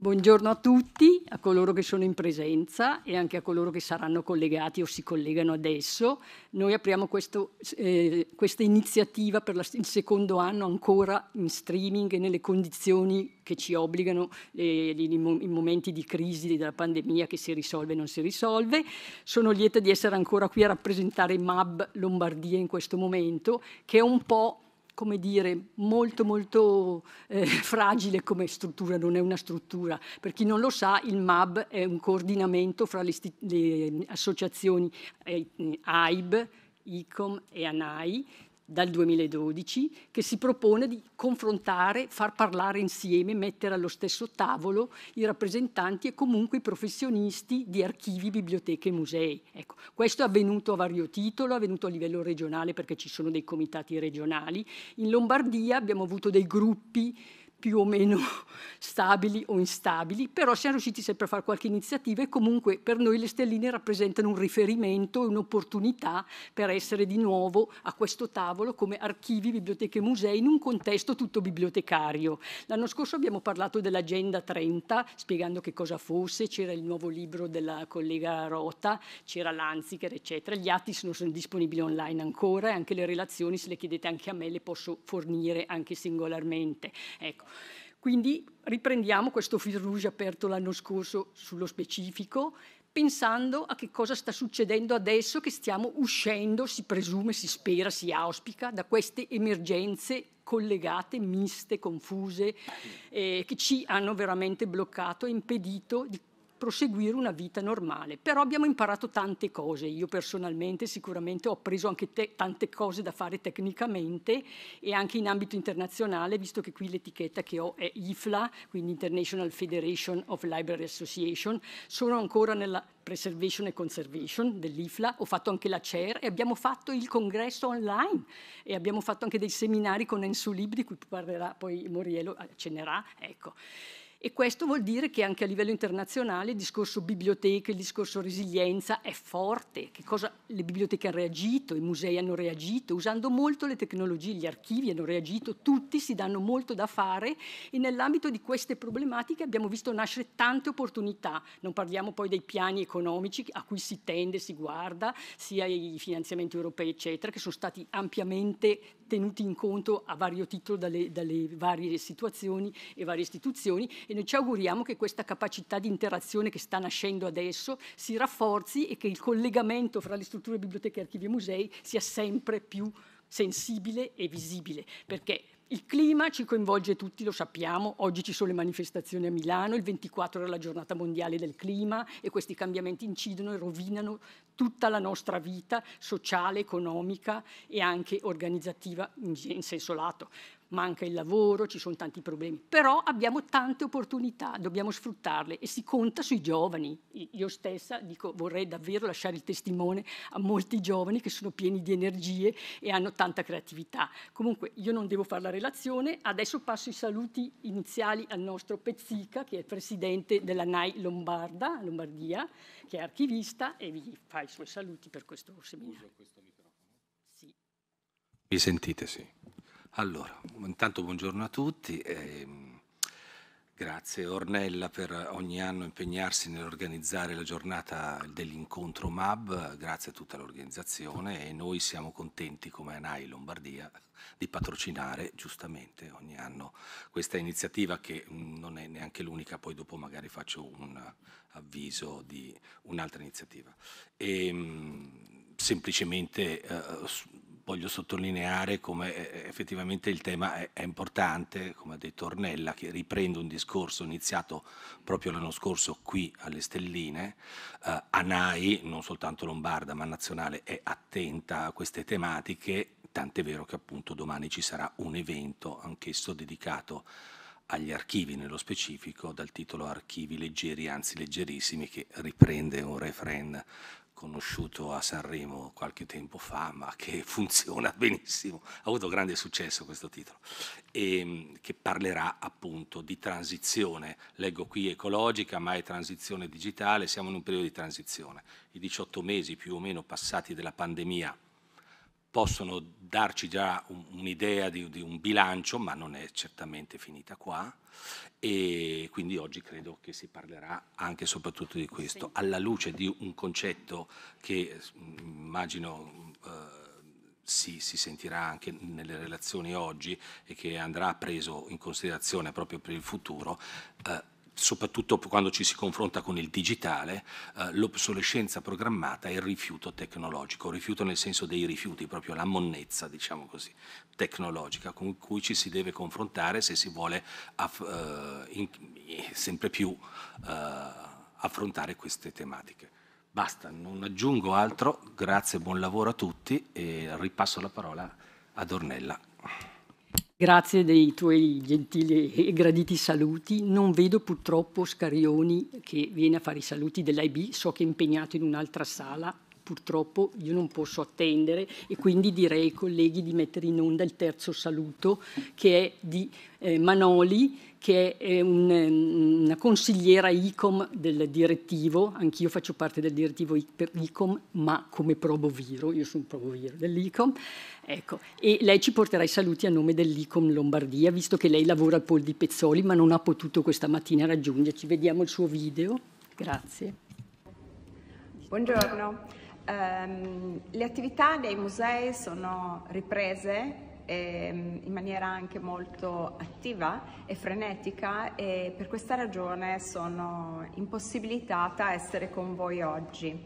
Buongiorno a tutti, a coloro che sono in presenza e anche a coloro che saranno collegati o si collegano adesso. Noi apriamo questo, eh, questa iniziativa per la, il secondo anno ancora in streaming e nelle condizioni che ci obbligano eh, in momenti di crisi della pandemia che si risolve e non si risolve. Sono lieta di essere ancora qui a rappresentare MAB Lombardia in questo momento, che è un po' come dire, molto molto eh, fragile come struttura, non è una struttura. Per chi non lo sa, il MAB è un coordinamento fra le, le associazioni eh, AIB, ICOM e ANAI dal 2012 che si propone di confrontare, far parlare insieme, mettere allo stesso tavolo i rappresentanti e comunque i professionisti di archivi, biblioteche e musei. Ecco, questo è avvenuto a vario titolo, è avvenuto a livello regionale perché ci sono dei comitati regionali. In Lombardia abbiamo avuto dei gruppi più o meno stabili o instabili, però siamo riusciti sempre a fare qualche iniziativa e comunque per noi le stelline rappresentano un riferimento e un'opportunità per essere di nuovo a questo tavolo come archivi, biblioteche e musei in un contesto tutto bibliotecario. L'anno scorso abbiamo parlato dell'Agenda 30, spiegando che cosa fosse, c'era il nuovo libro della collega Rota, c'era Lanziger, eccetera. Gli atti sono, sono disponibili online ancora e anche le relazioni, se le chiedete anche a me, le posso fornire anche singolarmente. Ecco. Quindi riprendiamo questo fil rouge aperto l'anno scorso sullo specifico, pensando a che cosa sta succedendo adesso che stiamo uscendo, si presume, si spera, si auspica, da queste emergenze collegate, miste, confuse, eh, che ci hanno veramente bloccato e impedito di proseguire una vita normale. Però abbiamo imparato tante cose, io personalmente sicuramente ho preso anche te- tante cose da fare tecnicamente e anche in ambito internazionale, visto che qui l'etichetta che ho è IFLA, quindi International Federation of Library Association, sono ancora nella Preservation e Conservation dell'IFLA, ho fatto anche la CER e abbiamo fatto il congresso online e abbiamo fatto anche dei seminari con Ensulib di cui parlerà poi Moriello, accennerà, ecco. E questo vuol dire che anche a livello internazionale il discorso biblioteca, il discorso resilienza è forte. Cosa, le biblioteche hanno reagito, i musei hanno reagito, usando molto le tecnologie, gli archivi hanno reagito, tutti si danno molto da fare e nell'ambito di queste problematiche abbiamo visto nascere tante opportunità. Non parliamo poi dei piani economici a cui si tende, si guarda, sia i finanziamenti europei, eccetera, che sono stati ampiamente tenuti in conto a vario titolo dalle, dalle varie situazioni e varie istituzioni e noi ci auguriamo che questa capacità di interazione che sta nascendo adesso si rafforzi e che il collegamento fra le strutture biblioteche, archivi e musei sia sempre più sensibile e visibile, perché il clima ci coinvolge tutti, lo sappiamo, oggi ci sono le manifestazioni a Milano, il 24 era la giornata mondiale del clima e questi cambiamenti incidono e rovinano tutta la nostra vita sociale, economica e anche organizzativa in senso lato manca il lavoro, ci sono tanti problemi, però abbiamo tante opportunità, dobbiamo sfruttarle e si conta sui giovani. Io stessa dico, vorrei davvero lasciare il testimone a molti giovani che sono pieni di energie e hanno tanta creatività. Comunque io non devo fare la relazione, adesso passo i saluti iniziali al nostro Pezzica che è presidente della NAI Lombarda, Lombardia, che è archivista e vi fa i suoi saluti per questo seminario. Questo sì. Vi sentite, sì. Allora, intanto buongiorno a tutti. Eh, grazie Ornella per ogni anno impegnarsi nell'organizzare la giornata dell'incontro MAB, grazie a tutta l'organizzazione e noi siamo contenti come ANAI Lombardia di patrocinare giustamente ogni anno questa iniziativa che mm, non è neanche l'unica, poi dopo magari faccio un avviso di un'altra iniziativa. E, ehm, semplicemente eh, voglio sottolineare come eh, eh, effettivamente il tema è, importante, come ha detto Ornella, che riprende un discorso iniziato proprio l'anno scorso qui alle Stelline. Eh, ANAI, non soltanto Lombarda ma nazionale, è attenta a queste tematiche, tant'è vero che appunto domani ci sarà un evento anch'esso dedicato agli archivi nello specifico dal titolo Archivi leggeri, anzi leggerissimi, che riprende un refrain conosciuto a Sanremo qualche tempo fa, ma che funziona benissimo. Ha avuto grande successo questo titolo, e, ehm, che parlerà appunto di transizione. Leggo qui ecologica, ma è transizione digitale, siamo in un periodo di transizione. I 18 mesi più o meno passati della pandemia possono darci già un'idea di, di, un bilancio, ma non è certamente finita qua e quindi oggi credo che si parlerà anche e soprattutto di questo, sì. alla luce di un concetto che mm, immagino eh, si, si, sentirà anche nelle relazioni oggi e che andrà preso in considerazione proprio per il futuro. Eh, soprattutto quando ci si confronta con il digitale, eh, l'obsolescenza programmata e il rifiuto tecnologico, rifiuto nel senso dei rifiuti, proprio la monnezza, diciamo così, tecnologica con cui ci si deve confrontare se si vuole eh, in, sempre più eh, affrontare queste tematiche. Basta, non aggiungo altro, grazie, buon lavoro a tutti e ripasso la parola ad Ornella. Grazie dei tuoi gentili e graditi saluti. Non vedo purtroppo Scarioni che viene a fare i saluti dell'AIB, so che è impegnato in un'altra sala, purtroppo io non posso attendere e quindi direi ai colleghi di mettere in onda il terzo saluto che è di eh, Manoli che è un, mm, una consigliera ICOM del direttivo, anch'io faccio parte del direttivo ICOM, ma come proboviro, io sono proboviro dell'ICOM, ecco, e lei ci porterà i saluti a nome dell'ICOM Lombardia, visto che lei lavora al Pol di Pezzoli, ma non ha potuto questa mattina raggiungerci. Vediamo il suo video. Grazie. Buongiorno. Um, le attività dei musei sono riprese Ehm, in maniera anche molto attiva e frenetica e per questa ragione sono impossibilitata a essere con voi oggi.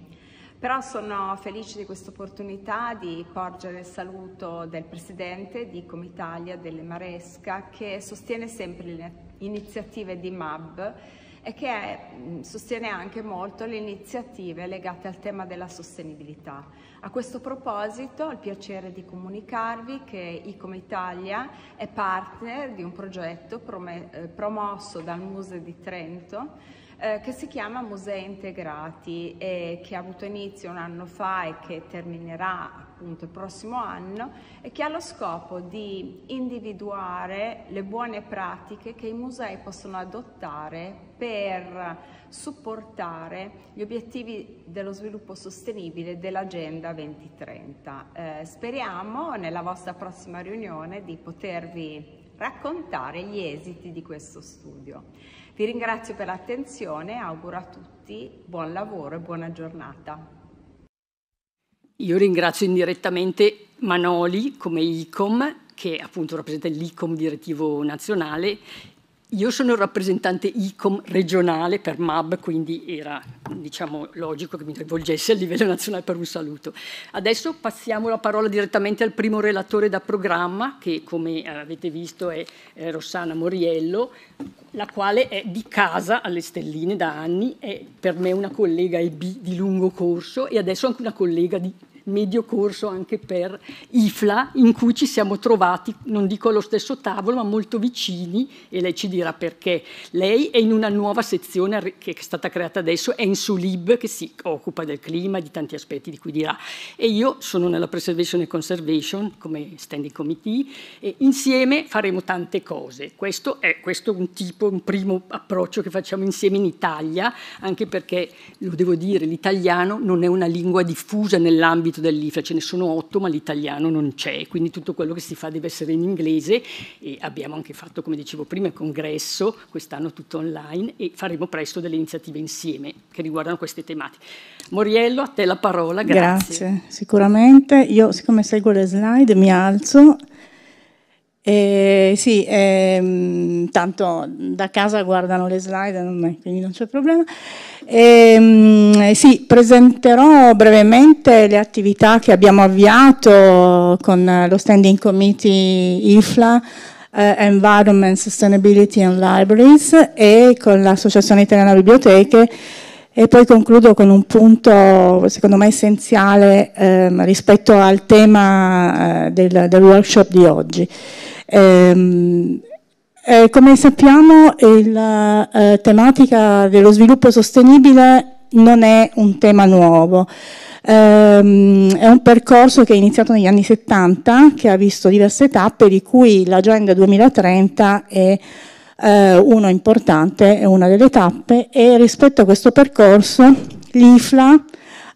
Però sono felice di questa opportunità di porgere il saluto del Presidente di Comitalia delle Maresca che sostiene sempre le iniziative di MAB e che è, sostiene anche molto le iniziative legate al tema della sostenibilità. A questo proposito ho il piacere di comunicarvi che ICOM Italia è partner di un progetto eh, promosso dal Museo di Trento eh, che si chiama Musei Integrati e che ha avuto inizio un anno fa e che terminerà appunto il prossimo anno e che ha lo scopo di individuare le buone pratiche che i musei possono adottare per supportare gli obiettivi dello sviluppo sostenibile dell'Agenda 2030. Eh, speriamo nella vostra prossima riunione di potervi raccontare gli esiti di questo studio. Vi ringrazio per l'attenzione, auguro a tutti buon lavoro e buona giornata. Io ringrazio indirettamente Manoli come ICOM, che appunto rappresenta l'ICOM direttivo nazionale. Io sono il rappresentante ICOM regionale per MAB, quindi era diciamo, logico che mi rivolgesse a livello nazionale per un saluto. Adesso passiamo la parola direttamente al primo relatore da programma, che come eh, avete visto è eh, Rossana Moriello, la quale è di casa alle Stelline da anni, è per me una collega EB di lungo corso e adesso anche una collega di medio corso anche per IFLA, in cui ci siamo trovati, non dico allo stesso tavolo, ma molto vicini, e lei ci dirà perché. Lei è in una nuova sezione che è stata creata adesso, Ensulib, che si occupa del clima, e di tanti aspetti di cui dirà. E io sono nella Preservation and Conservation, come standing committee, e insieme faremo tante cose. Questo è, questo è un tipo, un primo approccio che facciamo insieme in Italia, anche perché, lo devo dire, l'italiano non è una lingua diffusa nell'ambito nell'ambito dell'IFLA, ce ne sono otto ma l'italiano non c'è, quindi tutto quello che si fa deve essere in inglese e abbiamo anche fatto, come dicevo prima, il congresso, quest'anno tutto online e faremo presto delle iniziative insieme che riguardano queste tematiche. Moriello, a te la parola, grazie. Grazie, sicuramente io siccome seguo le slide mi alzo eh, sì, ehm, tanto da casa guardano le slide, non è, quindi non c'è problema. Eh, sì, presenterò brevemente le attività che abbiamo avviato con lo Standing Committee IFLA, eh, Environment, Sustainability and Libraries e con l'Associazione Italiana Biblioteche e poi concludo con un punto secondo me essenziale ehm, rispetto al tema eh, del, del workshop di oggi. Ehm, eh, come sappiamo la eh, tematica dello sviluppo sostenibile non è un tema nuovo, ehm, è un percorso che è iniziato negli anni 70, che ha visto diverse tappe, di cui l'Agenda 2030 è eh, uno importante, è una delle tappe, e rispetto a questo percorso l'IFLA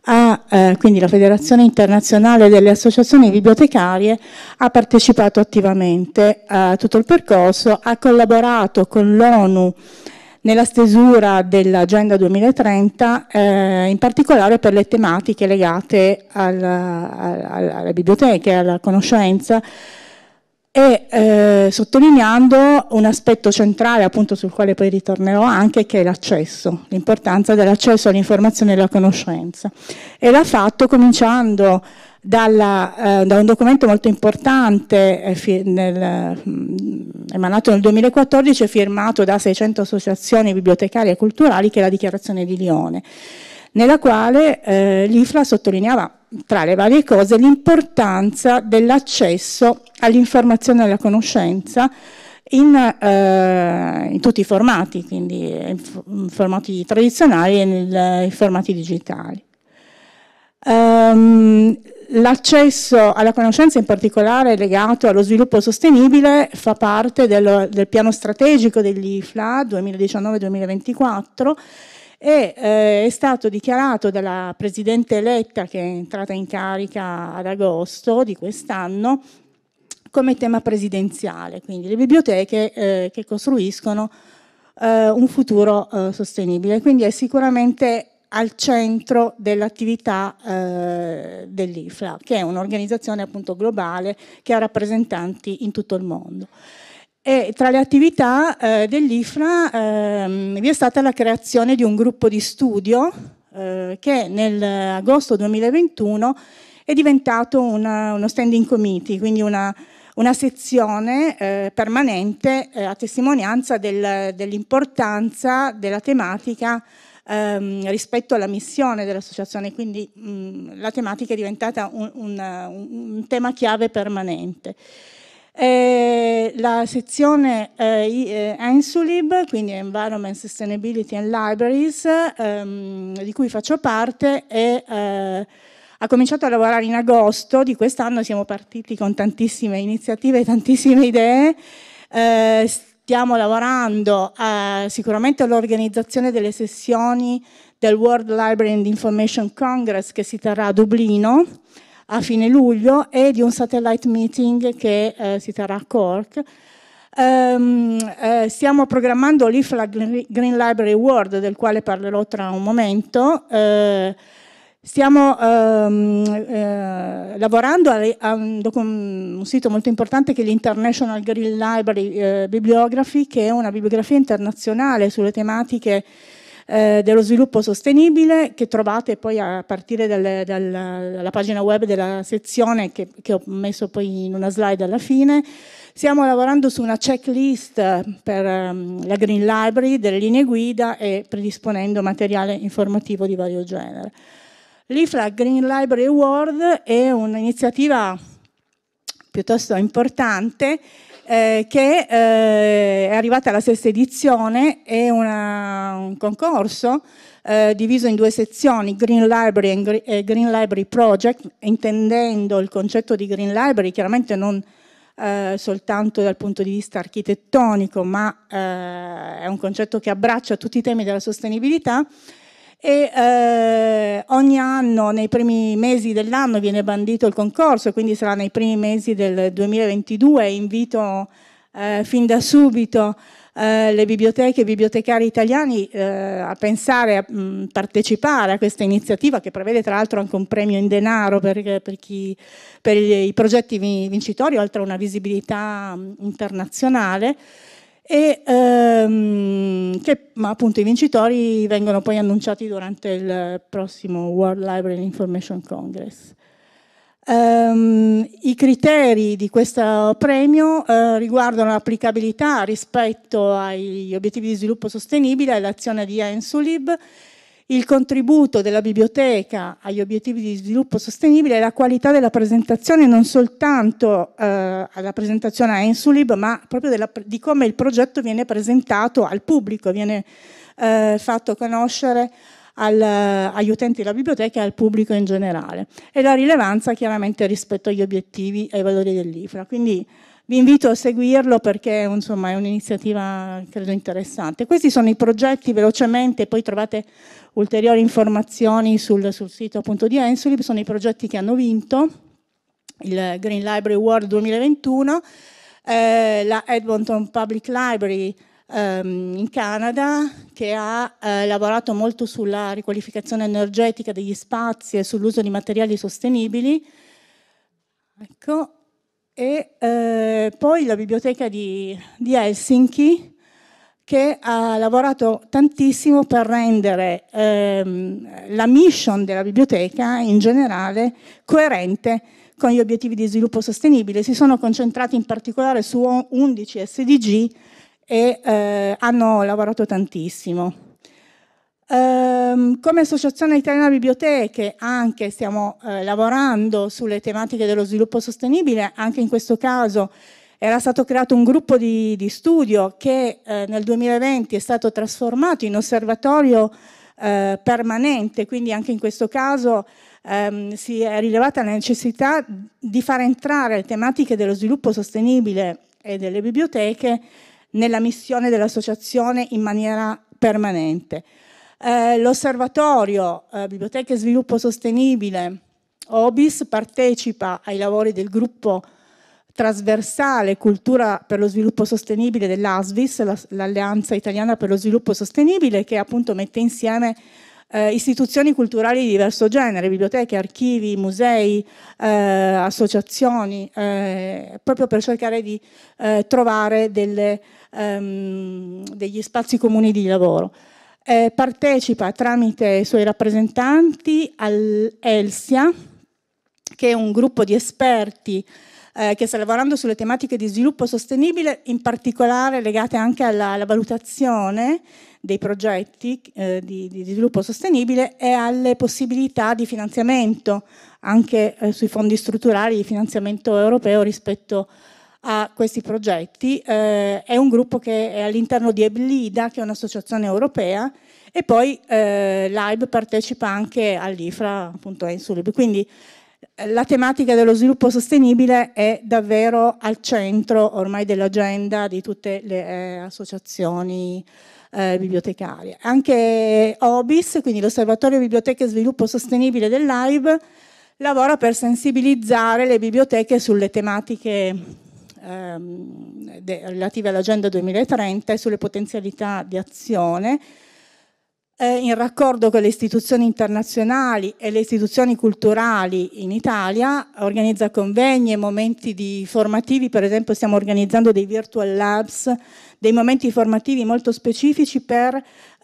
ha, eh, quindi la Federazione Internazionale delle Associazioni Bibliotecarie ha partecipato attivamente a tutto il percorso, ha collaborato con l'ONU nella stesura dell'Agenda 2030, eh, in particolare per le tematiche legate alla, alla, alle biblioteche, alla conoscenza, e eh, sottolineando un aspetto centrale appunto sul quale poi ritornerò anche che è l'accesso, l'importanza dell'accesso all'informazione e alla conoscenza. E l'ha fatto cominciando dalla, eh, da un documento molto importante eh, nel, mm, emanato nel 2014 e firmato da 600 associazioni bibliotecarie e culturali che è la dichiarazione di Lione, nella quale eh, l'IFLA sottolineava tra le varie cose, l'importanza dell'accesso all'informazione e alla conoscenza in, eh, in, tutti i formati, quindi eh, in formati tradizionali e nei eh, formati digitali. Um, L'accesso alla conoscenza in particolare legato allo sviluppo sostenibile fa parte del, del piano strategico dell'IFLA 2019-2024 e eh, è stato dichiarato dalla Presidente eletta che è entrata in carica ad agosto di quest'anno come tema presidenziale, quindi le biblioteche eh, che costruiscono eh, un futuro eh, sostenibile. Quindi è sicuramente al centro dell'attività eh, dell'IFLA, che è un'organizzazione appunto globale che ha rappresentanti in tutto il mondo. E tra le attività eh, dell'IFRA ehm, vi è stata la creazione di un gruppo di studio eh, che nell'agosto 2021 è diventato una, uno standing committee, quindi una, una sezione eh, permanente eh, a testimonianza del, dell'importanza della tematica ehm, rispetto alla missione dell'associazione, quindi mh, la tematica è diventata un, un, un tema chiave permanente. Eh, la sezione eh, Ensulib, eh, quindi Environment, Sustainability and Libraries, ehm, di cui faccio parte, è, eh, ha cominciato a lavorare in agosto di quest'anno, siamo partiti con tantissime iniziative, e tantissime idee. Eh, stiamo lavorando eh, sicuramente all'organizzazione delle sessioni del World Library and Information Congress che si terrà a Dublino a fine luglio e di un satellite meeting che eh, si terrà a Cork. Um, eh, stiamo programmando l'IFLA Green Library World, del quale parlerò tra un momento. Eh, stiamo um, eh, lavorando a, a un, un, sito molto importante che è l'International Green Library eh, Bibliography, che è una bibliografia internazionale sulle tematiche eh, dello sviluppo sostenibile che trovate poi a partire dal, dal, dalla pagina web della sezione che, che ho messo poi in una slide alla fine. Stiamo lavorando su una checklist per um, la Green Library delle linee guida e predisponendo materiale informativo di vario genere. L'IFLA Green Library Award è un'iniziativa piuttosto importante eh, che eh, è arrivata alla sesta edizione, è una, un concorso eh, diviso in due sezioni, Green Library e eh, Green Library Project, intendendo il concetto di Green Library chiaramente non eh, soltanto dal punto di vista architettonico, ma eh, è un concetto che abbraccia tutti i temi della sostenibilità, e eh, ogni anno nei primi mesi dell'anno viene bandito il concorso, quindi sarà nei primi mesi del 2022, invito eh, fin da subito eh, le biblioteche e i bibliotecari italiani eh, a pensare a mh, mm, partecipare a questa iniziativa che prevede tra l'altro anche un premio in denaro per, per, chi, per i progetti vincitori, oltre a una visibilità mh, mm, internazionale e ehm, che ma appunto i vincitori vengono poi annunciati durante il prossimo World Library Information Congress. Um, I criteri di questo premio uh, riguardano l'applicabilità rispetto agli obiettivi di sviluppo sostenibile e all'azione di Ensulib il contributo della biblioteca agli obiettivi di sviluppo sostenibile e la qualità della presentazione non soltanto eh, alla presentazione a Ensulib, ma proprio della, di come il progetto viene presentato al pubblico, viene eh, fatto conoscere al, agli utenti della biblioteca e al pubblico in generale. E la rilevanza chiaramente rispetto agli obiettivi e ai valori dell'IFRA. Quindi vi invito a seguirlo perché insomma, è un'iniziativa credo interessante. Questi sono i progetti velocemente, poi trovate ulteriori informazioni sul, sul sito appunto, di Ensulib, sono i progetti che hanno vinto il Green Library Award 2021, eh, la Edmonton Public Library ehm, in Canada che ha eh, lavorato molto sulla riqualificazione energetica degli spazi e sull'uso di materiali sostenibili. Ecco, e eh, poi la biblioteca di, di, Helsinki che ha lavorato tantissimo per rendere ehm, la mission della biblioteca in generale coerente con gli obiettivi di sviluppo sostenibile. Si sono concentrati in particolare su 11 SDG e eh, hanno lavorato tantissimo. Um, come Associazione Italiana Biblioteche anche stiamo eh, lavorando sulle tematiche dello sviluppo sostenibile, anche in questo caso era stato creato un gruppo di, di studio che eh, nel 2020 è stato trasformato in osservatorio eh, permanente, quindi anche in questo caso ehm, si è rilevata la necessità di far entrare le tematiche dello sviluppo sostenibile e delle biblioteche nella missione dell'associazione in maniera permanente. Eh, l'osservatorio eh, Biblioteche e Sviluppo Sostenibile OBIS partecipa ai lavori del gruppo trasversale Cultura per lo Sviluppo Sostenibile dell'ASVIS, l'Alleanza Italiana per lo Sviluppo Sostenibile, che appunto mette insieme eh, istituzioni culturali di diverso genere, biblioteche, archivi, musei, eh, associazioni, eh, proprio per cercare di eh, trovare delle, ehm, degli spazi comuni di lavoro eh, partecipa tramite i suoi rappresentanti all'ELSIA, che è un gruppo di esperti eh, che sta lavorando sulle tematiche di sviluppo sostenibile, in particolare legate anche alla, alla valutazione dei progetti eh, di, di, sviluppo sostenibile e alle possibilità di finanziamento anche eh, sui fondi strutturali di finanziamento europeo rispetto a a questi progetti, eh, è un gruppo che è all'interno di Eblida, che è un'associazione europea, e poi eh, l'AIB partecipa anche all'IFRA, appunto a Insulib. Quindi eh, la tematica dello sviluppo sostenibile è davvero al centro ormai dell'agenda di tutte le eh, associazioni eh, bibliotecarie. Anche OBIS, quindi l'Osservatorio Biblioteche e Sviluppo Sostenibile dell'AIB, lavora per sensibilizzare le biblioteche sulle tematiche ehm, de, relative all'Agenda 2030 e sulle potenzialità di azione eh, in raccordo con le istituzioni internazionali e le istituzioni culturali in Italia, organizza convegni e momenti di formativi, per esempio stiamo organizzando dei virtual labs, dei momenti formativi molto specifici per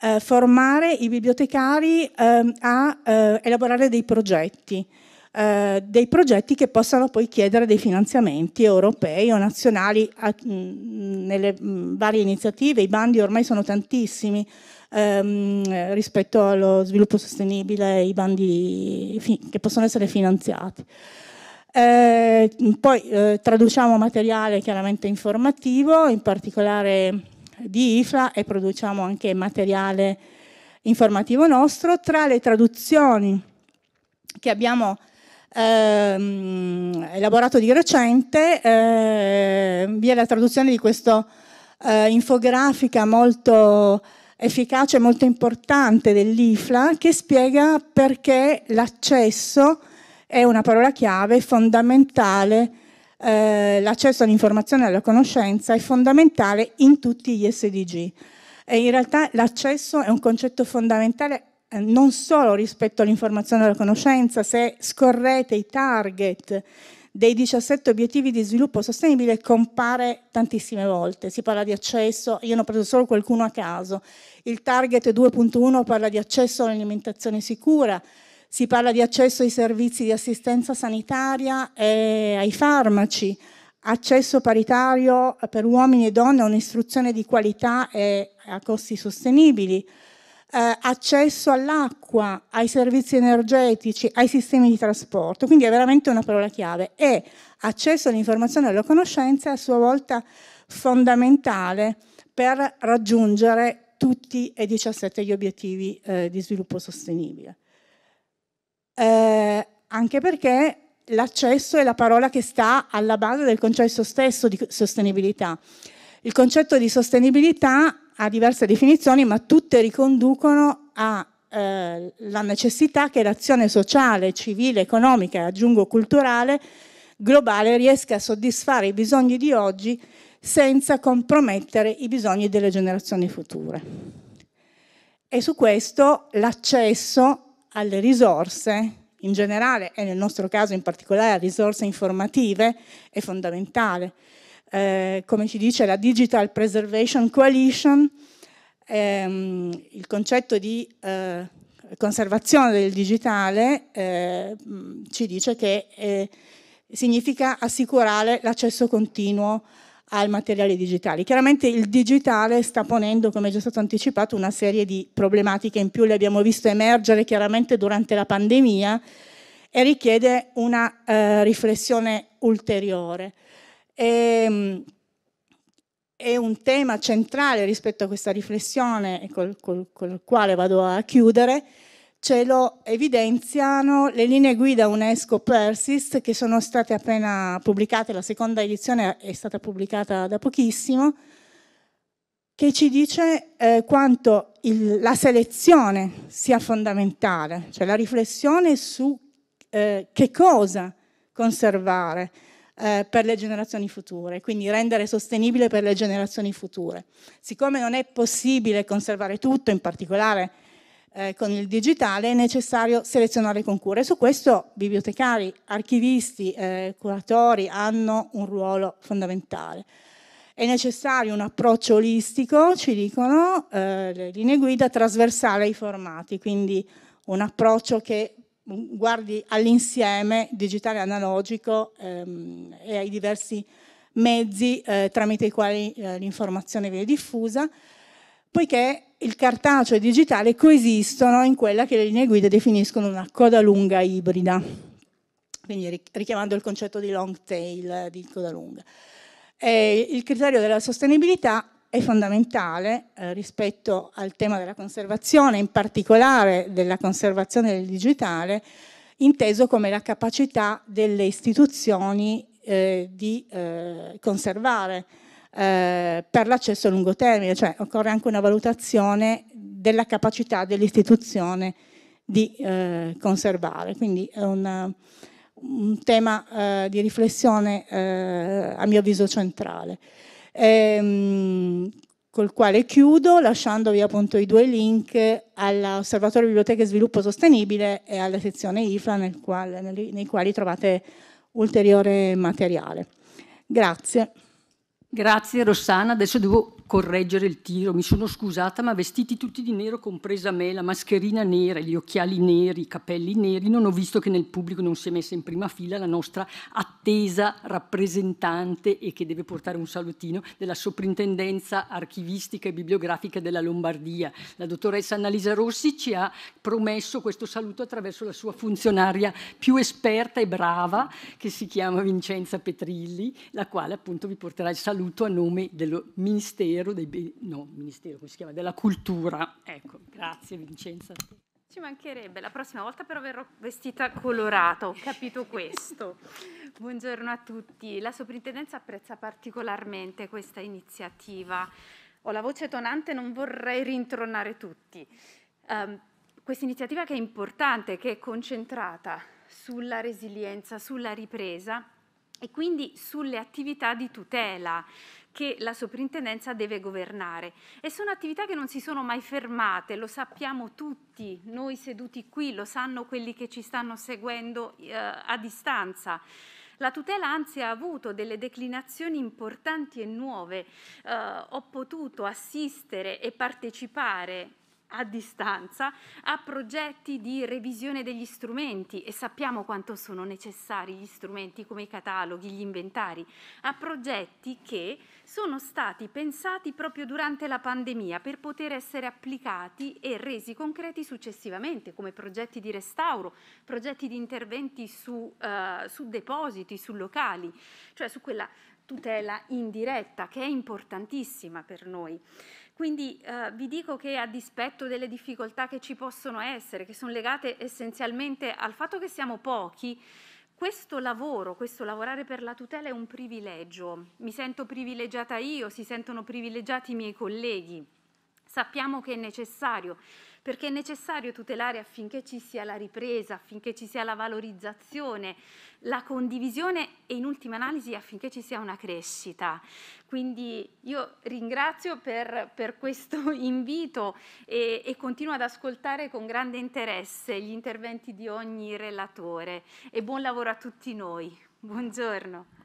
eh, formare i bibliotecari ehm, eh, a elaborare dei progetti eh, dei progetti che possano poi chiedere dei finanziamenti europei o nazionali a, mh, nelle mh, varie iniziative. I bandi ormai sono tantissimi ehm, rispetto allo sviluppo sostenibile, i bandi che possono essere finanziati. Eh, poi eh, traduciamo materiale chiaramente informativo, in particolare di IFLA e produciamo anche materiale informativo nostro. Tra le traduzioni che abbiamo ehm, elaborato di recente, eh, vi è la traduzione di questa eh, infografica molto efficace e molto importante dell'IFLA che spiega perché l'accesso è una parola chiave fondamentale, eh, l'accesso all'informazione e alla conoscenza è fondamentale in tutti gli SDG. E in realtà l'accesso è un concetto fondamentale eh, non solo rispetto all'informazione e alla conoscenza, se scorrete i target dei 17 obiettivi di sviluppo sostenibile compare tantissime volte, si parla di accesso, io ne ho preso solo qualcuno a caso, il target 2.1 parla di accesso all'alimentazione sicura, si parla di accesso ai servizi di assistenza sanitaria e ai farmaci, accesso paritario per uomini e donne a un'istruzione di qualità e a costi sostenibili, eh, accesso all'acqua, ai servizi energetici, ai sistemi di trasporto, quindi è veramente una parola chiave. E accesso all'informazione e alla conoscenza è a sua volta fondamentale per raggiungere tutti e 17 gli obiettivi eh, di sviluppo sostenibile. Eh, anche perché l'accesso è la parola che sta alla base del concetto stesso di sostenibilità. Il concetto di sostenibilità ha diverse definizioni, ma tutte riconducono alla eh, necessità che l'azione sociale, civile, economica e aggiungo culturale globale riesca a soddisfare i bisogni di oggi senza compromettere i bisogni delle generazioni future. E su questo l'accesso alle risorse in generale e nel nostro caso in particolare a risorse informative è fondamentale. Eh, come ci dice la Digital Preservation Coalition, ehm, il concetto di eh, conservazione del digitale eh, mm, ci dice che eh, significa assicurare l'accesso continuo al materiale digitale. Chiaramente il digitale sta ponendo, come già stato anticipato, una serie di problematiche in più, le abbiamo visto emergere chiaramente durante la pandemia e richiede una eh, riflessione ulteriore. E, ehm, è un tema centrale rispetto a questa riflessione col, col, col quale vado a chiudere, ce lo evidenziano le linee guida UNESCO Persis che sono state appena pubblicate, la seconda edizione è stata pubblicata da pochissimo, che ci dice eh, quanto il, la selezione sia fondamentale, cioè la riflessione su eh, che cosa conservare, eh, per le generazioni future, quindi rendere sostenibile per le generazioni future. Siccome non è possibile conservare tutto, in particolare eh, con il digitale, è necessario selezionare con cura e su questo bibliotecari, archivisti, eh, curatori hanno un ruolo fondamentale. È necessario un approccio olistico, ci dicono eh, le linee guida, trasversale ai formati, quindi un approccio che guardi all'insieme digitale e analogico ehm, e ai diversi mezzi eh, tramite i quali eh, l'informazione viene diffusa, poiché il cartaceo e il digitale coesistono in quella che le linee guida definiscono una coda lunga ibrida, quindi richiamando il concetto di long tail eh, di coda lunga. E eh, il criterio della sostenibilità è fondamentale eh, rispetto al tema della conservazione, in particolare della conservazione del digitale, inteso come la capacità delle istituzioni eh, di eh, conservare eh, per l'accesso a lungo termine, cioè occorre anche una valutazione della capacità dell'istituzione di eh, conservare. Quindi è una, un tema eh, di riflessione a mio avviso centrale ehm, col quale chiudo lasciandovi appunto i due link all'Osservatorio Biblioteche e Sviluppo Sostenibile e alla sezione IFLA nel quale, nei quali trovate ulteriore materiale. Grazie. Grazie Rossana, adesso devo correggere il tiro, mi sono scusata, ma vestiti tutti di nero, compresa me, la mascherina nera, gli occhiali neri, i capelli neri, non ho visto che nel pubblico non si è messa in prima fila la nostra attesa rappresentante e che deve portare un salutino della soprintendenza archivistica e bibliografica della Lombardia. La dottoressa Annalisa Rossi ci ha promesso questo saluto attraverso la sua funzionaria più esperta e brava, che si chiama Vincenza Petrilli, la quale appunto vi porterà il saluto a nome del Ministero Ministero, dei, no, Ministero chiama, della Cultura. Ecco, grazie Vincenza. Ci mancherebbe, la prossima volta però verrò vestita colorata, ho capito questo. Buongiorno a tutti, la soprintendenza apprezza particolarmente questa iniziativa. Ho la voce tonante, non vorrei rintronare tutti. Um, questa iniziativa che è importante, che è concentrata sulla resilienza, sulla ripresa e quindi sulle attività di tutela che la soprintendenza deve governare e sono attività che non si sono mai fermate, lo sappiamo tutti, noi seduti qui, lo sanno quelli che ci stanno seguendo eh, a distanza. La tutela anzi ha avuto delle declinazioni importanti e nuove. Eh, ho potuto assistere e partecipare a distanza, a progetti di revisione degli strumenti e sappiamo quanto sono necessari gli strumenti come i cataloghi, gli inventari, a progetti che sono stati pensati proprio durante la pandemia per poter essere applicati e resi concreti successivamente come progetti di restauro, progetti di interventi su, eh, su depositi, su locali, cioè su quella tutela indiretta che è importantissima per noi. Quindi eh, vi dico che a dispetto delle difficoltà che ci possono essere, che sono legate essenzialmente al fatto che siamo pochi, questo lavoro, questo lavorare per la tutela è un privilegio. Mi sento privilegiata io, si sentono privilegiati i miei colleghi. Sappiamo che è necessario perché è necessario tutelare affinché ci sia la ripresa, affinché ci sia la valorizzazione, la condivisione e in ultima analisi affinché ci sia una crescita. Quindi io ringrazio per, per questo invito e, e, continuo ad ascoltare con grande interesse gli interventi di ogni relatore e buon lavoro a tutti noi. Buongiorno.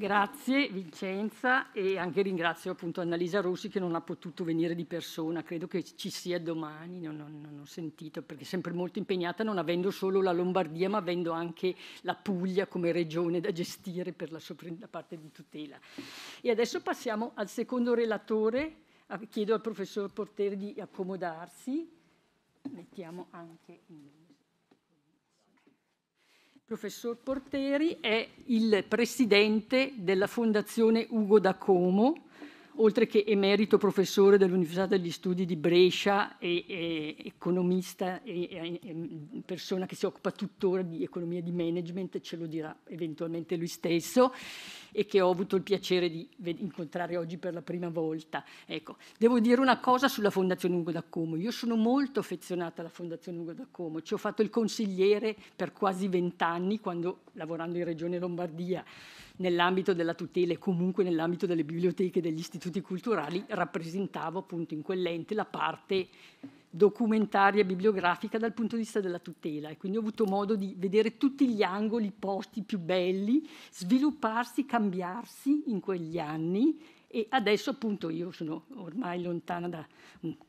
Grazie Vincenza e anche ringrazio appunto Annalisa Rossi che non ha potuto venire di persona, credo che ci sia domani, non, non, non ho sentito perché è sempre molto impegnata non avendo solo la Lombardia ma avendo anche la Puglia come regione da gestire per la, sopra- la parte di tutela. E adesso passiamo al secondo relatore, chiedo al professor Porteri di accomodarsi, mettiamo anche in professor Porteri è il presidente della Fondazione Ugo da Como, oltre che emerito professore dell'Università degli Studi di Brescia e, e economista e, e, mm, persona che si occupa tuttora di economia di management, ce lo dirà eventualmente lui stesso, e che ho avuto il piacere di incontrare oggi per la prima volta. Ecco, devo dire una cosa sulla Fondazione Ugo da Como. Io sono molto affezionata alla Fondazione Ugo da Como, ci ho fatto il consigliere per quasi vent'anni, quando lavorando in Regione Lombardia nell'ambito della tutela e comunque nell'ambito delle biblioteche e degli istituti culturali rappresentavo appunto in quell'ente la parte documentaria e bibliografica dal punto di vista della tutela e quindi ho avuto modo di vedere tutti gli angoli, i posti più belli, svilupparsi, cambiarsi in quegli anni e adesso appunto io sono ormai lontana da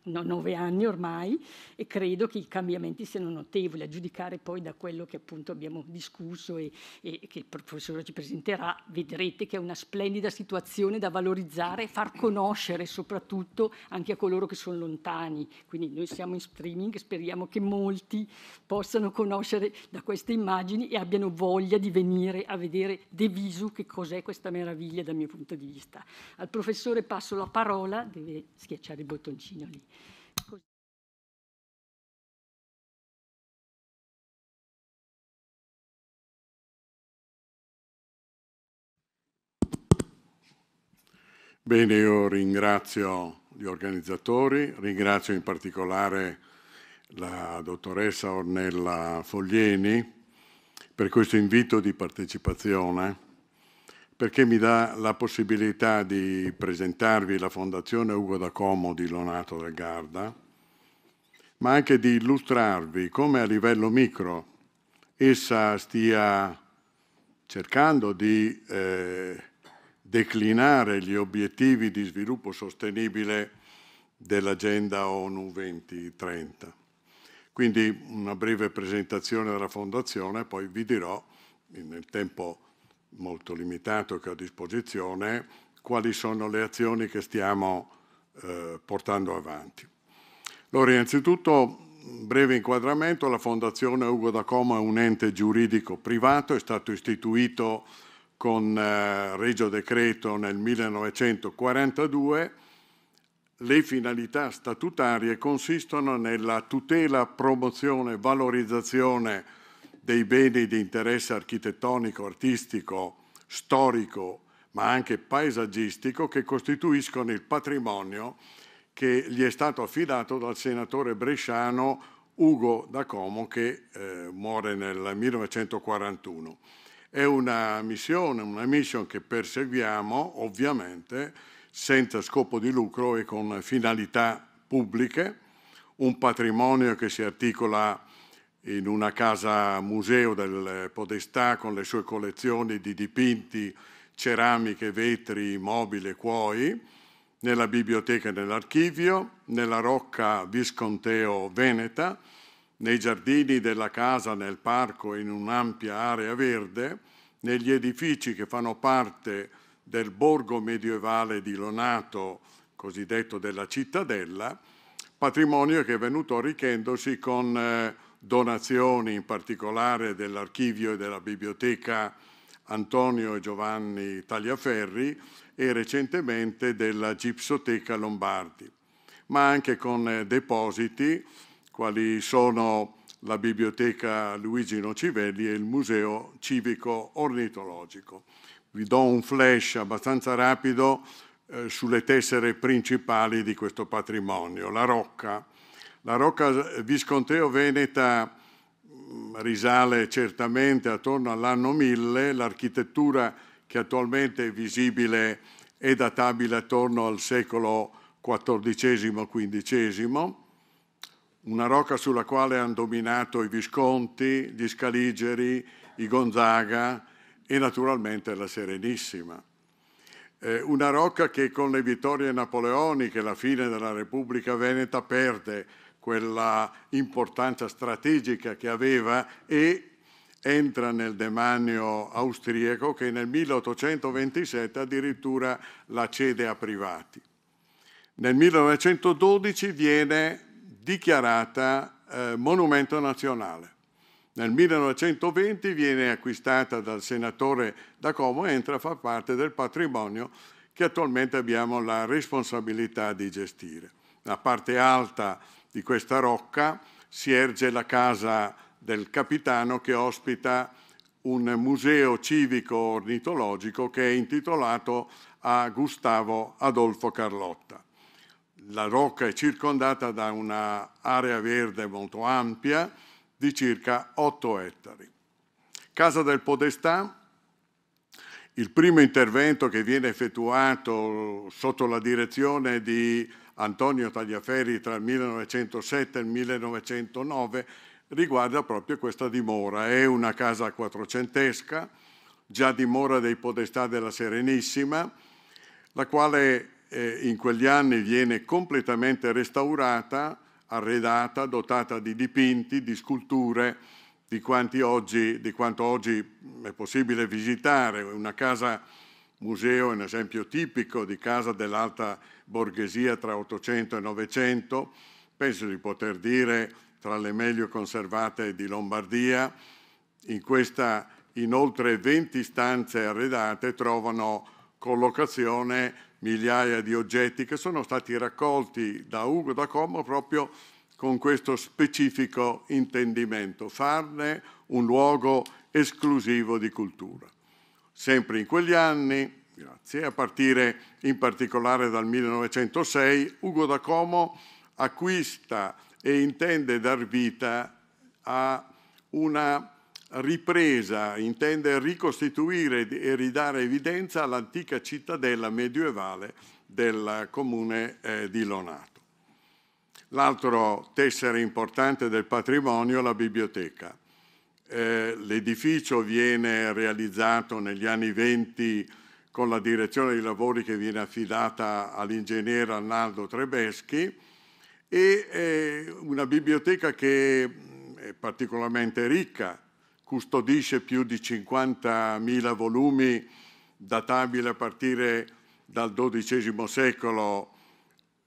nove anni ormai e credo che i cambiamenti siano notevoli, a giudicare poi da quello che appunto abbiamo discusso e, e che il professore ci presenterà, vedrete che è una splendida situazione da valorizzare e far conoscere soprattutto anche a coloro che sono lontani. Quindi noi siamo in streaming, speriamo che molti possano conoscere da queste immagini e abbiano voglia di venire a vedere de visu che cos'è questa meraviglia dal mio punto di vista. Al professore passo la parola, deve schiacciare il bottoncino lì. Bene, io ringrazio gli organizzatori, ringrazio in particolare la dottoressa Ornella Foglieni per questo invito di partecipazione perché mi dà la possibilità di presentarvi la Fondazione Ugo da Como di Lonato del Garda, ma anche di illustrarvi come a livello micro essa stia cercando di eh, declinare gli obiettivi di sviluppo sostenibile dell'agenda ONU 2030. Quindi una breve presentazione della Fondazione, poi vi dirò nel tempo molto limitato che ho a disposizione, quali sono le azioni che stiamo eh, portando avanti. Allora, innanzitutto, breve inquadramento, la Fondazione Ugo da Coma è un ente giuridico privato, è stato istituito con eh, Regio Decreto nel 1942. Le finalità statutarie consistono nella tutela, promozione, e valorizzazione, dei beni di interesse architettonico, artistico, storico, ma anche paesaggistico che costituiscono il patrimonio che gli è stato affidato dal senatore bresciano Ugo da Como che eh, muore nel 1941. È una missione, una mission che perseguiamo ovviamente senza scopo di lucro e con finalità pubbliche, un patrimonio che si articola in una casa museo del Podestà con le sue collezioni di dipinti, ceramiche, vetri, mobili e cuoi, nella biblioteca e nell'archivio, nella Rocca Visconteo Veneta, nei giardini della casa, nel parco e in un'ampia area verde, negli edifici che fanno parte del borgo medievale di Lonato, cosiddetto della cittadella, patrimonio che è venuto arricchendosi con eh, donazioni in particolare dell'archivio e della biblioteca Antonio e Giovanni Tagliaferri e recentemente della Gipsoteca Lombardi, ma anche con eh, depositi quali sono la biblioteca Luigi Nocivelli e il museo civico ornitologico. Vi do un flash abbastanza rapido eh, sulle tessere principali di questo patrimonio. La Rocca, la Rocca Visconteo-Veneta mm, risale certamente attorno all'anno 1000, l'architettura che attualmente è visibile è databile attorno al secolo XIV-XV, una rocca sulla quale hanno dominato i Visconti, gli Scaligeri, i Gonzaga e naturalmente la Serenissima. Eh, una rocca che con le vittorie napoleoniche, la fine della Repubblica Veneta, perde quella importanza strategica che aveva e entra nel demanio austriaco che nel 1827 addirittura la cede a privati. Nel 1912 viene dichiarata eh, monumento nazionale. Nel 1920 viene acquistata dal senatore da Como e entra a far parte del patrimonio che attualmente abbiamo la responsabilità di gestire. La parte alta di questa rocca si erge la casa del capitano che ospita un museo civico ornitologico che è intitolato a Gustavo Adolfo Carlotta. La rocca è circondata da un'area verde molto ampia di circa 8 ettari. Casa del Podestà, il primo intervento che viene effettuato sotto la direzione di Antonio Tagliaferri tra il 1907 e il 1909 riguarda proprio questa dimora. È una casa quattrocentesca, già dimora dei Podestà della Serenissima, la quale eh, in quegli anni viene completamente restaurata, arredata, dotata di dipinti, di sculture, di, oggi, di quanto oggi è possibile visitare. Una casa museo è un esempio tipico di casa dell'alta borghesia tra 800 e 900, penso di poter dire tra le meglio conservate di Lombardia. In questa in oltre 20 stanze arredate trovano collocazione migliaia di oggetti che sono stati raccolti da Ugo da Como proprio con questo specifico intendimento, farne un luogo esclusivo di cultura. Sempre in quegli anni Grazie. A partire in particolare dal 1906, Ugo da Como acquista e intende dar vita a una ripresa, intende ricostituire e ridare evidenza all'antica cittadella medievale del comune eh, di Lonato. L'altro tessere importante del patrimonio è la biblioteca. Eh, l'edificio viene realizzato negli anni 20 con la direzione dei lavori che viene affidata all'ingegnere Arnaldo Trebeschi e eh, una biblioteca che eh, è particolarmente ricca, custodisce più di 50.000 volumi databili a partire dal XII secolo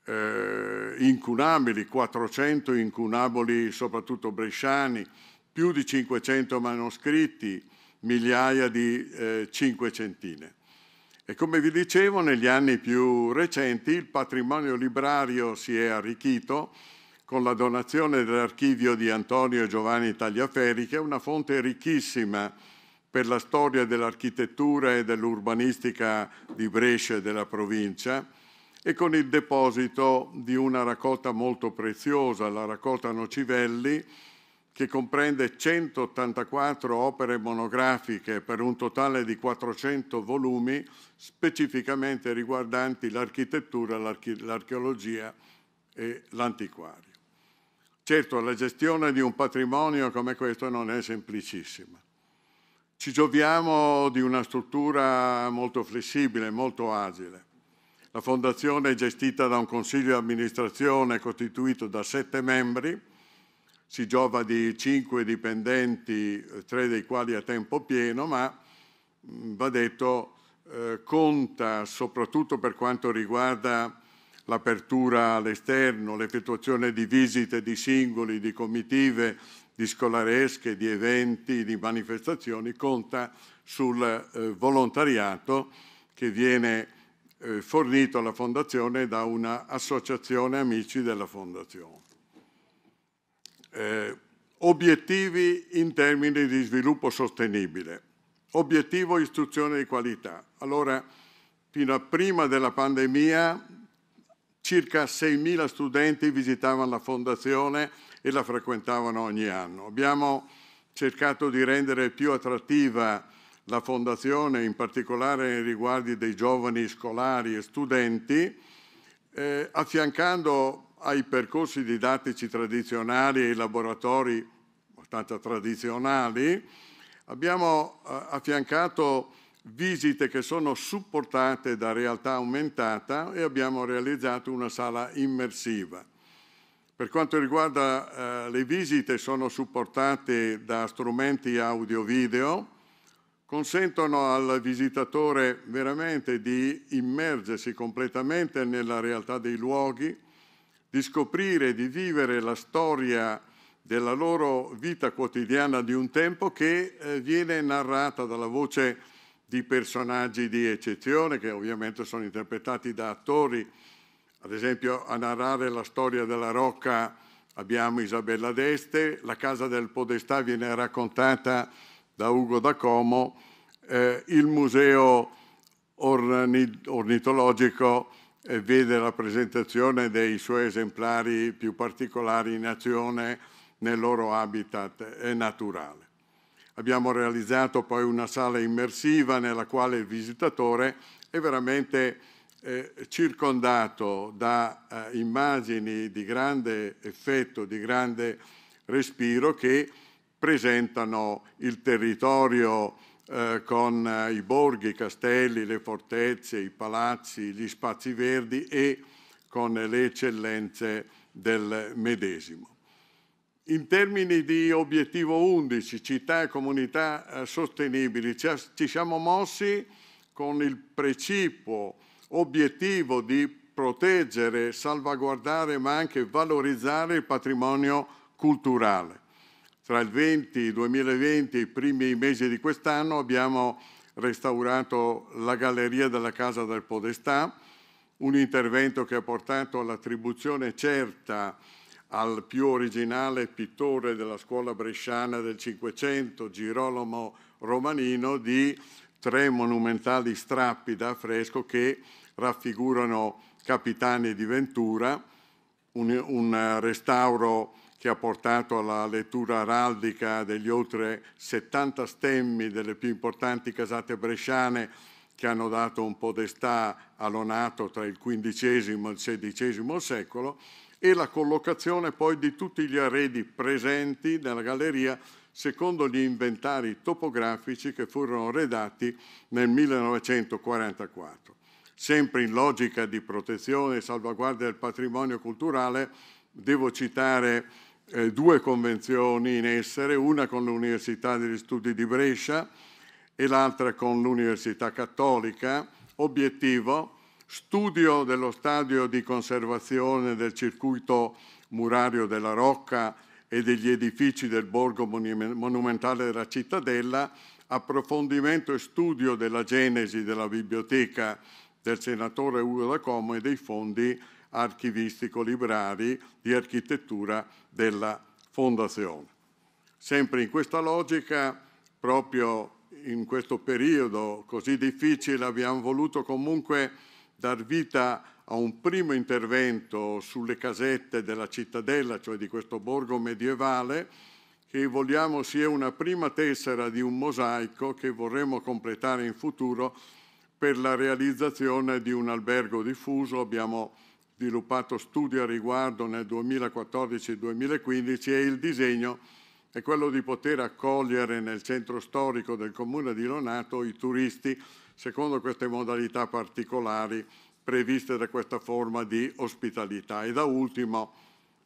eh, incunabili, 400 incunabili soprattutto bresciani, più di 500 manoscritti, migliaia di eh, cinquecentine. E come vi dicevo, negli anni più recenti il patrimonio librario si è arricchito con la donazione dell'archivio di Antonio Giovanni Tagliaferi, che è una fonte ricchissima per la storia dell'architettura e dell'urbanistica di Brescia e della provincia, e con il deposito di una raccolta molto preziosa, la raccolta Nocivelli, che comprende 184 opere monografiche per un totale di 400 volumi specificamente riguardanti l'architettura, l'archeologia e l'antiquario. Certo, la gestione di un patrimonio come questo non è semplicissima. Ci gioviamo di una struttura molto flessibile, molto agile. La fondazione è gestita da un consiglio di amministrazione costituito da sette membri, si giova di cinque dipendenti, eh, tre dei quali a tempo pieno, ma mm, va detto eh, conta soprattutto per quanto riguarda l'apertura all'esterno, l'effettuazione di visite di singoli, di comitive, di scolaresche, di eventi, di manifestazioni, conta sul eh, volontariato che viene eh, fornito alla Fondazione da un'associazione amici della Fondazione eh, obiettivi in termini di sviluppo sostenibile. Obiettivo istruzione di qualità. Allora, fino a prima della pandemia, circa 6.000 studenti visitavano la fondazione e la frequentavano ogni anno. Abbiamo cercato di rendere più attrattiva la fondazione, in particolare nei riguardi dei giovani scolari e studenti, eh, affiancando ai percorsi didattici tradizionali e ai laboratori abbastanza tradizionali, abbiamo eh, affiancato visite che sono supportate da realtà aumentata e abbiamo realizzato una sala immersiva. Per quanto riguarda eh, le visite sono supportate da strumenti audio-video, consentono al visitatore veramente di immergersi completamente nella realtà dei luoghi, di scoprire, di vivere la storia della loro vita quotidiana di un tempo che eh, viene narrata dalla voce di personaggi di eccezione che ovviamente sono interpretati da attori. Ad esempio a narrare la storia della Rocca abbiamo Isabella d'Este, la Casa del Podestà viene raccontata da Ugo da Como, eh, il Museo ornitologico vede la presentazione dei suoi esemplari più particolari in azione nel loro habitat naturale. Abbiamo realizzato poi una sala immersiva nella quale il visitatore è veramente eh, circondato da eh, immagini di grande effetto, di grande respiro che presentano il territorio eh, con eh, i borghi, i castelli, le fortezze, i palazzi, gli spazi verdi e con le eccellenze del medesimo. In termini di obiettivo 11, città e comunità eh, sostenibili, ci siamo mossi con il precipuo obiettivo di proteggere, salvaguardare ma anche valorizzare il patrimonio culturale tra il 20, 2020 e i primi mesi di quest'anno abbiamo restaurato la galleria della Casa del Podestà, un intervento che ha portato all'attribuzione certa al più originale pittore della scuola bresciana del Cinquecento, Girolamo Romanino, di tre monumentali strappi da fresco che raffigurano capitani di Ventura, un, un restauro che ha portato alla lettura araldica degli oltre 70 stemmi delle più importanti casate bresciane che hanno dato un podestà all'onato tra il XV e il XVI secolo e la collocazione poi di tutti gli arredi presenti nella galleria secondo gli inventari topografici che furono redatti nel 1944. Sempre in logica di protezione e salvaguardia del patrimonio culturale, Devo citare eh, due convenzioni in essere, una con l'Università degli Studi di Brescia e l'altra con l'Università Cattolica. Obiettivo, studio dello stadio di conservazione del circuito murario della Rocca e degli edifici del borgo monumentale della cittadella, approfondimento e studio della genesi della biblioteca del senatore Ugo da Como e dei fondi archivistico-librari di architettura della Fondazione. Sempre in questa logica, proprio in questo periodo così difficile, abbiamo voluto comunque dar vita a un primo intervento sulle casette della cittadella, cioè di questo borgo medievale, che vogliamo sia una prima tessera di un mosaico che vorremmo completare in futuro per la realizzazione di un albergo diffuso. Abbiamo sviluppato studi a riguardo nel 2014-2015 e il disegno è quello di poter accogliere nel centro storico del comune di Lonato i turisti secondo queste modalità particolari previste da questa forma di ospitalità. E da ultimo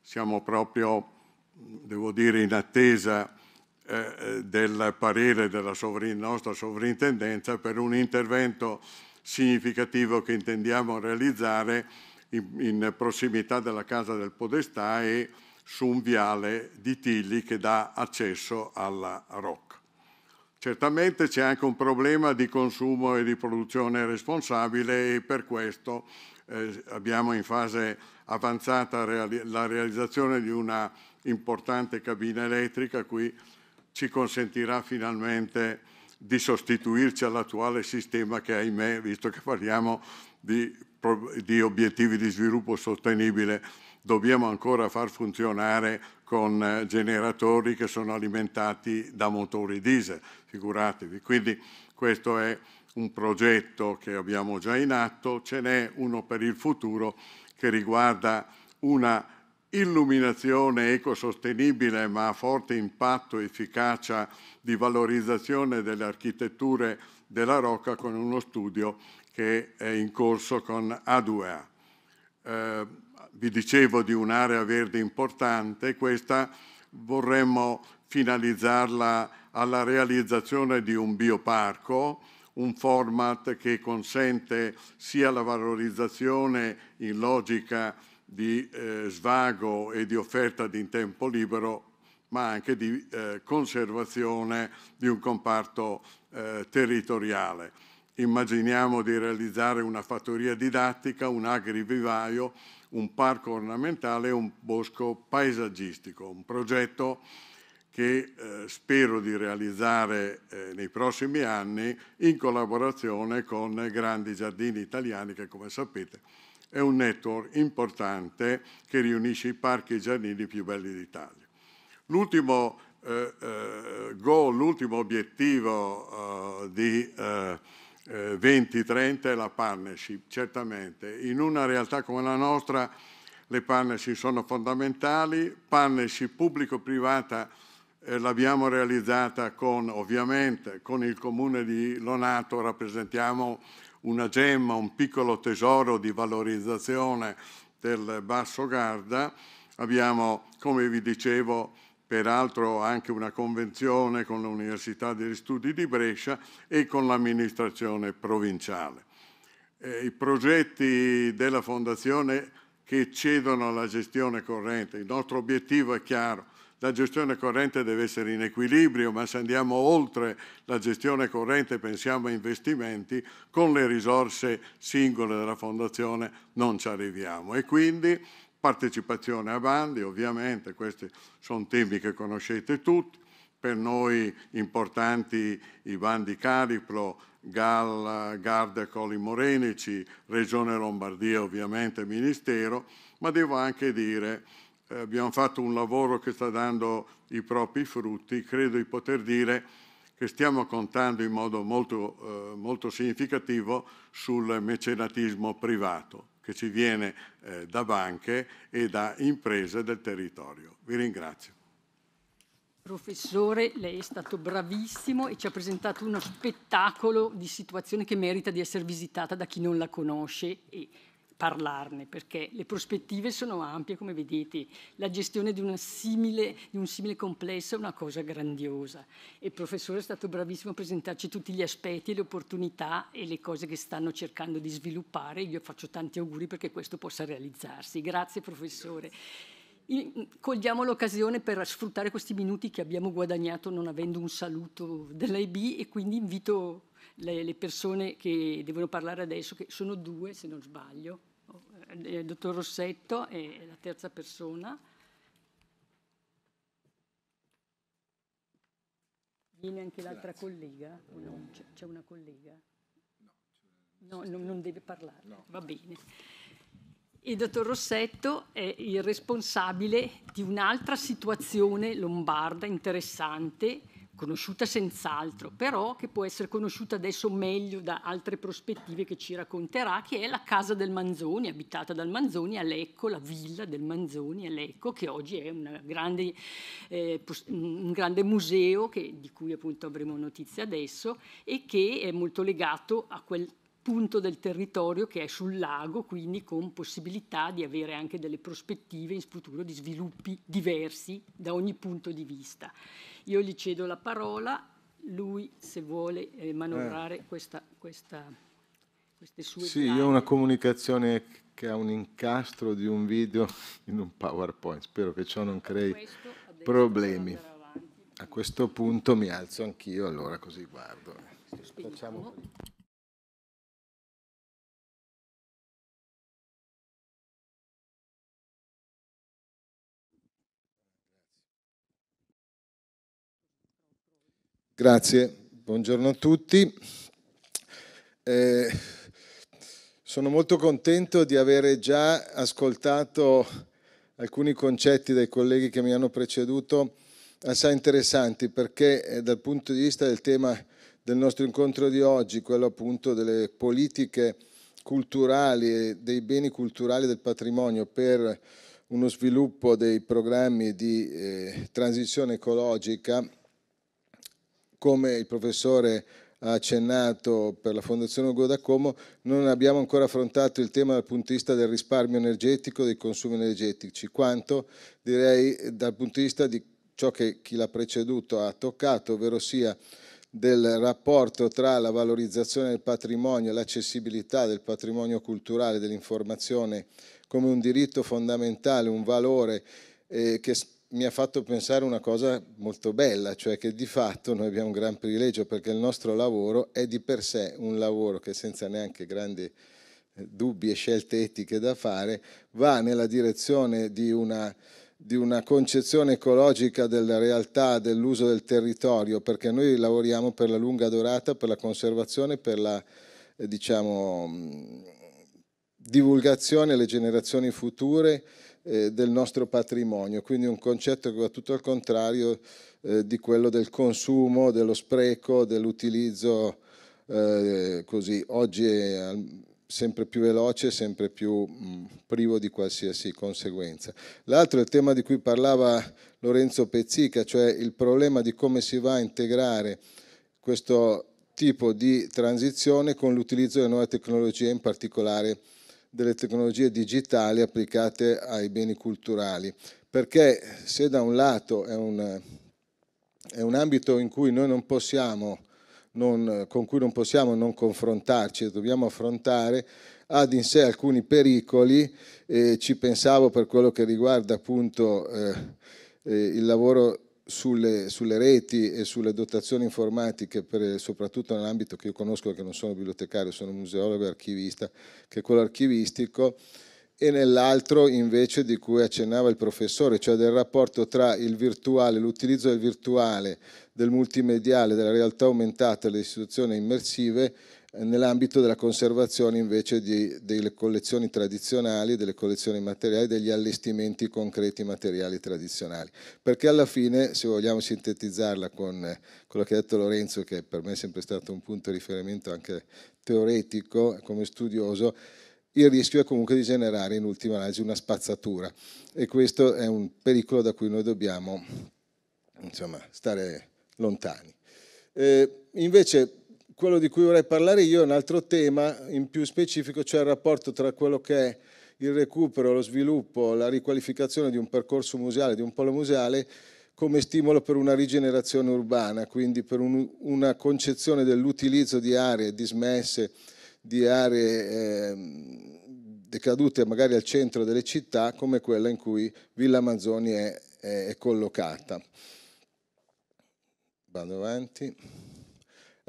siamo proprio, devo dire, in attesa eh, eh del parere della sovrin nostra sovrintendenza per un intervento significativo che intendiamo realizzare in, in prossimità della Casa del Podestà e su un viale di Tilli che dà accesso alla Rocca. Certamente c'è anche un problema di consumo e di produzione responsabile e per questo eh, abbiamo in fase avanzata reali la realizzazione di una importante cabina elettrica qui ci consentirà finalmente di sostituirci all'attuale sistema che ahimè, visto che parliamo di di obiettivi di sviluppo sostenibile dobbiamo ancora far funzionare con eh, generatori che sono alimentati da motori diesel, figuratevi. Quindi questo è un progetto che abbiamo già in atto, ce n'è uno per il futuro che riguarda una illuminazione ecosostenibile ma a forte impatto e efficacia di valorizzazione delle architetture della rocca con uno studio che è in corso con a Adua. Eh, vi dicevo di un'area verde importante, questa vorremmo finalizzarla alla realizzazione di un bioparco, un format che consente sia la valorizzazione in logica di eh, svago e di offerta di tempo libero, ma anche di eh, conservazione di un comparto eh, territoriale immaginiamo di realizzare una fattoria didattica, un agrivivaio, un parco ornamentale e un bosco paesaggistico, un progetto che eh, spero di realizzare eh, nei prossimi anni in collaborazione con Grandi Giardini Italiani che come sapete è un network importante che riunisce i parchi e i giardini più belli d'Italia. L'ultimo eh, eh l'ultimo obiettivo eh, di eh, eh, 2030 è la partnership, certamente. In una realtà come la nostra le partnership sono fondamentali, partnership pubblico-privata eh, l'abbiamo realizzata con, ovviamente con il comune di Lonato, rappresentiamo una gemma, un piccolo tesoro di valorizzazione del Basso Garda, abbiamo, come vi dicevo, peraltro anche una convenzione con l'Università degli Studi di Brescia e con l'amministrazione provinciale. Eh, I progetti della Fondazione che cedono alla gestione corrente, il nostro obiettivo è chiaro, la gestione corrente deve essere in equilibrio, ma se andiamo oltre la gestione corrente pensiamo a investimenti, con le risorse singole della Fondazione non ci arriviamo. E quindi Partecipazione a bandi, ovviamente, questi sono temi che conoscete tutti, per noi importanti i bandi Cariplo, Gal, Garda Coli Morenici, Regione Lombardia ovviamente, Ministero, ma devo anche dire eh, abbiamo fatto un lavoro che sta dando i propri frutti, credo di poter dire che stiamo contando in modo molto, eh, molto significativo sul mecenatismo privato che ci viene eh, da banche e da imprese del territorio. Vi ringrazio. Professore, lei è stato bravissimo e ci ha presentato uno spettacolo di situazione che merita di essere visitata da chi non la conosce e parlarne perché le prospettive sono ampie come vedete, la gestione di, simile, di, un simile complesso è una cosa grandiosa e il professore è stato bravissimo a presentarci tutti gli aspetti e le opportunità e le cose che stanno cercando di sviluppare io faccio tanti auguri perché questo possa realizzarsi. Grazie professore. Grazie cogliamo l'occasione per sfruttare questi minuti che abbiamo guadagnato non avendo un saluto dell'AIB e quindi invito le persone che devono parlare adesso, che sono due se non sbaglio, eh, il dottor Rossetto è la terza persona. Viene anche l'altra collega? No, c'è una collega? No, non, non deve parlare. No. Va bene. Il dottor Rossetto è il responsabile di un'altra situazione lombarda interessante conosciuta senz'altro, però che può essere conosciuta adesso meglio da altre prospettive che ci racconterà, che è la casa del Manzoni, abitata dal Manzoni a Lecco, la villa del Manzoni a Lecco, che oggi è grande, eh, un grande museo che, di cui appunto avremo notizia adesso e che è molto legato a quel punto del territorio che è sul lago, quindi con possibilità di avere anche delle prospettive in futuro di sviluppi diversi da ogni punto di vista. Io gli cedo la parola, lui se vuole eh, manovrare eh. Questa, questa, queste sue... Sì, piani. io ho una comunicazione che ha un incastro di un video in un PowerPoint, spero che ciò non crei questo, problemi. A questo punto mi alzo anch'io, allora così guardo. Facciamo... Grazie, buongiorno a tutti. Eh, sono molto contento di avere già ascoltato alcuni concetti dai colleghi che mi hanno preceduto assai interessanti perché eh, dal punto di vista del tema del nostro incontro di oggi, quello appunto delle politiche culturali e dei beni culturali del patrimonio per uno sviluppo dei programmi di eh, transizione ecologica come il professore ha accennato per la Fondazione Ugo da Como, non abbiamo ancora affrontato il tema dal punto di vista del risparmio energetico, dei consumi energetici, quanto direi dal punto di vista di ciò che chi l'ha preceduto ha toccato, ovvero sia del rapporto tra la valorizzazione del patrimonio e l'accessibilità del patrimonio culturale, dell'informazione come un diritto fondamentale, un valore eh, che mi ha fatto pensare una cosa molto bella, cioè che di fatto noi abbiamo un gran privilegio perché il nostro lavoro è di per sé un lavoro che senza neanche grandi eh, dubbi e scelte etiche da fare va nella direzione di una, di una concezione ecologica della realtà, dell'uso del territorio, perché noi lavoriamo per la lunga durata, per la conservazione, per la eh, diciamo, mm, divulgazione alle generazioni future eh, del nostro patrimonio, quindi un concetto che va tutto al contrario eh, di quello del consumo, dello spreco, dell'utilizzo eh, così oggi è sempre più veloce, sempre più mh, mm, privo di qualsiasi conseguenza. L'altro è il tema di cui parlava Lorenzo Pezzica, cioè il problema di come si va a integrare questo tipo di transizione con l'utilizzo delle nuove tecnologie, in particolare delle tecnologie digitali applicate ai beni culturali, perché se da un lato è un, è un ambito cui possiamo, non, con cui non possiamo non confrontarci, dobbiamo affrontare, ha in sé alcuni pericoli, eh, ci pensavo per quello che riguarda appunto eh, eh, il lavoro sulle, sulle, reti e sulle dotazioni informatiche, per, soprattutto nell'ambito che io conosco, che non sono bibliotecario, sono museologo e archivista, che è quello archivistico, e nell'altro invece di cui accennava il professore, cioè del rapporto tra il virtuale, l'utilizzo del virtuale, del multimediale, della realtà aumentata, le istituzioni immersive eh, nell'ambito della conservazione invece di, delle collezioni tradizionali, delle collezioni materiali, degli allestimenti concreti materiali tradizionali. Perché alla fine, se vogliamo sintetizzarla con quello che ha detto Lorenzo, che per me è sempre stato un punto di riferimento anche teoretico come studioso, il rischio è comunque di generare in ultima analisi una spazzatura e questo è un pericolo da cui noi dobbiamo insomma, stare lontani. Eh, invece quello di cui vorrei parlare io è un altro tema in più specifico, cioè il rapporto tra quello che è il recupero, lo sviluppo, la riqualificazione di un percorso museale, di un polo museale, come stimolo per una rigenerazione urbana, quindi per un, una concezione dell'utilizzo di aree dismesse, di aree eh, decadute magari al centro delle città, come quella in cui Villa Manzoni è, è, è collocata. Vado avanti.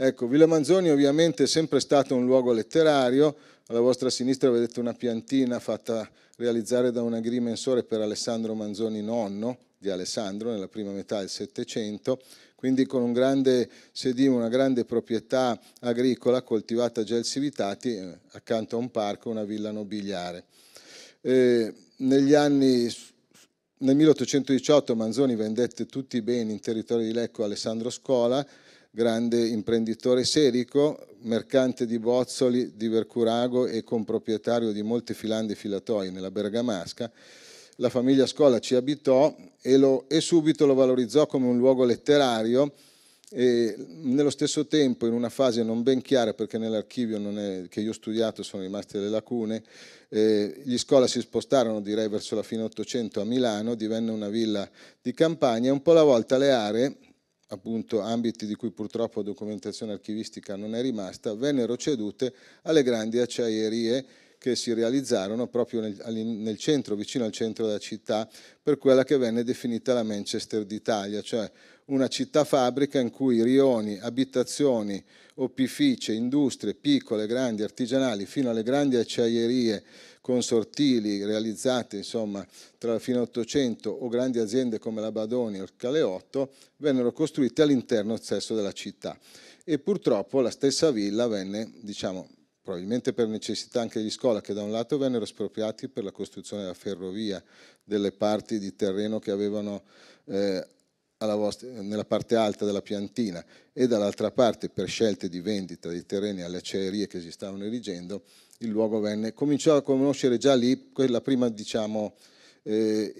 Ecco, Villa Manzoni ovviamente è sempre stato un luogo letterario, alla vostra sinistra vedete una piantina fatta realizzare da un agrimensore per Alessandro Manzoni nonno di Alessandro nella prima metà del Settecento, quindi con un grande sedime, una grande proprietà agricola coltivata a Gelsivitati, eh, accanto a un parco, una villa nobiliare. Eh, negli anni, nel 1818 Manzoni vendette tutti i beni in territorio di Lecco a Alessandro Scola, grande imprenditore serico, mercante di bozzoli di Vercurago e comproprietario di molte filande e filatoi nella Bergamasca, la famiglia Scola ci abitò e, lo, e subito lo valorizzò come un luogo letterario e nello stesso tempo in una fase non ben chiara perché nell'archivio è, che io ho studiato sono rimaste le lacune eh, gli Scola si spostarono direi verso la fine 800 a Milano divenne una villa di campagna e un po' alla volta le aree appunto ambiti di cui purtroppo documentazione archivistica non è rimasta, vennero cedute alle grandi acciaierie che si realizzarono proprio nel, nel, centro, vicino al centro della città, per quella che venne definita la Manchester d'Italia, cioè una città fabbrica in cui rioni, abitazioni, opificie, industrie piccole, grandi, artigianali, fino alle grandi acciaierie consortili realizzate insomma, tra la fine dell'Ottocento o grandi aziende come la Badoni o il Caleotto vennero costruite all'interno stesso della città e purtroppo la stessa villa venne, diciamo, probabilmente per necessità anche di scuola, che da un lato vennero espropriati per la costruzione della ferrovia, delle parti di terreno che avevano eh, nella parte alta della piantina e dall'altra parte per scelte di vendita dei terreni alle acciaierie che si stavano erigendo, il luogo venne. Cominciò a conoscere già lì prima, diciamo, eh,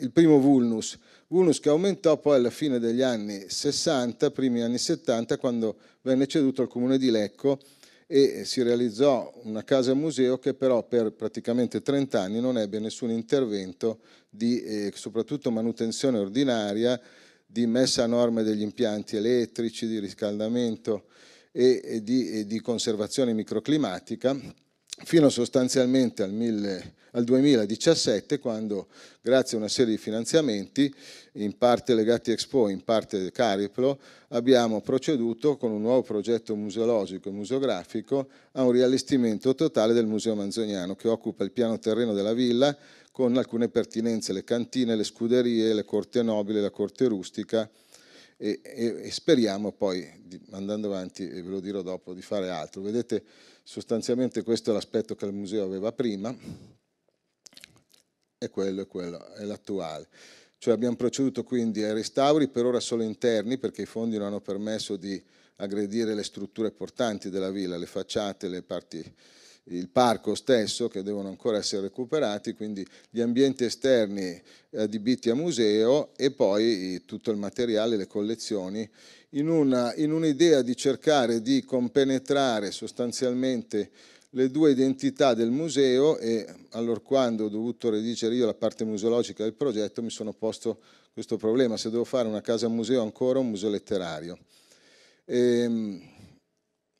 il primo vulnus, vulnus che aumentò poi alla fine degli anni 60, primi anni 70, quando venne ceduto al comune di Lecco e si realizzò una casa museo che però per praticamente 30 anni non ebbe nessun intervento di eh, soprattutto manutenzione ordinaria, di messa a norma degli impianti elettrici, di riscaldamento e, e, di, e di conservazione microclimatica fino sostanzialmente al, mille, al, 2017 quando grazie a una serie di finanziamenti in parte legati a Expo, in parte Cariplo abbiamo proceduto con un nuovo progetto museologico e museografico a un riallestimento totale del Museo Manzoniano che occupa il piano terreno della villa con alcune pertinenze, le cantine, le scuderie, le corte nobile, la corte rustica e, e, e speriamo poi, di, andando avanti, e ve lo dirò dopo, di fare altro. Vedete, sostanzialmente questo è l'aspetto che il museo aveva prima, e quello è quello, è l'attuale. Cioè abbiamo proceduto quindi ai restauri, per ora solo interni, perché i fondi non hanno permesso di aggredire le strutture portanti della villa, le facciate, le parti il parco stesso che devono ancora essere recuperati, quindi gli ambienti esterni eh, adibiti a museo e poi tutto il materiale, le collezioni, in, un'idea di cercare di compenetrare sostanzialmente le due identità del museo e allora quando ho dovuto redigere io la parte museologica del progetto mi sono posto questo problema, se devo fare una casa museo ancora o un museo letterario. Ehm,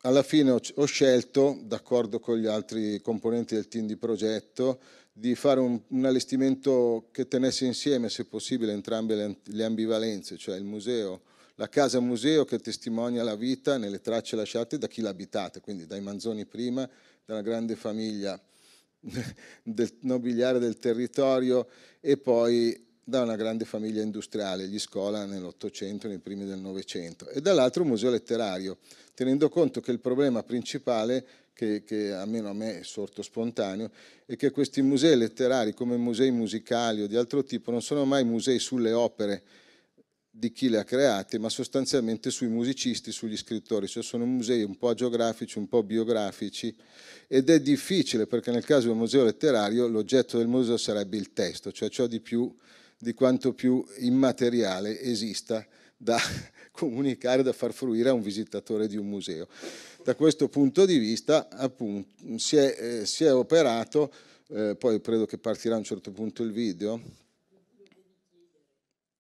alla fine ho, scelto, d'accordo con gli altri componenti del team di progetto, di fare un, un allestimento che tenesse insieme, se possibile, entrambe le, le ambivalenze, cioè il museo, la casa museo che testimonia la vita nelle tracce lasciate da chi l'abitata, quindi dai Manzoni prima, dalla grande famiglia del nobiliare del territorio e poi da una grande famiglia industriale, gli Scola nell'Ottocento, nei primi del Novecento, e dall'altro un museo letterario, tenendo conto che il problema principale, che, che almeno a me è sorto spontaneo, è che questi musei letterari, come musei musicali o di altro tipo, non sono mai musei sulle opere di chi le ha create, ma sostanzialmente sui musicisti, sugli scrittori, cioè sono musei un po' geografici, un po' biografici ed è difficile perché nel caso di un museo letterario l'oggetto del museo sarebbe il testo, cioè ciò di più di quanto più immateriale esista da comunicare, da far fruire a un visitatore di un museo. Da questo punto di vista appunto, si, è, eh, si è operato, eh, poi credo che partirà a un certo punto il video.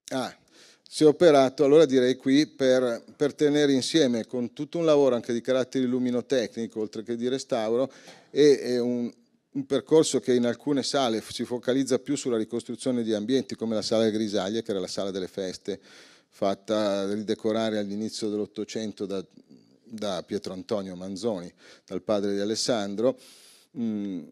Ah, si è operato, allora direi qui, per, per, tenere insieme con tutto un lavoro anche di carattere illuminotecnico, oltre che di restauro, e, e un, un percorso che in alcune sale si focalizza più sulla ricostruzione di ambienti come la sala Grisaglia, che era la sala delle feste, fatta ridecorare all'inizio dell'Ottocento da, da, Pietro Antonio Manzoni, dal padre di Alessandro, mh, mm,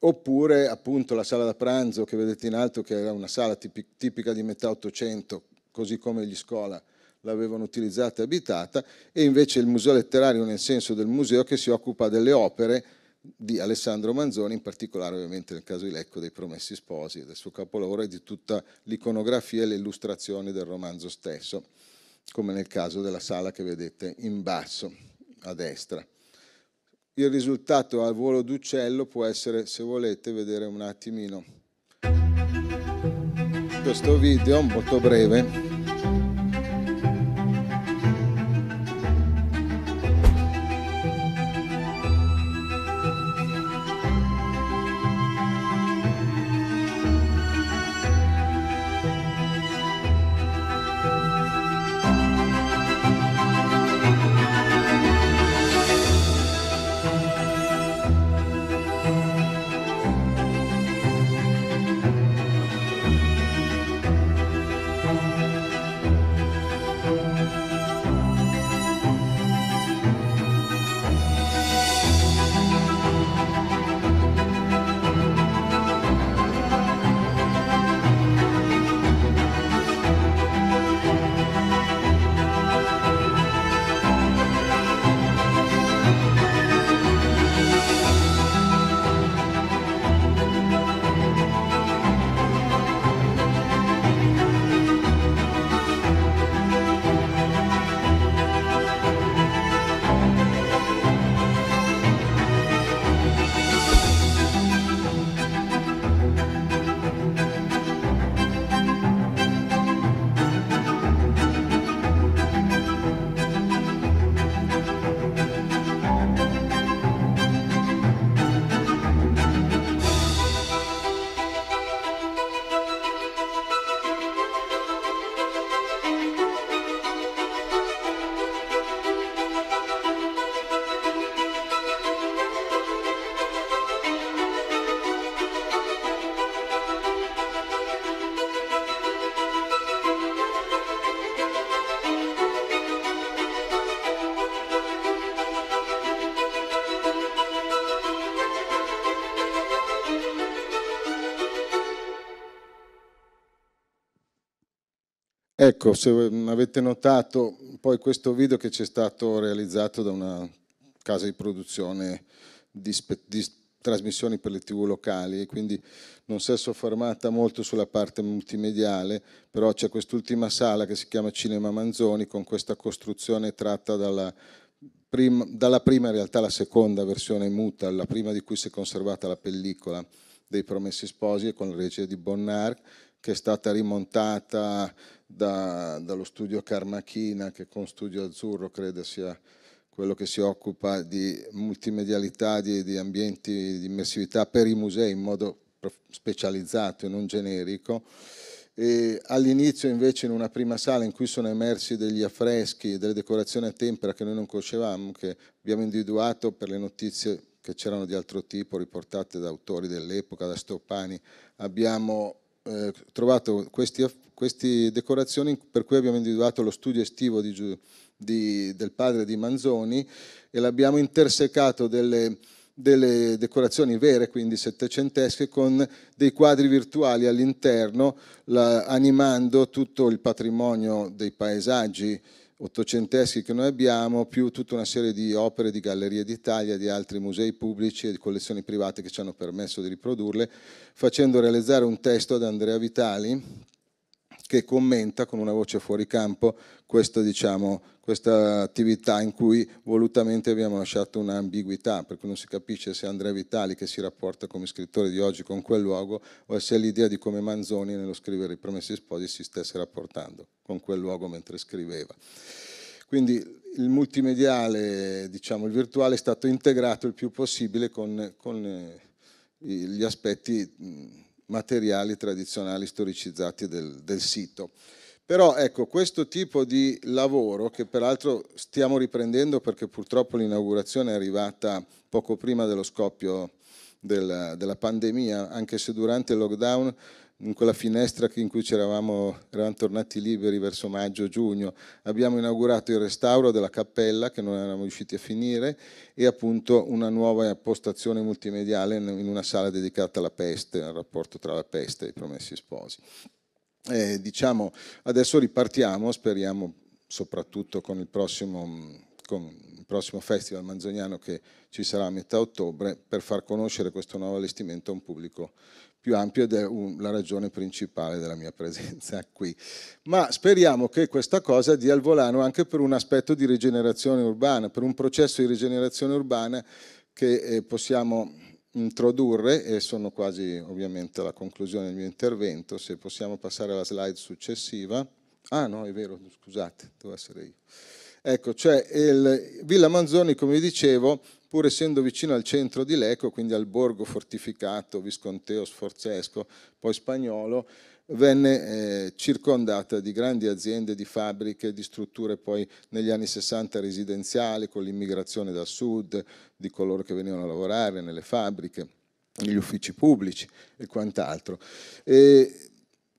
oppure appunto la sala da pranzo che vedete in alto, che era una sala tipica di metà Ottocento, così come gli scola l'avevano utilizzata e abitata, e invece il museo letterario nel senso del museo che si occupa delle opere di Alessandro Manzoni, in particolare ovviamente nel caso di Lecco dei Promessi Sposi, del suo capolavoro e di tutta l'iconografia e le illustrazioni del romanzo stesso, come nel caso della sala che vedete in basso a destra. Il risultato al volo d'uccello può essere, se volete, vedere un attimino questo video molto breve Ecco, se mm, avete notato poi questo video che ci è stato realizzato da una casa di produzione di, di trasmissioni per le tv locali e quindi non si è soffermata molto sulla parte multimediale, però c'è quest'ultima sala che si chiama Cinema Manzoni con questa costruzione tratta dalla prima, dalla prima in realtà la seconda versione muta, la prima di cui si è conservata la pellicola dei Promessi Sposi con la regia di Bonnard che è stata rimontata da, dallo studio Carmachina che con Studio Azzurro credo sia quello che si occupa di multimedialità, di, di ambienti di immersività per i musei in modo specializzato e non generico. All'inizio invece in una prima sala in cui sono emersi degli affreschi, delle decorazioni a tempera che noi non conoscevamo, che abbiamo individuato per le notizie che c'erano di altro tipo, riportate da autori dell'epoca, da Stoppani, abbiamo eh, trovato questi affreschi queste decorazioni per cui abbiamo individuato lo studio estivo di, di, del padre di Manzoni e l'abbiamo intersecato delle, delle decorazioni vere, quindi settecentesche, con dei quadri virtuali all'interno, animando tutto il patrimonio dei paesaggi ottocenteschi che noi abbiamo, più tutta una serie di opere di Gallerie d'Italia, di altri musei pubblici e di collezioni private che ci hanno permesso di riprodurle, facendo realizzare un testo ad Andrea Vitali, che commenta con una voce fuori campo questo, diciamo, questa attività in cui volutamente abbiamo lasciato un'ambiguità, perché non si capisce se Andrea Vitali che si rapporta come scrittore di oggi con quel luogo o se l'idea di come Manzoni nello scrivere i Promessi Sposi si stesse rapportando con quel luogo mentre scriveva. Quindi il multimediale, diciamo il virtuale, è stato integrato il più possibile con, con eh, gli aspetti materiali tradizionali storicizzati del, del sito. Però ecco, questo tipo di lavoro, che peraltro stiamo riprendendo perché purtroppo l'inaugurazione è arrivata poco prima dello scoppio della, della pandemia, anche se durante il lockdown in quella finestra in cui eravamo tornati liberi verso maggio-giugno. Abbiamo inaugurato il restauro della cappella che non eravamo riusciti a finire e appunto una nuova postazione multimediale in una sala dedicata alla peste, al rapporto tra la peste e i promessi sposi. Eh, diciamo, adesso ripartiamo, speriamo soprattutto con il prossimo con il prossimo festival manzoniano che ci sarà a metà ottobre per far conoscere questo nuovo allestimento a un pubblico più ampio ed è un, la ragione principale della mia presenza qui. Ma speriamo che questa cosa dia il volano anche per un aspetto di rigenerazione urbana, per un processo di rigenerazione urbana che eh, possiamo introdurre, e sono quasi ovviamente alla conclusione del mio intervento, se possiamo passare alla slide successiva. Ah no, è vero, scusate, devo essere io. Ecco, cioè il, Villa Manzoni, come vi dicevo, pur essendo vicino al centro di Lecco, quindi al borgo fortificato, visconteo, sforzesco, poi spagnolo, venne eh, circondata di grandi aziende, di fabbriche, di strutture poi negli anni 60 residenziali, con l'immigrazione dal sud, di coloro che venivano a lavorare nelle fabbriche, negli uffici pubblici e quant'altro. E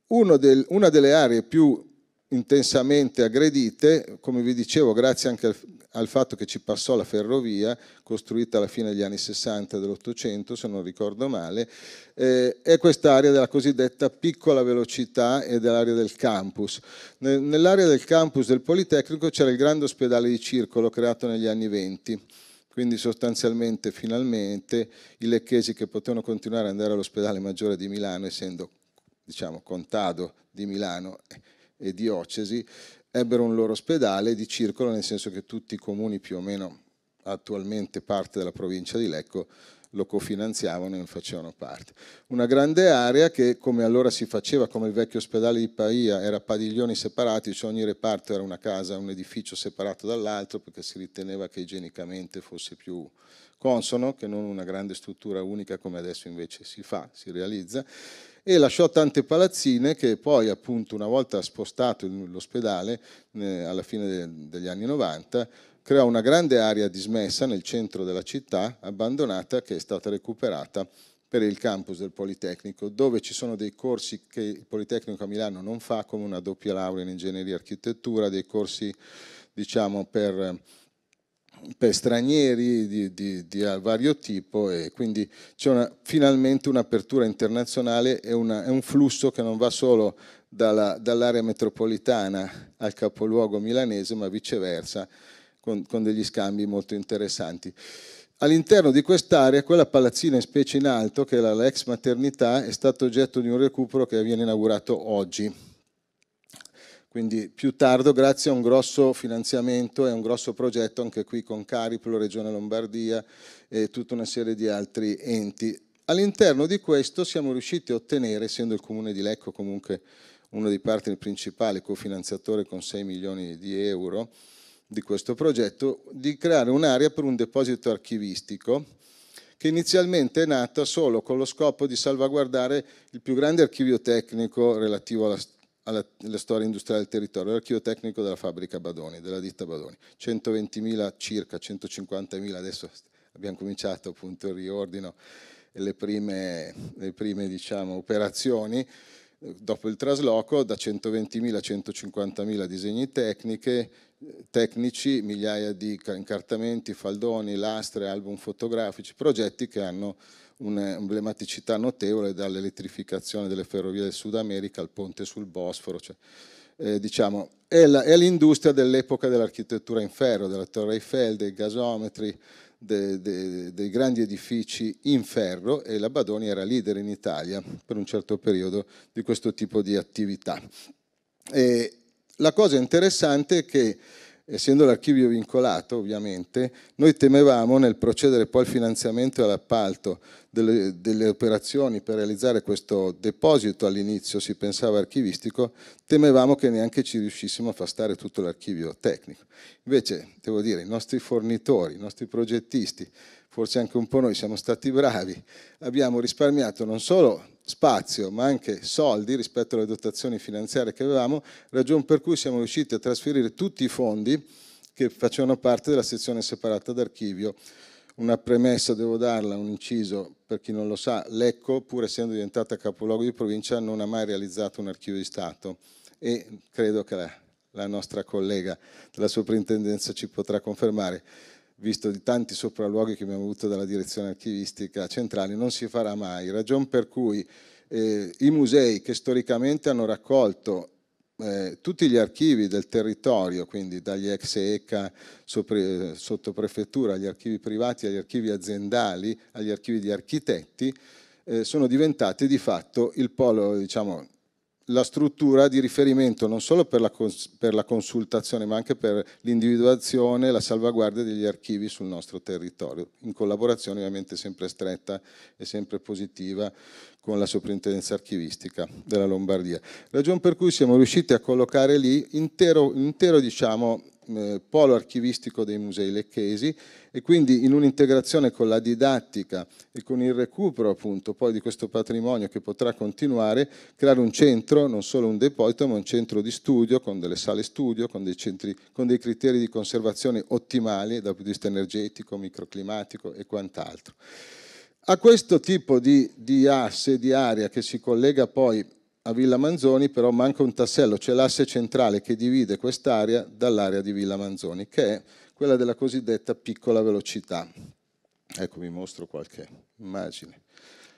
una delle aree più intensamente aggredite, come vi dicevo, grazie anche al, al, fatto che ci passò la ferrovia, costruita alla fine degli anni 60 dell'Ottocento, se non ricordo male, eh, è quest'area della cosiddetta piccola velocità e dell'area del campus. nell'area del campus del Politecnico c'era il grande ospedale di circolo creato negli anni 20, quindi sostanzialmente finalmente i lecchesi che potevano continuare ad andare all'ospedale maggiore di Milano, essendo diciamo contado di Milano, e diocesi ebbero un loro ospedale di circolo, nel senso che tutti i comuni più o meno attualmente parte della provincia di Lecco lo cofinanziavano e ne facevano parte. Una grande area che come allora si faceva, come il vecchio ospedale di Pavia, era padiglioni separati, cioè ogni reparto era una casa, un edificio separato dall'altro perché si riteneva che igienicamente fosse più consono, che non una grande struttura unica come adesso invece si fa, si realizza, e lasciò tante palazzine che poi appunto una volta spostato l'ospedale eh, alla fine de degli anni 90 creò una grande area dismessa nel centro della città, abbandonata, che è stata recuperata per il campus del Politecnico, dove ci sono dei corsi che il Politecnico a Milano non fa, come una doppia laurea in ingegneria e architettura, dei corsi diciamo per per stranieri di, di, di vario tipo e quindi c'è finalmente un'apertura internazionale e una, è un flusso che non va solo dall'area metropolitana al capoluogo milanese ma viceversa con, con degli scambi molto interessanti. All'interno di quest'area, quella palazzina in specie in alto, che era l'ex maternità, è stato oggetto di un recupero che viene inaugurato oggi quindi più tardi, grazie a un grosso finanziamento e a un grosso progetto, anche qui con Cariplo, Regione Lombardia e tutta una serie di altri enti. All'interno di questo siamo riusciti a ottenere, essendo il Comune di Lecco comunque uno dei partner principali, cofinanziatore con 6 milioni di euro di questo progetto, di creare un'area per un deposito archivistico che inizialmente è nata solo con lo scopo di salvaguardare il più grande archivio tecnico relativo alla storia alla, alla, storia industriale del territorio, l'archivio tecnico della fabbrica Badoni, della ditta Badoni, 120.000 circa, 150.000, adesso abbiamo cominciato appunto il riordino e le prime, le prime diciamo, operazioni, dopo il trasloco da 120.000 a 150.000 disegni tecniche, tecnici, migliaia di incartamenti, faldoni, lastre, album fotografici, progetti che hanno un'emblematicità notevole dall'elettrificazione delle ferrovie del Sud America al ponte sul Bosforo. Cioè, eh, diciamo, è, l'industria dell'epoca dell'architettura in ferro, della Torre Eiffel, dei gasometri, de, de, dei grandi edifici in ferro e la Badoni era leader in Italia per un certo periodo di questo tipo di attività. E la cosa interessante è che essendo l'archivio vincolato ovviamente, noi temevamo nel procedere poi al finanziamento e all'appalto delle, delle, operazioni per realizzare questo deposito all'inizio, si pensava archivistico, temevamo che neanche ci riuscissimo a far stare tutto l'archivio tecnico. Invece, devo dire, i nostri fornitori, i nostri progettisti, forse anche un po' noi siamo stati bravi, abbiamo risparmiato non solo spazio ma anche soldi rispetto alle dotazioni finanziarie che avevamo, ragione per cui siamo riusciti a trasferire tutti i fondi che facevano parte della sezione separata d'archivio. Una premessa devo darla, un inciso, per chi non lo sa, Lecco, pur essendo diventata capoluogo di provincia, non ha mai realizzato un archivio di Stato e credo che la, la nostra collega della soprintendenza ci potrà confermare visto di tanti sopralluoghi che abbiamo avuto dalla direzione archivistica centrale, non si farà mai, ragion per cui eh, i musei che storicamente hanno raccolto eh, tutti gli archivi del territorio, quindi dagli ex ECA, sopra, sotto prefettura, agli archivi privati, agli archivi aziendali, agli archivi di architetti, eh, sono diventati di fatto il polo, diciamo, la struttura di riferimento non solo per la, cons per la consultazione ma anche per l'individuazione e la salvaguardia degli archivi sul nostro territorio, in collaborazione ovviamente sempre stretta e sempre positiva con la soprintendenza archivistica della Lombardia. Ragione per cui siamo riusciti a collocare lì intero, intero diciamo, eh, polo archivistico dei musei lecchesi e quindi in un'integrazione con la didattica e con il recupero appunto poi di questo patrimonio che potrà continuare, creare un centro, non solo un deposito, ma un centro di studio con delle sale studio, con dei, centri, con dei criteri di conservazione ottimali dal punto di vista energetico, microclimatico e quant'altro. A questo tipo di, di asse, di area che si collega poi a Villa Manzoni però manca un tassello, c'è l'asse centrale che divide quest'area dall'area di Villa Manzoni, che è quella della cosiddetta piccola velocità. Ecco, vi mostro qualche immagine.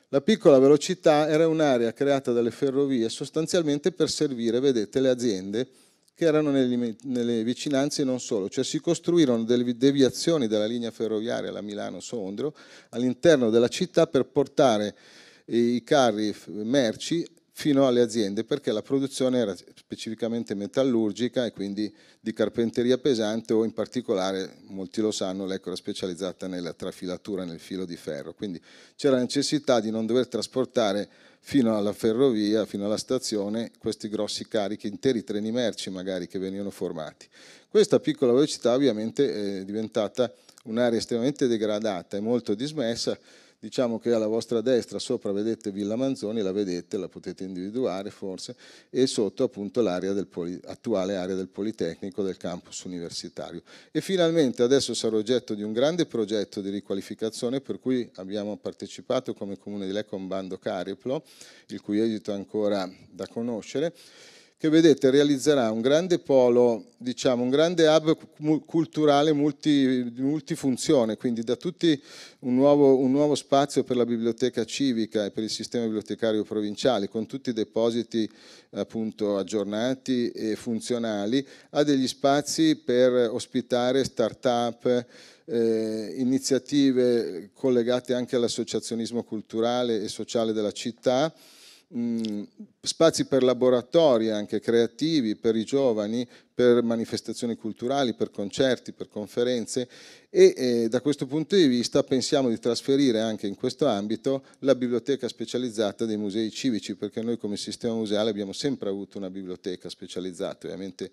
La piccola velocità era un'area creata dalle ferrovie sostanzialmente per servire, vedete, le aziende che erano nelle, vicinanze e non solo, cioè si costruirono delle deviazioni della linea ferroviaria, la Milano-Sondrio, all'interno della città per portare i carri merci fino alle aziende perché la produzione era specificamente metallurgica e quindi di carpenteria pesante o in particolare, molti lo sanno, l'ECO era specializzata nella trafilatura nel filo di ferro, quindi c'era necessità di non dover trasportare fino alla ferrovia, fino alla stazione, questi grossi carichi, interi treni merci magari che venivano formati. Questa piccola velocità ovviamente è diventata un'area estremamente degradata e molto dismessa diciamo che alla vostra destra sopra vedete Villa Manzoni, la vedete, la potete individuare forse, e sotto appunto l'area del poli, attuale area del Politecnico del campus universitario. E finalmente adesso sarà oggetto di un grande progetto di riqualificazione per cui abbiamo partecipato come Comune di Lecco a un bando Cariplo, il cui edito è ancora da conoscere, che vedete realizzerà un grande polo, diciamo un grande hub culturale multi, multifunzione, quindi da tutti un nuovo, un nuovo, spazio per la biblioteca civica e per il sistema bibliotecario provinciale, con tutti i depositi appunto aggiornati e funzionali, a degli spazi per ospitare start-up, eh, iniziative collegate anche all'associazionismo culturale e sociale della città, spazi per laboratori anche creativi per i giovani, per manifestazioni culturali, per concerti, per conferenze e eh, da questo punto di vista pensiamo di trasferire anche in questo ambito la biblioteca specializzata dei musei civici perché noi come sistema museale abbiamo sempre avuto una biblioteca specializzata, ovviamente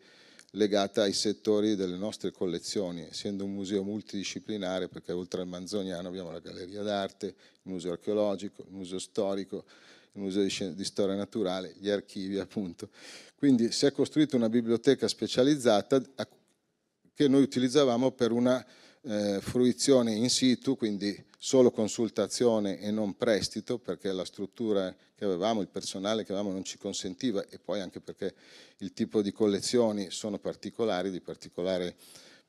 legata ai settori delle nostre collezioni, essendo un museo multidisciplinare perché oltre al Manzoniano abbiamo la Galleria d'Arte, il Museo Archeologico, il Museo Storico, il Museo di, Storia Naturale, gli archivi appunto. Quindi si è costruita una biblioteca specializzata che noi utilizzavamo per una eh, fruizione in situ, quindi solo consultazione e non prestito, perché la struttura che avevamo, il personale che avevamo non ci consentiva e poi anche perché il tipo di collezioni sono particolari, di particolare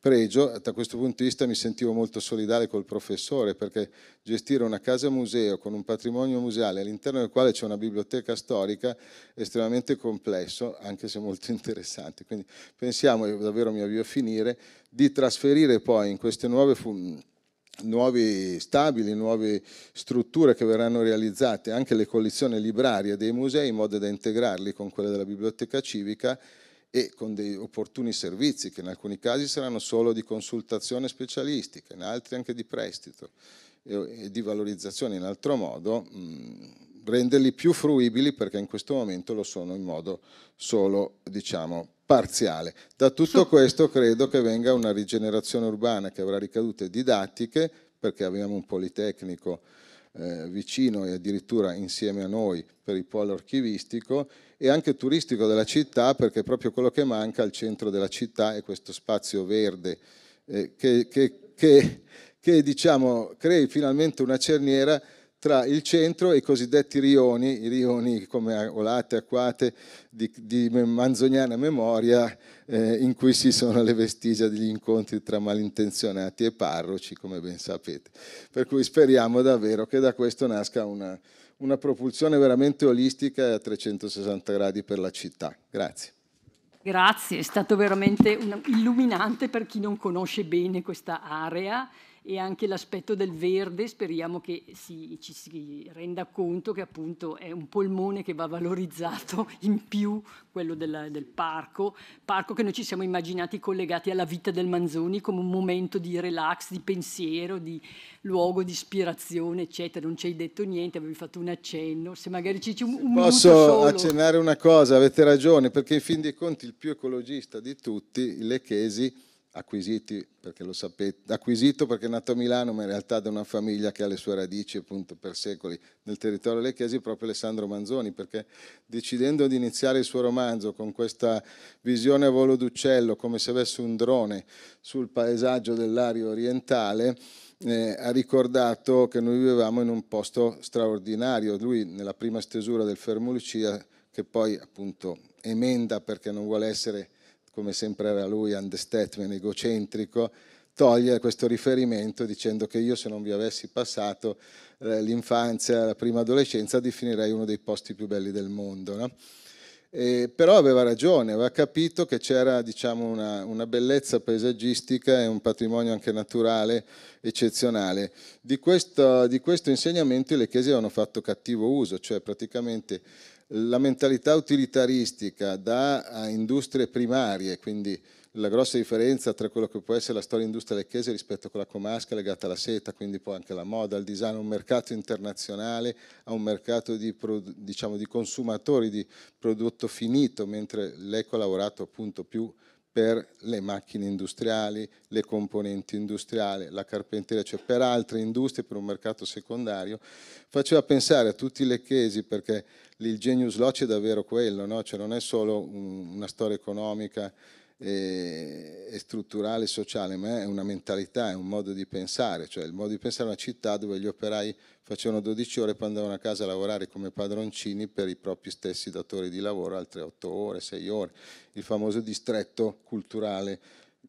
pregio, da questo punto di vista mi sentivo molto solidale col professore perché gestire una casa museo con un patrimonio museale all'interno del quale c'è una biblioteca storica è estremamente complesso, anche se molto interessante. Quindi pensiamo, e davvero mi avvio a finire, di trasferire poi in queste nuove funzioni nuovi stabili, nuove strutture che verranno realizzate, anche le collezioni librarie dei musei in modo da integrarli con quelle della biblioteca civica e con dei opportuni servizi che in alcuni casi saranno solo di consultazione specialistica, in altri anche di prestito e, di valorizzazione in altro modo, mh, renderli più fruibili perché in questo momento lo sono in modo solo, diciamo, parziale. Da tutto questo credo che venga una rigenerazione urbana che avrà ricadute didattiche perché abbiamo un Politecnico eh, vicino e addirittura insieme a noi per il polo archivistico e anche turistico della città perché proprio quello che manca al centro della città è questo spazio verde eh, che, che, che, che diciamo, crei finalmente una cerniera tra il centro e i cosiddetti rioni, i rioni come olate, acquate, di, di manzoniana memoria, eh, in cui si sono le vestigia degli incontri tra malintenzionati e parroci, come ben sapete. Per cui speriamo davvero che da questo nasca una, una propulsione veramente olistica a 360 gradi per la città. Grazie. Grazie, è stato veramente illuminante per chi non conosce bene questa area e anche l'aspetto del verde speriamo che si, ci si renda conto che appunto è un polmone che va valorizzato in più quello della, del parco, parco che noi ci siamo immaginati collegati alla vita del Manzoni come un momento di relax, di pensiero, di luogo di ispirazione, eccetera. Non ci hai detto niente, avevi fatto un accenno, se magari ci c'è un, un Posso accennare una cosa, avete ragione, perché in fin dei conti il più ecologista di tutti, il Lechesi, acquisiti perché lo sapete, acquisito perché è nato a Milano, ma in realtà da una famiglia che ha le sue radici appunto per secoli nel territorio delle lecchesi, proprio Alessandro Manzoni, perché decidendo di iniziare il suo romanzo con questa visione a volo d'uccello, come se avesse un drone sul paesaggio dell'aria orientale, eh, ha ricordato che noi vivevamo in un posto straordinario. Lui nella prima stesura del Fermo Lucia, che poi appunto emenda perché non vuole essere come sempre era lui, understatement egocentrico, togliere questo riferimento dicendo che io se non vi avessi passato eh, l'infanzia, la prima adolescenza, definirei uno dei posti più belli del mondo. No? E, però aveva ragione, aveva capito che c'era diciamo, una, una, bellezza paesaggistica e un patrimonio anche naturale eccezionale. Di questo, di questo insegnamento le chiese avevano fatto cattivo uso, cioè praticamente la mentalità utilitaristica da industrie primarie, quindi la grossa differenza tra quello che può essere la storia industriale chiese rispetto a quella comasca legata alla seta, quindi poi anche alla moda, al design, a un mercato internazionale, a un mercato di, diciamo, di consumatori di prodotto finito, mentre l'eco ha lavorato appunto più per le macchine industriali, le componenti industriali, la carpenteria, cioè per altre industrie, per un mercato secondario, faceva pensare a tutti i lecchesi perché il genius loci è davvero quello, no? cioè non è solo un, una storia economica e, e strutturale e sociale, ma è una mentalità, è un modo di pensare, cioè il modo di pensare è una città dove gli operai facevano 12 ore e poi andavano a casa a lavorare come padroncini per i propri stessi datori di lavoro altre 8 ore, 6 ore, il famoso distretto culturale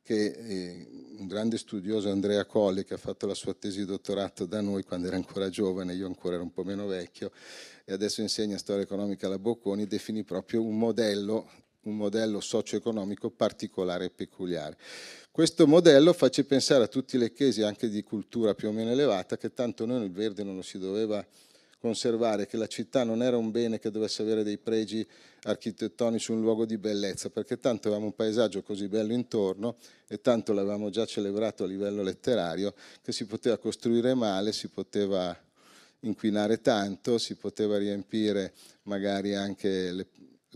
che eh, un grande studioso Andrea Colli che ha fatto la sua tesi di dottorato da noi quando era ancora giovane, io ancora ero un po' meno vecchio e adesso insegna storia economica alla Bocconi, definì proprio un modello un modello socio-economico particolare e peculiare. Questo modello face pensare a tutti i lecchesi, anche di cultura più o meno elevata, che tanto noi nel verde non lo si doveva conservare, che la città non era un bene che dovesse avere dei pregi architettonici, un luogo di bellezza, perché tanto avevamo un paesaggio così bello intorno e tanto l'avevamo già celebrato a livello letterario, che si poteva costruire male, si poteva inquinare tanto, si poteva riempire magari anche le,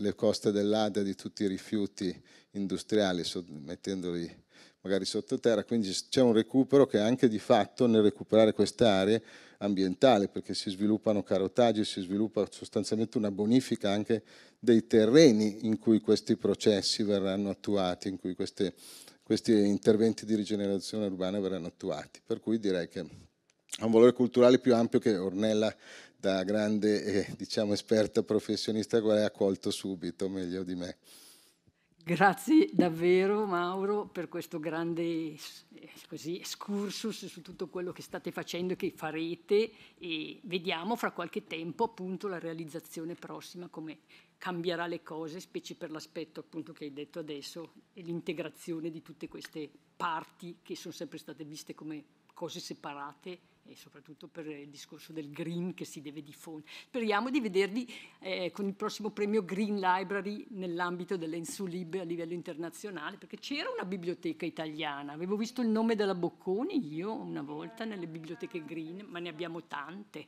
le coste dell'Adria di tutti i rifiuti industriali, mettendoli magari sottoterra, quindi c'è un recupero che anche di fatto nel recuperare queste aree ambientale, perché si sviluppano carotaggi, si sviluppa sostanzialmente una bonifica anche dei terreni in cui questi processi verranno attuati, in cui queste, questi interventi di rigenerazione urbana verranno attuati. Per cui direi che ha un valore culturale più ampio che Ornella da grande eh, diciamo, esperta professionista qual è, ha colto subito, meglio di me. Grazie davvero Mauro per questo grande eh, così, excursus su tutto quello che state facendo e che farete e vediamo fra qualche tempo appunto la realizzazione prossima come cambierà le cose, specie per l'aspetto appunto che hai detto adesso e l'integrazione di tutte queste parti che sono sempre state viste come cose separate e soprattutto per il discorso del green che si deve diffondere. Speriamo di vedervi eh, con il prossimo premio Green Library nell'ambito dell'Ensulib a livello internazionale, perché c'era una biblioteca italiana, avevo visto il nome della Bocconi io una volta nelle biblioteche green, ma ne abbiamo tante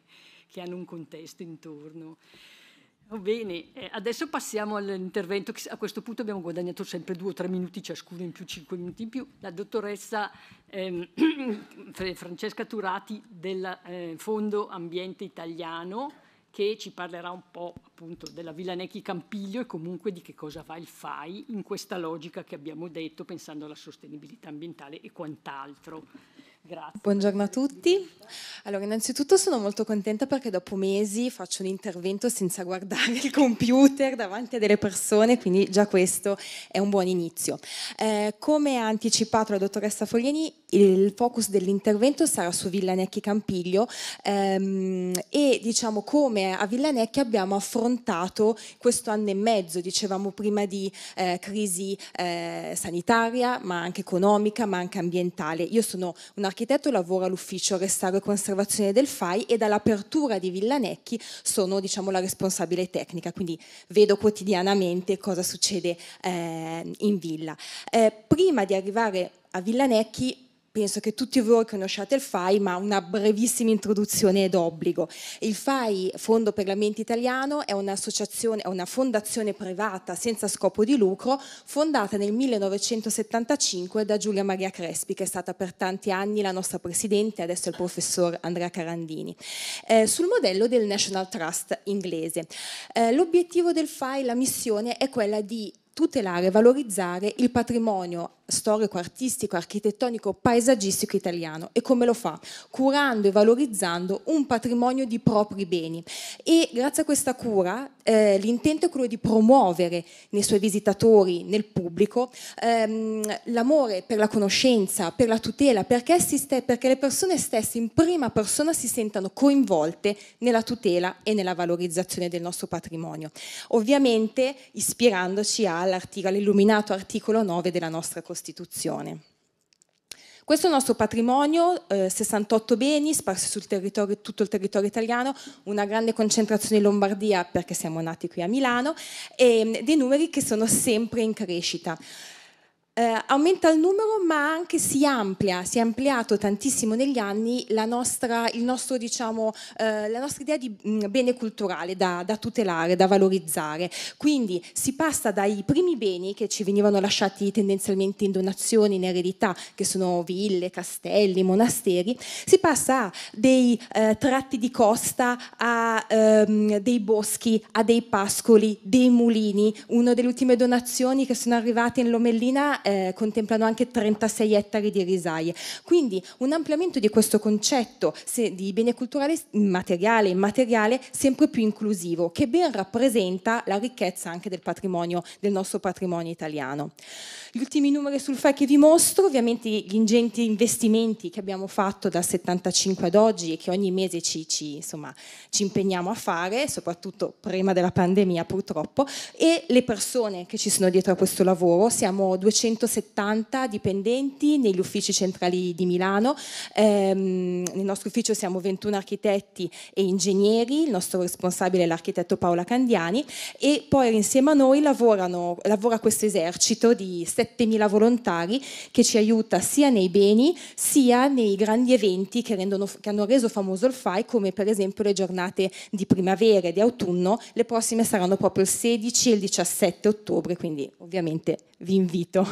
che hanno un contesto intorno. Oh, bene, eh, adesso passiamo all'intervento. A questo punto abbiamo guadagnato sempre due o tre minuti ciascuno in più, cinque minuti in più. La dottoressa eh, Francesca Turati del eh, Fondo Ambiente Italiano che ci parlerà un po' appunto della Villa Necchi Campiglio e comunque di che cosa fa il FAI in questa logica che abbiamo detto pensando alla sostenibilità ambientale e quant'altro. Grazie. Buongiorno a tutti. Allora, innanzitutto sono molto contenta perché dopo mesi faccio un intervento senza guardare il computer davanti a delle persone, quindi già questo è un buon inizio. Eh, come ha anticipato la dottoressa Fogliani, il focus dell'intervento sarà su Villanecchi Campiglio ehm, e diciamo come a Villanecchi abbiamo affrontato questo anno e mezzo, dicevamo prima di eh, crisi eh, sanitaria, ma anche economica, ma anche ambientale. Io sono una architetto lavora all'ufficio restauro e conservazione del FAI e dall'apertura di Villanecchi sono diciamo, la responsabile tecnica, quindi vedo quotidianamente cosa succede eh, in villa. Eh, prima di arrivare a Villanecchi penso che tutti voi conosciate il FAI, ma una brevissima introduzione è d'obbligo. Il FAI, Fondo per l'Ambiente Italiano, è, è una fondazione privata senza scopo di lucro, fondata nel 1975 da Giulia Maria Crespi, che è stata per tanti anni la nostra presidente, adesso è il professor Andrea Carandini, eh, sul modello del National Trust inglese. Eh, l'obiettivo del FAI, la missione, è quella di tutelare e valorizzare il patrimonio storico, artistico, architettonico, paesaggistico italiano e come lo fa? Curando e valorizzando un patrimonio di propri beni e grazie a questa cura eh, l'intento è quello di promuovere nei suoi visitatori, nel pubblico, ehm, l'amore per la conoscenza, per la tutela, perché, ste- perché le persone stesse in prima persona si sentano coinvolte nella tutela e nella valorizzazione del nostro patrimonio. Ovviamente ispirandoci all'illuminato articolo 9 della nostra Costituzione Costituzione. Questo è il nostro patrimonio, eh, 68 beni sparsi sul territorio, tutto il territorio italiano, una grande concentrazione in Lombardia perché siamo nati qui a Milano e mm, dei numeri che sono sempre in crescita eh, aumenta il numero ma anche si amplia, si è ampliato tantissimo negli anni la nostra, nostro, diciamo, eh, la nostra idea di mh, mm, bene culturale da, da, tutelare, da valorizzare. Quindi si passa dai primi beni che ci venivano lasciati tendenzialmente in donazioni, in eredità, che sono ville, castelli, monasteri, si passa a dei eh, tratti di costa, a ehm, dei boschi, a dei pascoli, dei mulini. Una delle ultime donazioni che sono arrivate in Lomellina eh, contemplano anche 36 ettari di risaie. Quindi un ampliamento di questo concetto se, di bene culturale materiale e immateriale sempre più inclusivo, che ben rappresenta la ricchezza anche del patrimonio, del nostro patrimonio italiano. Gli ultimi numeri sul FAI che vi mostro, ovviamente gli ingenti investimenti che abbiamo fatto dal 75 ad oggi e che ogni mese ci, ci, insomma, ci impegniamo a fare, soprattutto prima della pandemia purtroppo, e le persone che ci sono dietro a questo lavoro, siamo 200 170 dipendenti negli uffici centrali di Milano. Ehm, nel nostro ufficio siamo 21 architetti e ingegneri, il nostro responsabile è l'architetto Paola Candiani e poi insieme a noi lavorano, lavora questo esercito di 7.000 volontari che ci aiuta sia nei beni sia nei grandi eventi che, rendono, che hanno reso famoso il FAI come per esempio le giornate di primavera e di autunno, le prossime saranno proprio il 16 e il 17 ottobre, quindi ovviamente vi invito.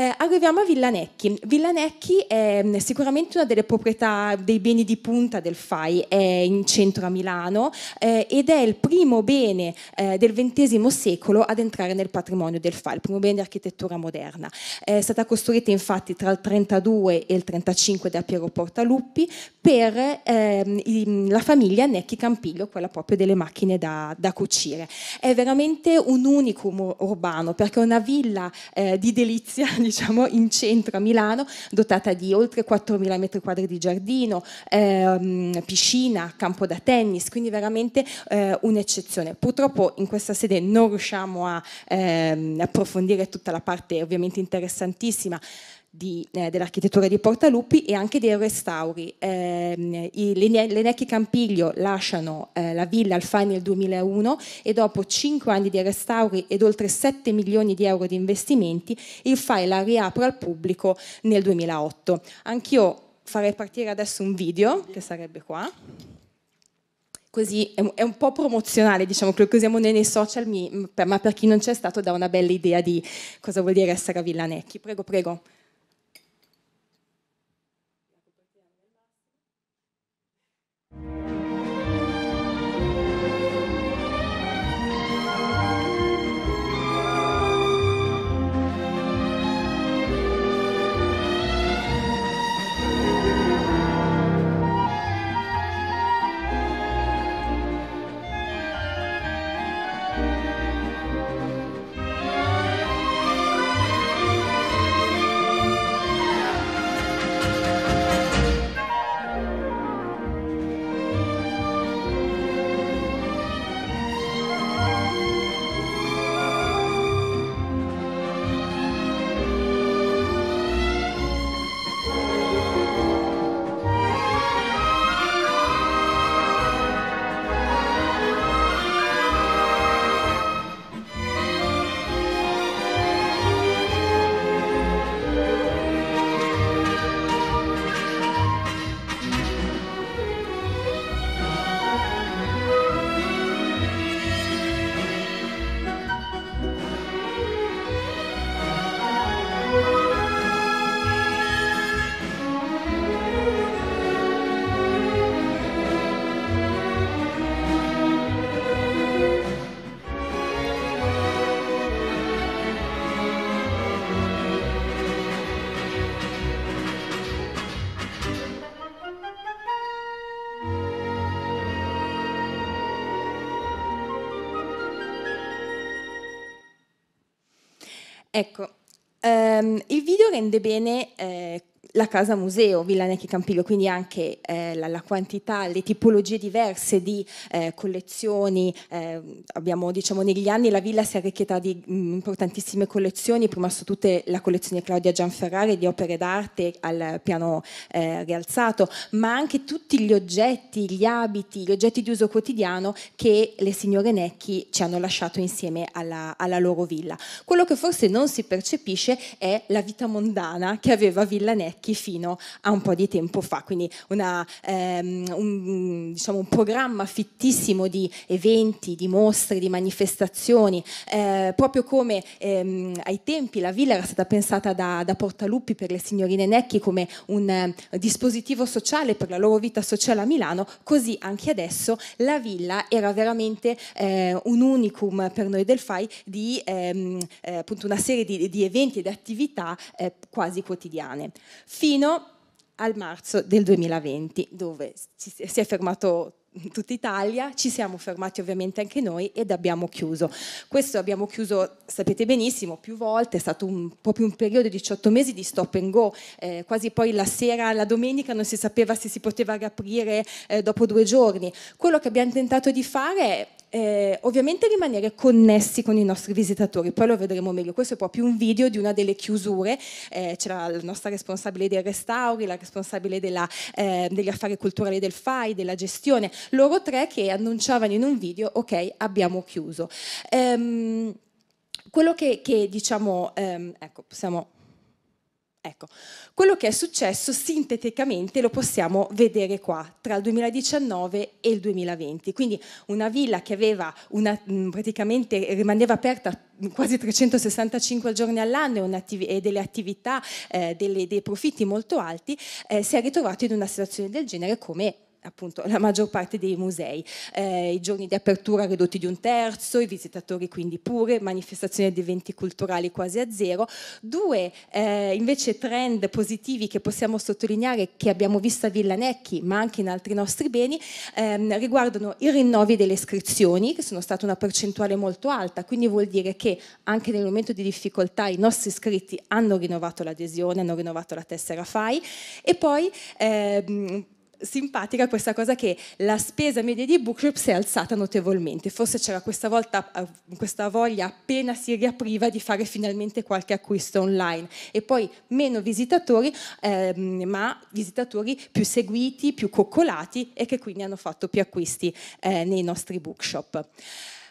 Eh, arriviamo a Villanecchi. Villanecchi è mm, sicuramente una delle proprietà dei beni di punta del FAI, è in centro a Milano eh, ed è il primo bene eh, del XX secolo ad entrare nel patrimonio del FAI, il primo bene di architettura moderna. È stata costruita infatti tra il 32 e il 35 da Piero Portaluppi per ehm, la famiglia Necchi Campiglio, quella proprio delle macchine da, da, cucire. È veramente un unicum urbano perché è una villa eh, di delizia diciamo, in centro a Milano, dotata di oltre 4.000 metri quadri di giardino, ehm, piscina, campo da tennis, quindi veramente eh, un'eccezione. Purtroppo in questa sede non riusciamo a ehm, approfondire tutta la parte ovviamente interessantissima eh, dell'architettura di Portaluppi e anche dei restauri. Eh, i, L'Enecchi Campiglio lasciano eh, la villa Alfani nel 2001 e dopo 5 anni di restauri ed oltre 7 milioni di euro di investimenti il FAI la riapre al pubblico nel 2008. Anch'io farei partire adesso un video che sarebbe qua così è un po' promozionale, diciamo che lo usiamo nei social, ma per chi non c'è stato dà una bella idea di cosa vuol dire essere a Villanecchi. Prego, prego. Ecco, um, il video rende bene eh, la casa museo Villa Necchi Campiglio, quindi anche eh, la, la, quantità, le tipologie diverse di eh, collezioni. Eh, abbiamo, diciamo, negli anni la villa si è arricchita di mh, mm, importantissime collezioni, prima su tutte la collezione Claudia Gianferrari di opere d'arte al piano eh, rialzato, ma anche tutti gli oggetti, gli abiti, gli oggetti di uso quotidiano che le signore Necchi ci hanno lasciato insieme alla, alla loro villa. Quello che forse non si percepisce è la vita mondana che aveva Villa Necchi vecchi fino a un po' di tempo fa, quindi una, ehm, un, diciamo, un, programma fittissimo di eventi, di mostre, di manifestazioni, eh, proprio come ehm, ai tempi la villa era stata pensata da, da Portaluppi per le signorine Necchi come un eh, dispositivo sociale per la loro vita sociale a Milano, così anche adesso la villa era veramente eh, un unicum per noi del FAI di ehm, eh, appunto una serie di, di eventi e di attività eh, quasi quotidiane fino al marzo del 2020, dove si è fermato tutta Italia, ci siamo fermati ovviamente anche noi ed abbiamo chiuso. Questo abbiamo chiuso, sapete benissimo, più volte, è stato un, proprio un periodo di 18 mesi di stop and go, eh, quasi poi la sera, la domenica non si sapeva se si poteva riaprire eh, dopo due giorni. Quello che abbiamo tentato di fare è eh, ovviamente rimanere connessi con i nostri visitatori, poi lo vedremo meglio. Questo è proprio un video di una delle chiusure, eh, c'era la nostra responsabile dei restauri, la responsabile della, eh, degli affari culturali del FAI, della gestione, loro tre che annunciavano in un video, ok, abbiamo chiuso. Ehm, quello che, che diciamo, ehm, ecco, possiamo Ecco, quello che è successo sinteticamente lo possiamo vedere qua, tra il 2019 e il 2020. Quindi una villa che una, mm, praticamente rimaneva aperta quasi 365 giorni all'anno e, delle attività, eh, delle, dei profitti molto alti, eh, si è ritrovato in una situazione del genere come appunto la maggior parte dei musei, eh, i giorni di apertura ridotti di un terzo, i visitatori quindi pure, manifestazioni di eventi culturali quasi a zero. Due eh, invece trend positivi che possiamo sottolineare, che abbiamo visto a Villanecchi ma anche in altri nostri beni, ehm, riguardano i rinnovi delle iscrizioni che sono state una percentuale molto alta, quindi vuol dire che anche nel momento di difficoltà i nostri iscritti hanno rinnovato l'adesione, hanno rinnovato la tessera FAI e poi ehm, simpatica questa cosa che la spesa media di Bookshop si è alzata notevolmente, forse c'era questa, volta, eh, questa voglia appena si riapriva di fare finalmente qualche acquisto online e poi meno visitatori, ehm, ma visitatori più seguiti, più coccolati e che quindi hanno fatto più acquisti eh, nei nostri bookshop.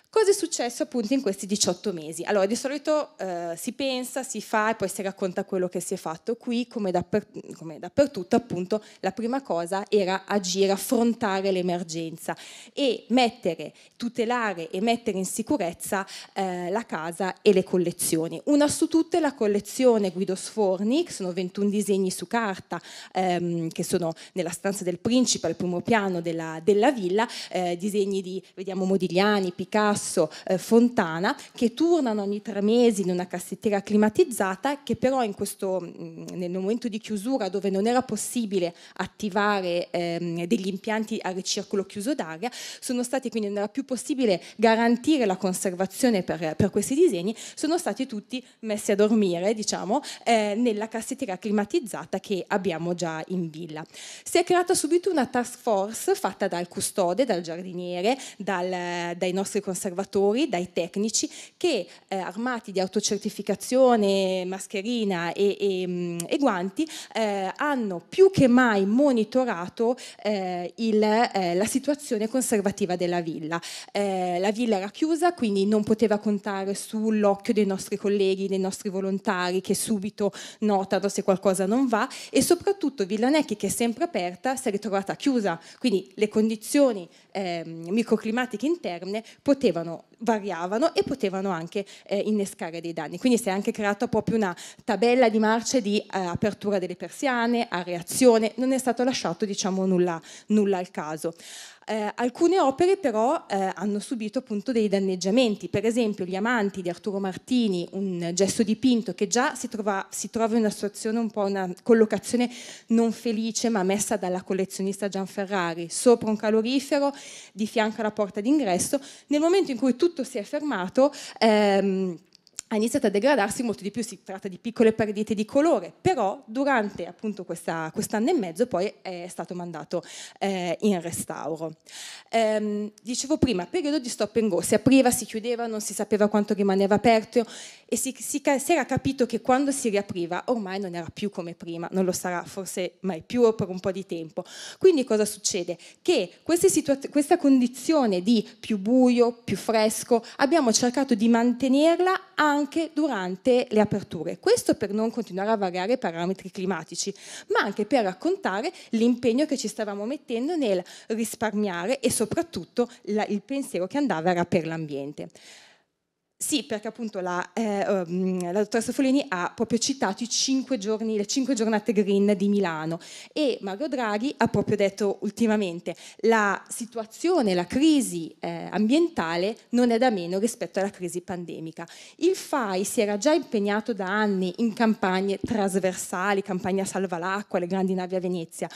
Cosa è successo appunto in questi 18 mesi? Allora, di solito eh, si pensa, si fa e poi si racconta quello che si è fatto. Qui, come, dapper, come dappertutto, appunto, la prima cosa era agire, affrontare l'emergenza e mettere, tutelare e mettere in sicurezza eh, la casa e le collezioni. Una su tutte la collezione Guido Sforni, che sono 21 disegni su carta, ehm, che sono nella stanza del principe, al primo piano della, della villa, eh, disegni di, vediamo, Modigliani, Picasso, Palazzo eh, Fontana che turnano ogni tre mesi in una cassettiera climatizzata che però in questo, mm, nel momento di chiusura dove non era possibile attivare ehm, degli impianti a ricircolo chiuso d'aria sono stati quindi non era più possibile garantire la conservazione per, per questi disegni sono stati tutti messi a dormire diciamo eh, nella cassettiera climatizzata che abbiamo già in villa si è creata subito una task force fatta dal custode dal giardiniere dal, dai nostri conservatori osservatori, dai tecnici, che eh, armati di autocertificazione, mascherina e, e, mm, e guanti, eh, hanno più che mai monitorato eh, il, eh, la situazione conservativa della villa. Eh, la villa era chiusa, quindi non poteva contare sull'occhio dei nostri colleghi, dei nostri volontari che subito notano se qualcosa non va e soprattutto Villanecchi che è sempre aperta si è ritrovata chiusa, quindi le condizioni ehm, microclimatiche interne potevano avevano variavano e potevano anche eh, innescare dei danni. Quindi si è anche creata proprio una tabella di marce di eh, apertura delle persiane, a reazione, non è stato lasciato diciamo nulla, nulla al caso. Eh, alcune opere però eh, hanno subito appunto dei danneggiamenti, per esempio Gli amanti di Arturo Martini, un gesto dipinto che già si trova, si trova in una situazione un po' una collocazione non felice ma messa dalla collezionista Gianferrari sopra un calorifero di fianco alla porta d'ingresso, nel momento in cui tu tutto si è fermato. Ehm, ha iniziato a degradarsi molto di più, si tratta di piccole perdite di colore, però durante appunto questa, quest'anno e mezzo poi è stato mandato eh, in restauro. Ehm, dicevo prima, periodo di stop and go, si apriva, si chiudeva, non si sapeva quanto rimaneva aperto e si, si, si era capito che quando si riapriva ormai non era più come prima, non lo sarà forse mai più o per un po' di tempo. Quindi cosa succede? Che situa- questa condizione di più buio, più fresco, abbiamo cercato di mantenerla anche durante le aperture. Questo per non continuare a variare i parametri climatici, ma anche per raccontare l'impegno che ci stavamo mettendo nel risparmiare e soprattutto il pensiero che andava era per l'ambiente. Sì, perché appunto la, eh, um, la, dottoressa Folini ha proprio citato i cinque giorni, le cinque giornate green di Milano e Mario Draghi ha proprio detto ultimamente la situazione, la crisi eh, ambientale non è da meno rispetto alla crisi pandemica. Il FAI si era già impegnato da anni in campagne trasversali, campagna salva l'acqua, le grandi navi a Venezia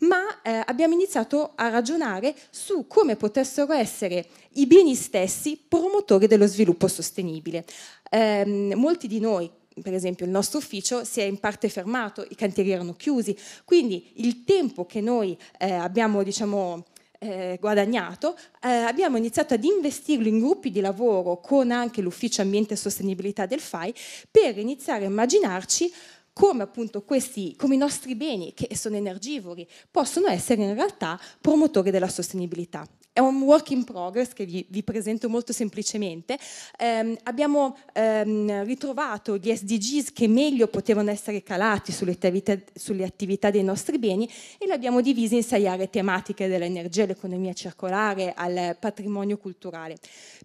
ma eh, abbiamo iniziato a ragionare su come potessero essere i beni stessi promotori dello sviluppo sostenibile. Eh, molti di noi per esempio il nostro ufficio si è in parte fermato, i cantieri erano chiusi, quindi il tempo che noi eh, abbiamo diciamo, eh, guadagnato, eh, abbiamo iniziato ad investirlo in gruppi di lavoro con anche l'ufficio ambiente e sostenibilità del FAI per iniziare a immaginarci come appunto questi, come i nostri beni che sono energivori, possono essere in realtà promotori della sostenibilità. È un work in progress che vi, vi presento molto semplicemente. Eh, abbiamo ehm, ritrovato gli SDGs che meglio potevano essere calati sulle attività, sulle attività dei nostri beni e li abbiamo divisi in sei aree tematiche dell'energia, all'economia circolare, al patrimonio culturale.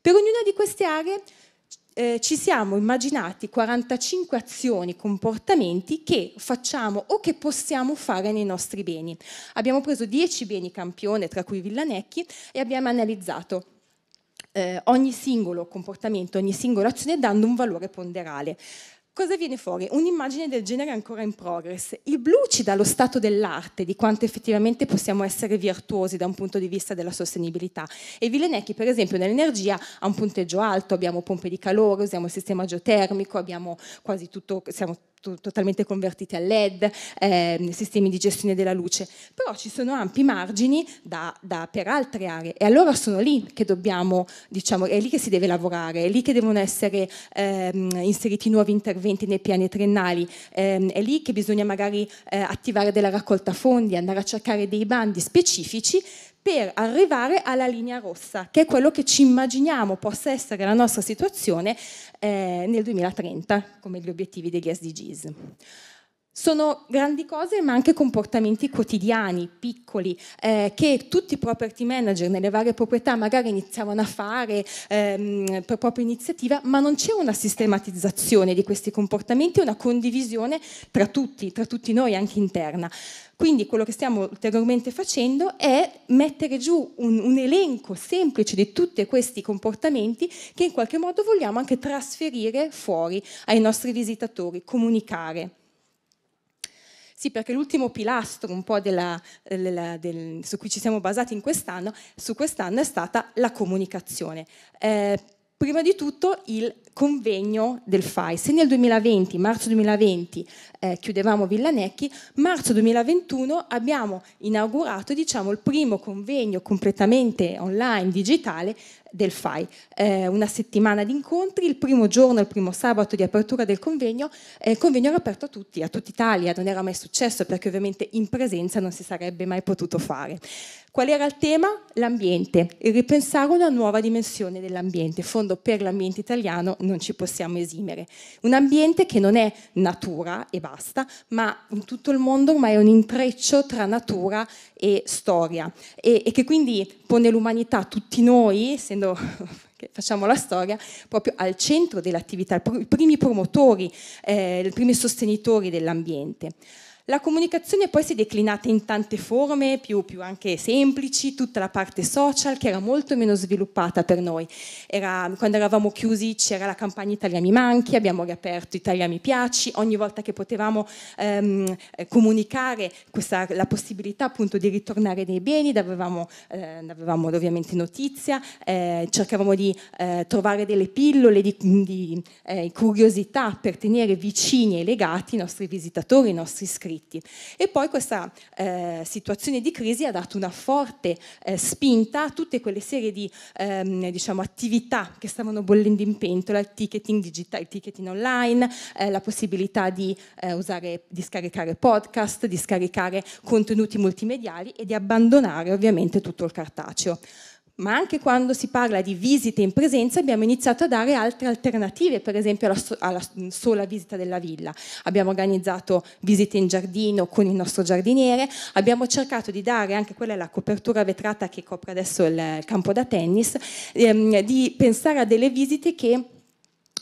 Per ognuna di queste aree eh, ci siamo immaginati 45 azioni, comportamenti che facciamo o che possiamo fare nei nostri beni. Abbiamo preso 10 beni campione, tra cui Villanecchi, e abbiamo analizzato eh, ogni singolo comportamento, ogni singola azione dando un valore ponderale cosa viene fuori? Un'immagine del genere ancora in progress. Il blu ci dà lo stato dell'arte di quanto effettivamente possiamo essere virtuosi da un punto di vista della sostenibilità e Villenecchi, per esempio nell'energia ha un punteggio alto, abbiamo pompe di calore, usiamo il sistema geotermico, abbiamo quasi tutto, siamo totalmente convertiti a LED, eh, sistemi di gestione della luce, però ci sono ampi margini da, da, per altre aree e allora sono lì che dobbiamo, diciamo, è lì che si deve lavorare, è lì che devono essere ehm, inseriti nuovi interventi nei piani triennali, ehm, è lì che bisogna magari eh, attivare della raccolta fondi, andare a cercare dei bandi specifici per arrivare alla linea rossa, che è quello che ci immaginiamo possa essere la nostra situazione eh, nel 2030, come gli obiettivi degli SDGs sono grandi cose ma anche comportamenti quotidiani, piccoli, eh, che tutti i property manager nelle varie proprietà magari iniziavano a fare ehm, per propria iniziativa, ma non c'è una sistematizzazione di questi comportamenti, una condivisione tra tutti, tra tutti noi anche interna. Quindi quello che stiamo ulteriormente facendo è mettere giù un, un, elenco semplice di tutti questi comportamenti che in qualche modo vogliamo anche trasferire fuori ai nostri visitatori, comunicare. Sì, perché l'ultimo pilastro un po' della, della, del, su cui ci siamo basati in quest'anno, su quest'anno è stata la comunicazione. Eh, prima di tutto il convegno del FAI. Se nel 2020, marzo 2020, eh, chiudevamo Villanecchi, marzo 2021 abbiamo inaugurato diciamo, il primo convegno completamente online, digitale, del FAI. Eh, una settimana di incontri, il primo giorno, il primo sabato di apertura del convegno, eh, il convegno era aperto a tutti, a tutta Italia, non era mai successo perché ovviamente in presenza non si sarebbe mai potuto fare. Qual era il tema? L'ambiente, il ripensare una nuova dimensione dell'ambiente. Fondo per l'ambiente italiano non ci possiamo esimere. Un ambiente che non è natura e basta, ma in tutto il mondo ormai è un intreccio tra natura e storia e, e che quindi pone l'umanità, tutti noi, essendo quando facciamo la storia, proprio al centro dell'attività, i primi promotori, eh, i primi sostenitori dell'ambiente. La comunicazione poi si è declinata in tante forme, più, più, anche semplici, tutta la parte social che era molto meno sviluppata per noi. Era, quando eravamo chiusi c'era la campagna Italia mi manchi, abbiamo riaperto Italia mi piaci, ogni volta che potevamo ehm, comunicare questa, la possibilità appunto di ritornare nei beni, ne avevamo, eh, avevamo, ovviamente notizia, eh, cercavamo di eh, trovare delle pillole di, di eh, curiosità per tenere vicini e legati i nostri visitatori, i nostri iscritti diritti. E poi questa eh, situazione di crisi ha dato una forte eh, spinta a tutte quelle serie di ehm, diciamo, attività che stavano bollendo in pentola, il ticketing digitale, il ticketing online, eh, la possibilità di, eh, usare, di scaricare podcast, di scaricare contenuti multimediali e di abbandonare ovviamente tutto il cartaceo ma anche quando si parla di visite in presenza abbiamo iniziato a dare altre alternative, per esempio alla, so alla, sola visita della villa. Abbiamo organizzato visite in giardino con il nostro giardiniere, abbiamo cercato di dare, anche quella è la copertura vetrata che copre adesso il, campo da tennis, ehm, di pensare a delle visite che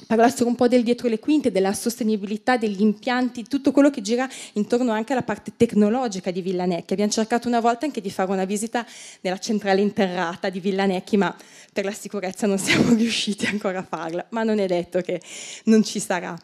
parlassero un po' del dietro le quinte, della sostenibilità degli impianti, tutto quello che gira intorno anche alla parte tecnologica di Villanecchi. Abbiamo cercato una volta anche di fare una visita nella centrale interrata di Villanecchi, ma per la sicurezza non siamo riusciti ancora a farla, ma non è detto che non ci sarà.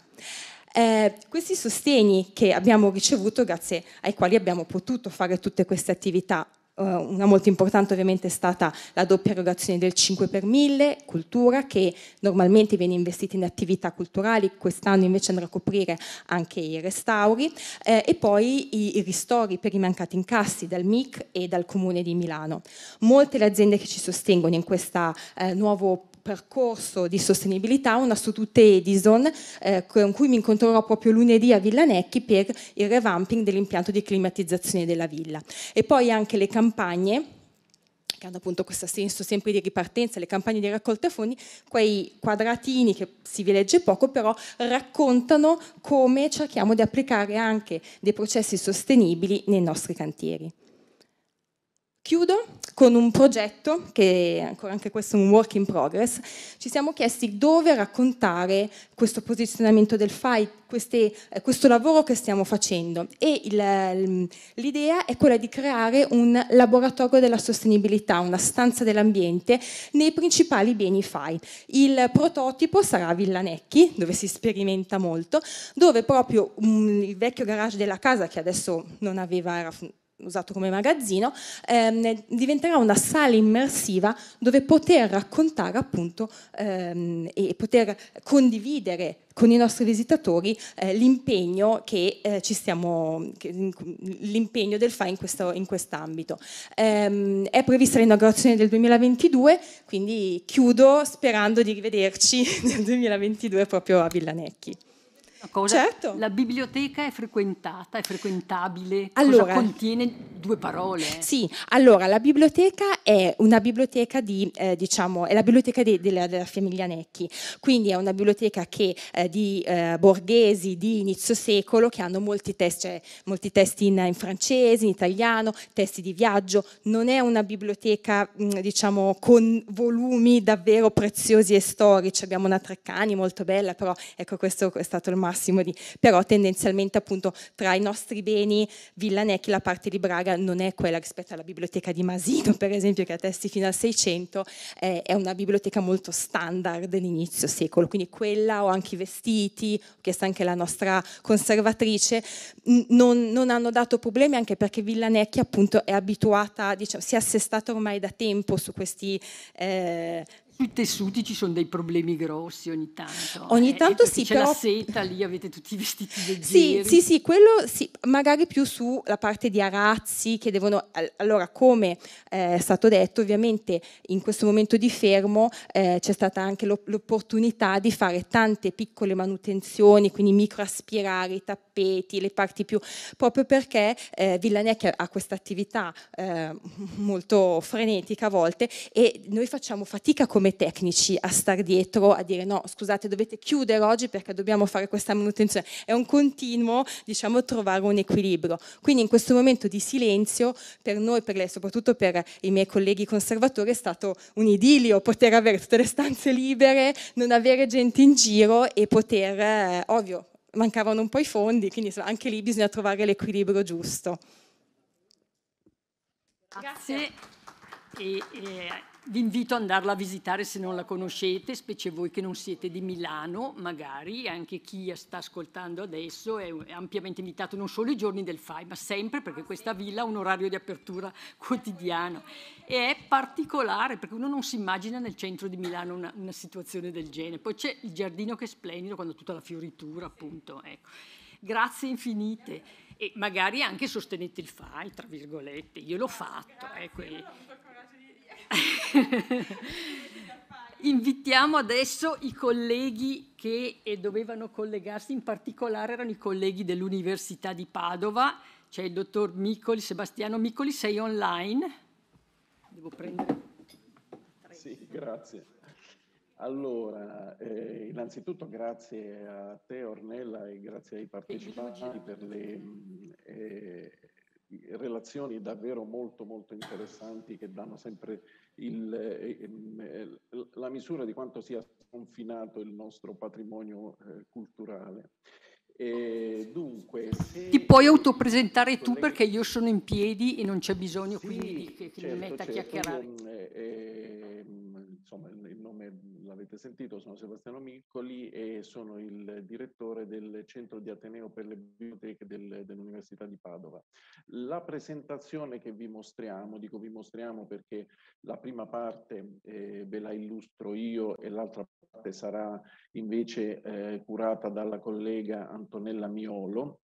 Eh, questi sostegni che abbiamo ricevuto, grazie ai quali abbiamo potuto fare tutte queste attività, eh, una molto importante ovviamente è stata la doppia erogazione del 5 per 1000, cultura, che normalmente viene investita in attività culturali, quest'anno invece andrà a coprire anche i restauri, eh, e poi i, i, ristori per i mancati incassi dal MIC e dal Comune di Milano. Molte le aziende che ci sostengono in questo eh, nuovo percorso di sostenibilità, una su tutte Edison, eh, con cui mi incontrerò proprio lunedì a Villanecchi per il revamping dell'impianto di climatizzazione della villa. E poi anche le campagne che hanno appunto questo senso sempre di ripartenza, le campagne di raccolta fondi, quei quadratini che si vi legge poco, però raccontano come cerchiamo di applicare anche dei processi sostenibili nei nostri cantieri. Chiudo con un progetto che ancora anche questo è un work in progress. Ci siamo chiesti dove raccontare questo posizionamento del FAI, queste, eh, questo lavoro che stiamo facendo e ehm, l'idea è quella di creare un laboratorio della sostenibilità, una stanza dell'ambiente nei principali beni FAI. Il prototipo sarà Villanecchi, dove si sperimenta molto, dove proprio um, il vecchio garage della casa che adesso non aveva era usato come magazzino, ehm, diventerà una sala immersiva dove poter raccontare appunto ehm, e poter condividere con i nostri visitatori eh, l'impegno, che, eh, stiamo, l'impegno del FA in, questo, in quest'ambito. Ehm, è prevista l'inaugurazione del 2022, quindi chiudo sperando di rivederci nel 2022 proprio a Villanecchi. Cosa, certo. La biblioteca è frequentata, è frequentabile, allora, contiene due parole. Sì, allora la biblioteca è una biblioteca di, eh, diciamo, è la biblioteca di, della, della, famiglia Necchi, quindi è una biblioteca che, eh, di eh, borghesi di inizio secolo che hanno molti testi, cioè, molti testi in, in, francese, in italiano, testi di viaggio, non è una biblioteca mh, mm, diciamo con volumi davvero preziosi e storici, abbiamo una Treccani molto bella, però ecco questo è stato il marchio massimo di... però tendenzialmente appunto tra i nostri beni Villanecchi la parte di Braga non è quella rispetto alla biblioteca di Masino per esempio che attesti fino al 600, eh, è una biblioteca molto standard dell'inizio secolo, quindi quella o anche i vestiti, chiesta anche la nostra conservatrice, non, non, hanno dato problemi anche perché Villanecchi appunto è abituata, diciamo, si è assestata ormai da tempo su questi... Eh, sui tessuti ci sono dei problemi grossi ogni tanto. Ogni eh, tanto sì, c'è però... la seta lì, avete tutti i vestiti leggeri. Sì, sì, sì, quello sì, magari più sulla parte di arazzi che devono... Allora, come eh, è stato detto, ovviamente in questo momento di fermo eh, c'è stata anche l'opportunità di fare tante piccole manutenzioni, quindi microaspirare i tappeti, le parti più... proprio perché eh, Villanecchia ha questa attività eh, molto frenetica a volte e noi facciamo fatica come come tecnici a star dietro, a dire no, scusate, dovete chiudere oggi perché dobbiamo fare questa manutenzione. È un continuo, diciamo, trovare un equilibrio. Quindi in questo momento di silenzio, per noi, per lei, soprattutto per i miei colleghi conservatori, è stato un idilio poter avere tutte le stanze libere, non avere gente in giro e poter, eh, ovvio, mancavano un po' i fondi, quindi anche lì bisogna trovare l'equilibrio giusto. Grazie. Grazie. E, e vi invito ad andarla a visitare se non la conoscete, specie voi che non siete di Milano, magari anche chi sta ascoltando adesso è ampiamente invitato non solo i giorni del FAI, ma sempre perché questa villa ha un orario di apertura quotidiano. E è particolare perché uno non si immagina nel centro di Milano una, una situazione del genere. Poi c'è il giardino che è splendido quando tutta la fioritura, appunto. Ecco. Grazie infinite e magari anche sostenete il FAI, tra virgolette, io l'ho fatto. Ecco. Invitiamo adesso i colleghi che eh, dovevano collegarsi, in particolare erano i colleghi dell'Università di Padova, c'è il dottor Micoli, Sebastiano Micoli, sei online? Devo prendere... Sì, grazie. Allora, eh, innanzitutto grazie a te Ornella e grazie ai partecipanti per le, mm, eh, relazioni davvero molto molto interessanti che danno sempre il, la misura di quanto sia sconfinato il nostro patrimonio eh, culturale. E dunque, Ti puoi autopresentare tu perché io sono in piedi e non c'è bisogno sì, quindi che, che certo, mi metta certo, a chiacchierare. Io, eh, ehm, insomma il nome l'avete sentito, sono Sebastiano Miccoli e sono il direttore del Centro di Ateneo per le Biblioteche del, dell'Università di Padova. La presentazione che vi mostriamo, dico vi mostriamo perché la prima parte eh, ve la illustro io e l'altra parte sarà invece eh, curata dalla collega Antonella Miolo,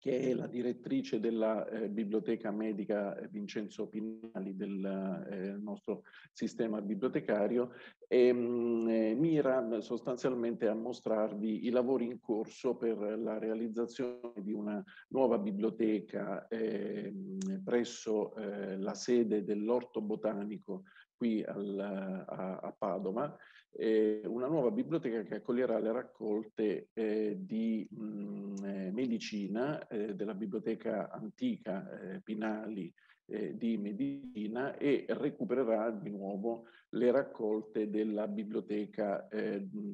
che è la direttrice della eh, biblioteca medica eh, Vincenzo Pinali del eh, nostro sistema bibliotecario, e, mh, mm, eh, mira sostanzialmente a mostrarvi i lavori in corso per la realizzazione di una nuova biblioteca ehm, eh, presso la sede dell'Orto Botanico qui al, a, a Padova, eh, una nuova biblioteca che accoglierà le raccolte eh, di mh, eh, medicina eh, della biblioteca antica eh, Pinali eh, di Medicina e recupererà di nuovo le raccolte della biblioteca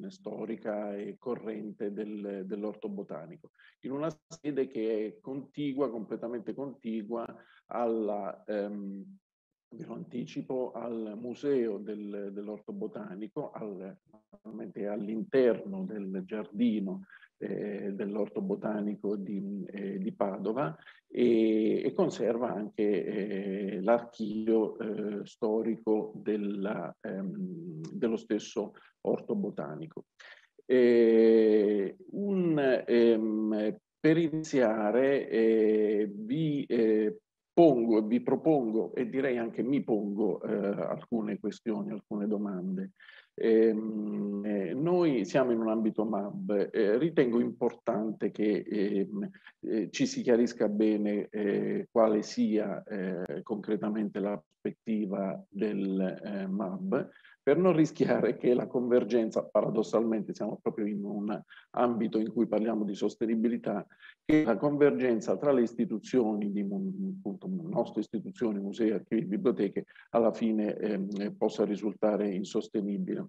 storica e corrente del, dell'orto botanico, in una sede che è contigua, completamente contigua alla... Ehm, ve lo anticipo, al museo del, dell'orto botanico, al, all'interno del giardino eh, dell'orto botanico di, eh, di Padova e, e, conserva anche eh, l'archivio eh, storico della, ehm, dello stesso orto botanico. Eh, un, ehm, per iniziare eh, vi pongo, e vi propongo e direi anche mi pongo eh, alcune questioni, alcune domande. Ehm, eh, noi siamo in un ambito MAB, eh, ritengo importante che ehm, eh, ci si chiarisca bene eh, quale sia eh, concretamente la prospettiva del MAB, per non rischiare che la convergenza, paradossalmente siamo proprio in un ambito in cui parliamo di sostenibilità, che la convergenza tra le istituzioni, di appunto, nostre istituzioni, musei, archivi, biblioteche, alla fine eh, possa risultare insostenibile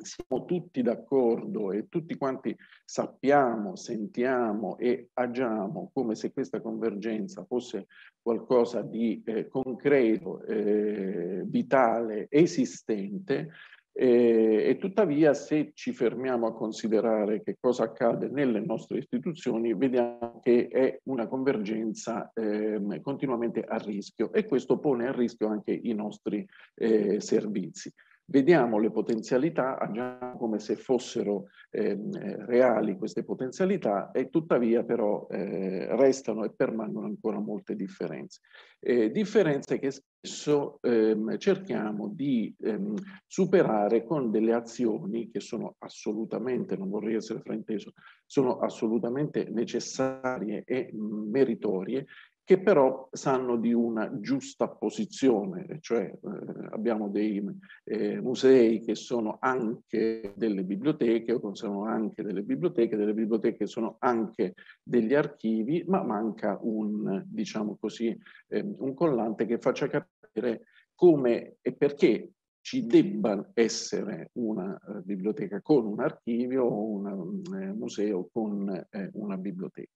siamo tutti d'accordo e tutti quanti sappiamo, sentiamo e agiamo come se questa convergenza fosse qualcosa di eh, concreto, eh, vitale, esistente, eh, e tuttavia se ci fermiamo a considerare che cosa accade nelle nostre istituzioni, vediamo che è una convergenza ehm, continuamente a rischio e questo pone a rischio anche i nostri eh, servizi vediamo le potenzialità, agiamo come se fossero ehm, eh, reali queste potenzialità e tuttavia però eh, restano e permangono ancora molte differenze. Eh, differenze che spesso ehm, cerchiamo di ehm, superare con delle azioni che sono assolutamente, non vorrei essere frainteso, sono assolutamente necessarie e mm, meritorie che però sanno di una giusta posizione, cioè eh, abbiamo dei eh, musei che sono anche delle biblioteche, o che sono anche delle biblioteche, delle biblioteche sono anche degli archivi, ma manca un, diciamo così, eh, un collante che faccia capire come e perché ci debba essere una eh, biblioteca con un archivio o un eh, museo con eh, una biblioteca.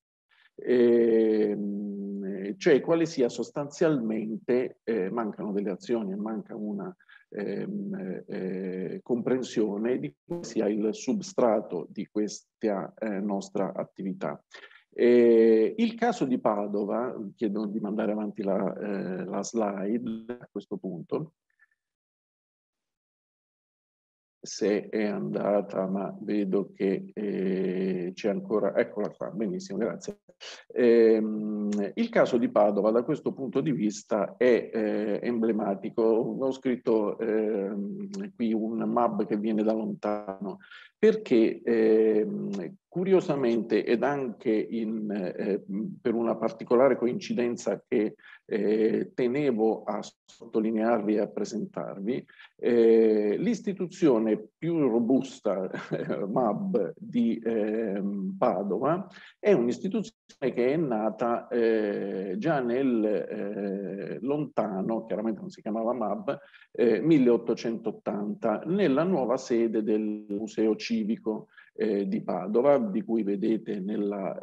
Ehm, eh, cioè quale sia sostanzialmente, eh, mancano delle azioni e manca una ehm, eh, comprensione di quale sia il substrato di questa eh, nostra attività. Eh, il caso di Padova, chiedo di mandare avanti la, eh, la slide a questo punto, se è andata, ma vedo che eh, c'è ancora, eccola qua, benissimo, grazie. Ehm, il caso di Padova da questo punto di vista è eh, emblematico, ho scritto eh, qui un MAB che viene da lontano, perché eh, curiosamente ed anche in, eh, per una particolare coincidenza che eh, tenevo a sottolinearvi e a presentarvi, eh, l'istituzione più robusta MAB di ehm, Padova è un'istituzione che è nata eh, già nel eh, lontano, chiaramente non si chiamava MAB, eh, 1880, nella nuova sede del Museo Civico eh, di Padova, di cui vedete nella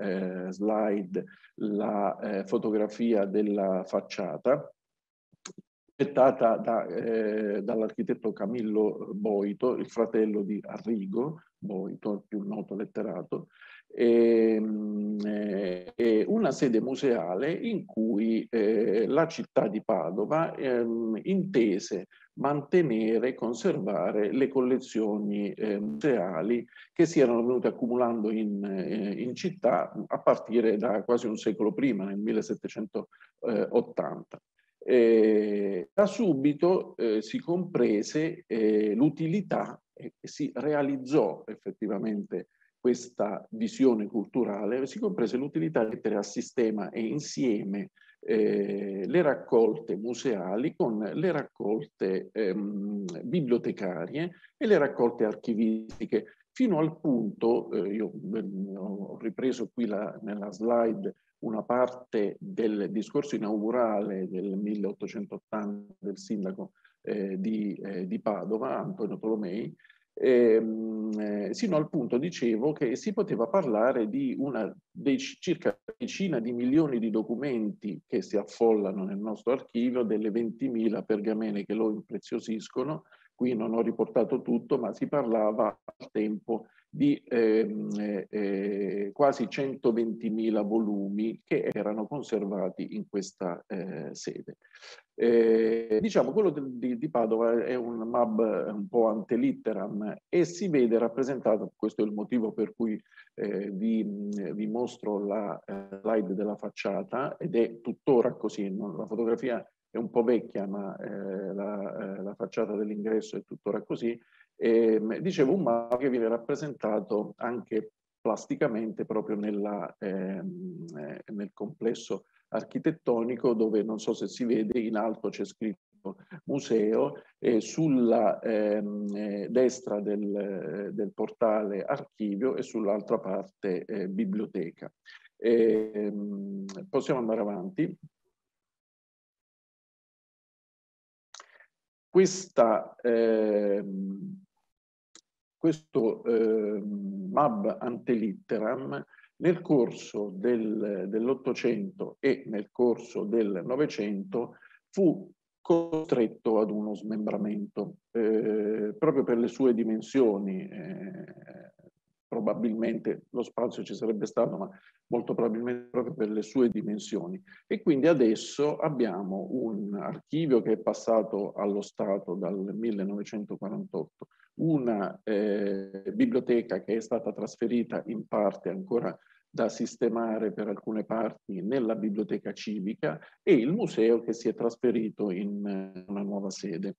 eh, slide la eh, fotografia della facciata, progettata da, dall'architetto Camillo Boito, il fratello di Arrigo Boito, il più noto letterato, e, ehm, e eh, una sede museale in cui eh, la città di Padova ehm, intese mantenere e conservare le collezioni eh, museali che si erano venute accumulando in, eh, in, città a partire da quasi un secolo prima, nel 1780. Eh, da subito eh, si comprese l'utilità e si realizzò effettivamente questa visione culturale, si comprese l'utilità di mettere a sistema e insieme eh, le raccolte museali con le raccolte ehm, bibliotecarie e le raccolte archivistiche, fino al punto, eh, io eh, ho ripreso qui la, nella slide una parte del discorso inaugurale del 1880 del sindaco eh, di, eh, di Padova, Antonio Tolomei, Ehm, eh, sino al punto, dicevo, che si poteva parlare di una dei circa decina di milioni di documenti che si affollano nel nostro archivio, delle 20.000 pergamene che lo impreziosiscono. Qui non ho riportato tutto, ma si parlava al tempo di ehm, eh, eh, quasi 120.000 volumi che erano conservati in questa eh, sede. Eh, diciamo, quello di, di, Padova è un MAB un po' antelitteram e si vede rappresentato, questo è il motivo per cui eh, vi, vi, mostro la eh, slide della facciata ed è tuttora così, non, la fotografia è un po' vecchia ma la, la facciata dell'ingresso è tuttora così, e, dicevo, un mago che viene rappresentato anche plasticamente proprio nella, ehm, eh, nel complesso architettonico dove non so se si vede in alto c'è scritto museo e sulla ehm, eh, destra del, del, portale archivio e sull'altra parte eh, biblioteca. E, ehm, possiamo andare avanti. Questa, eh, questo eh, Mab antelitteram nel corso del, dell'Ottocento e nel corso del Novecento fu costretto ad uno smembramento, eh, proprio per le sue dimensioni, eh, probabilmente lo spazio ci sarebbe stato, ma molto probabilmente proprio per le sue dimensioni. E quindi adesso abbiamo un archivio che è passato allo Stato dal 1948, una eh, biblioteca che è stata trasferita in parte ancora da sistemare per alcune parti nella biblioteca civica e il museo che si è trasferito in eh, una nuova sede.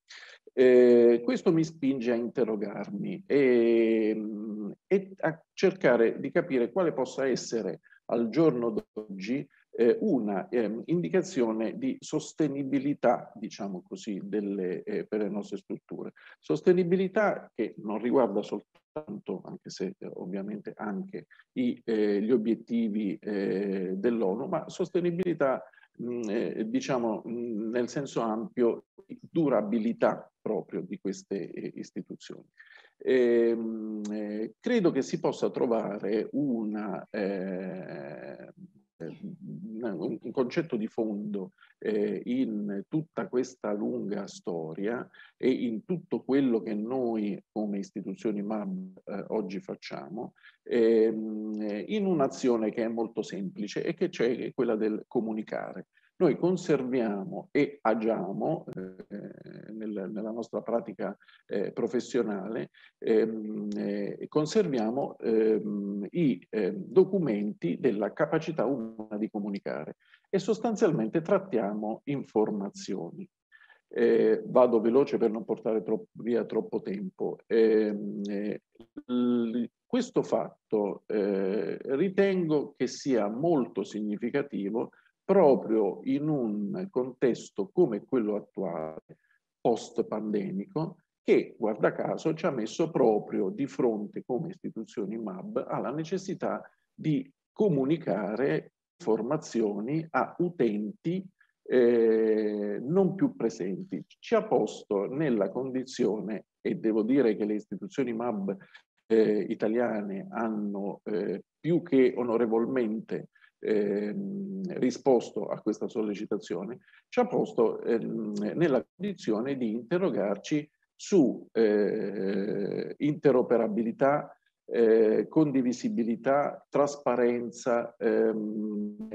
Eh, questo mi spinge a interrogarmi e, mm, e a cercare di capire quale possa essere al giorno d'oggi eh, una eh, indicazione di sostenibilità, diciamo così, delle, eh, per le nostre strutture. Sostenibilità che non riguarda soltanto, anche se eh, ovviamente anche i, eh, gli obiettivi eh, dell'ONU, ma sostenibilità diciamo nel senso ampio di durabilità proprio di queste istituzioni. Ehm, credo che si possa trovare una eh, un concetto di fondo eh, in tutta questa lunga storia e in tutto quello che noi come istituzioni MAB eh, oggi facciamo, ehm, in un'azione che è molto semplice e che c'è quella del comunicare noi conserviamo e agiamo eh, nel, nella nostra pratica eh, professionale, ehm, eh, conserviamo ehm, i ehm, documenti della capacità umana di comunicare e sostanzialmente trattiamo informazioni. Eh, vado veloce per non portare troppo, via troppo tempo. Ehm, eh, questo fatto eh, ritengo che sia molto significativo proprio in un contesto come quello attuale, post-pandemico, che, guarda caso, ci ha messo proprio di fronte come istituzioni MAB alla necessità di comunicare informazioni a utenti eh, non più presenti. Ci ha posto nella condizione, e devo dire che le istituzioni MAB eh, italiane hanno eh, più che onorevolmente eh, risposto a questa sollecitazione, ci ha posto eh, nella condizione di interrogarci su eh, interoperabilità, eh, condivisibilità, trasparenza, ehm,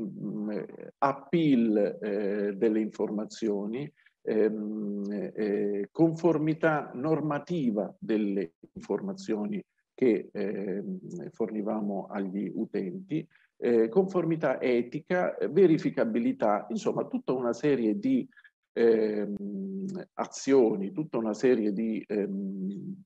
mm, appeal eh, delle informazioni, ehm, conformità normativa delle informazioni che eh, fornivamo agli utenti, eh, conformità etica, verificabilità, insomma tutta una serie di ehm, azioni, tutta una serie di ehm,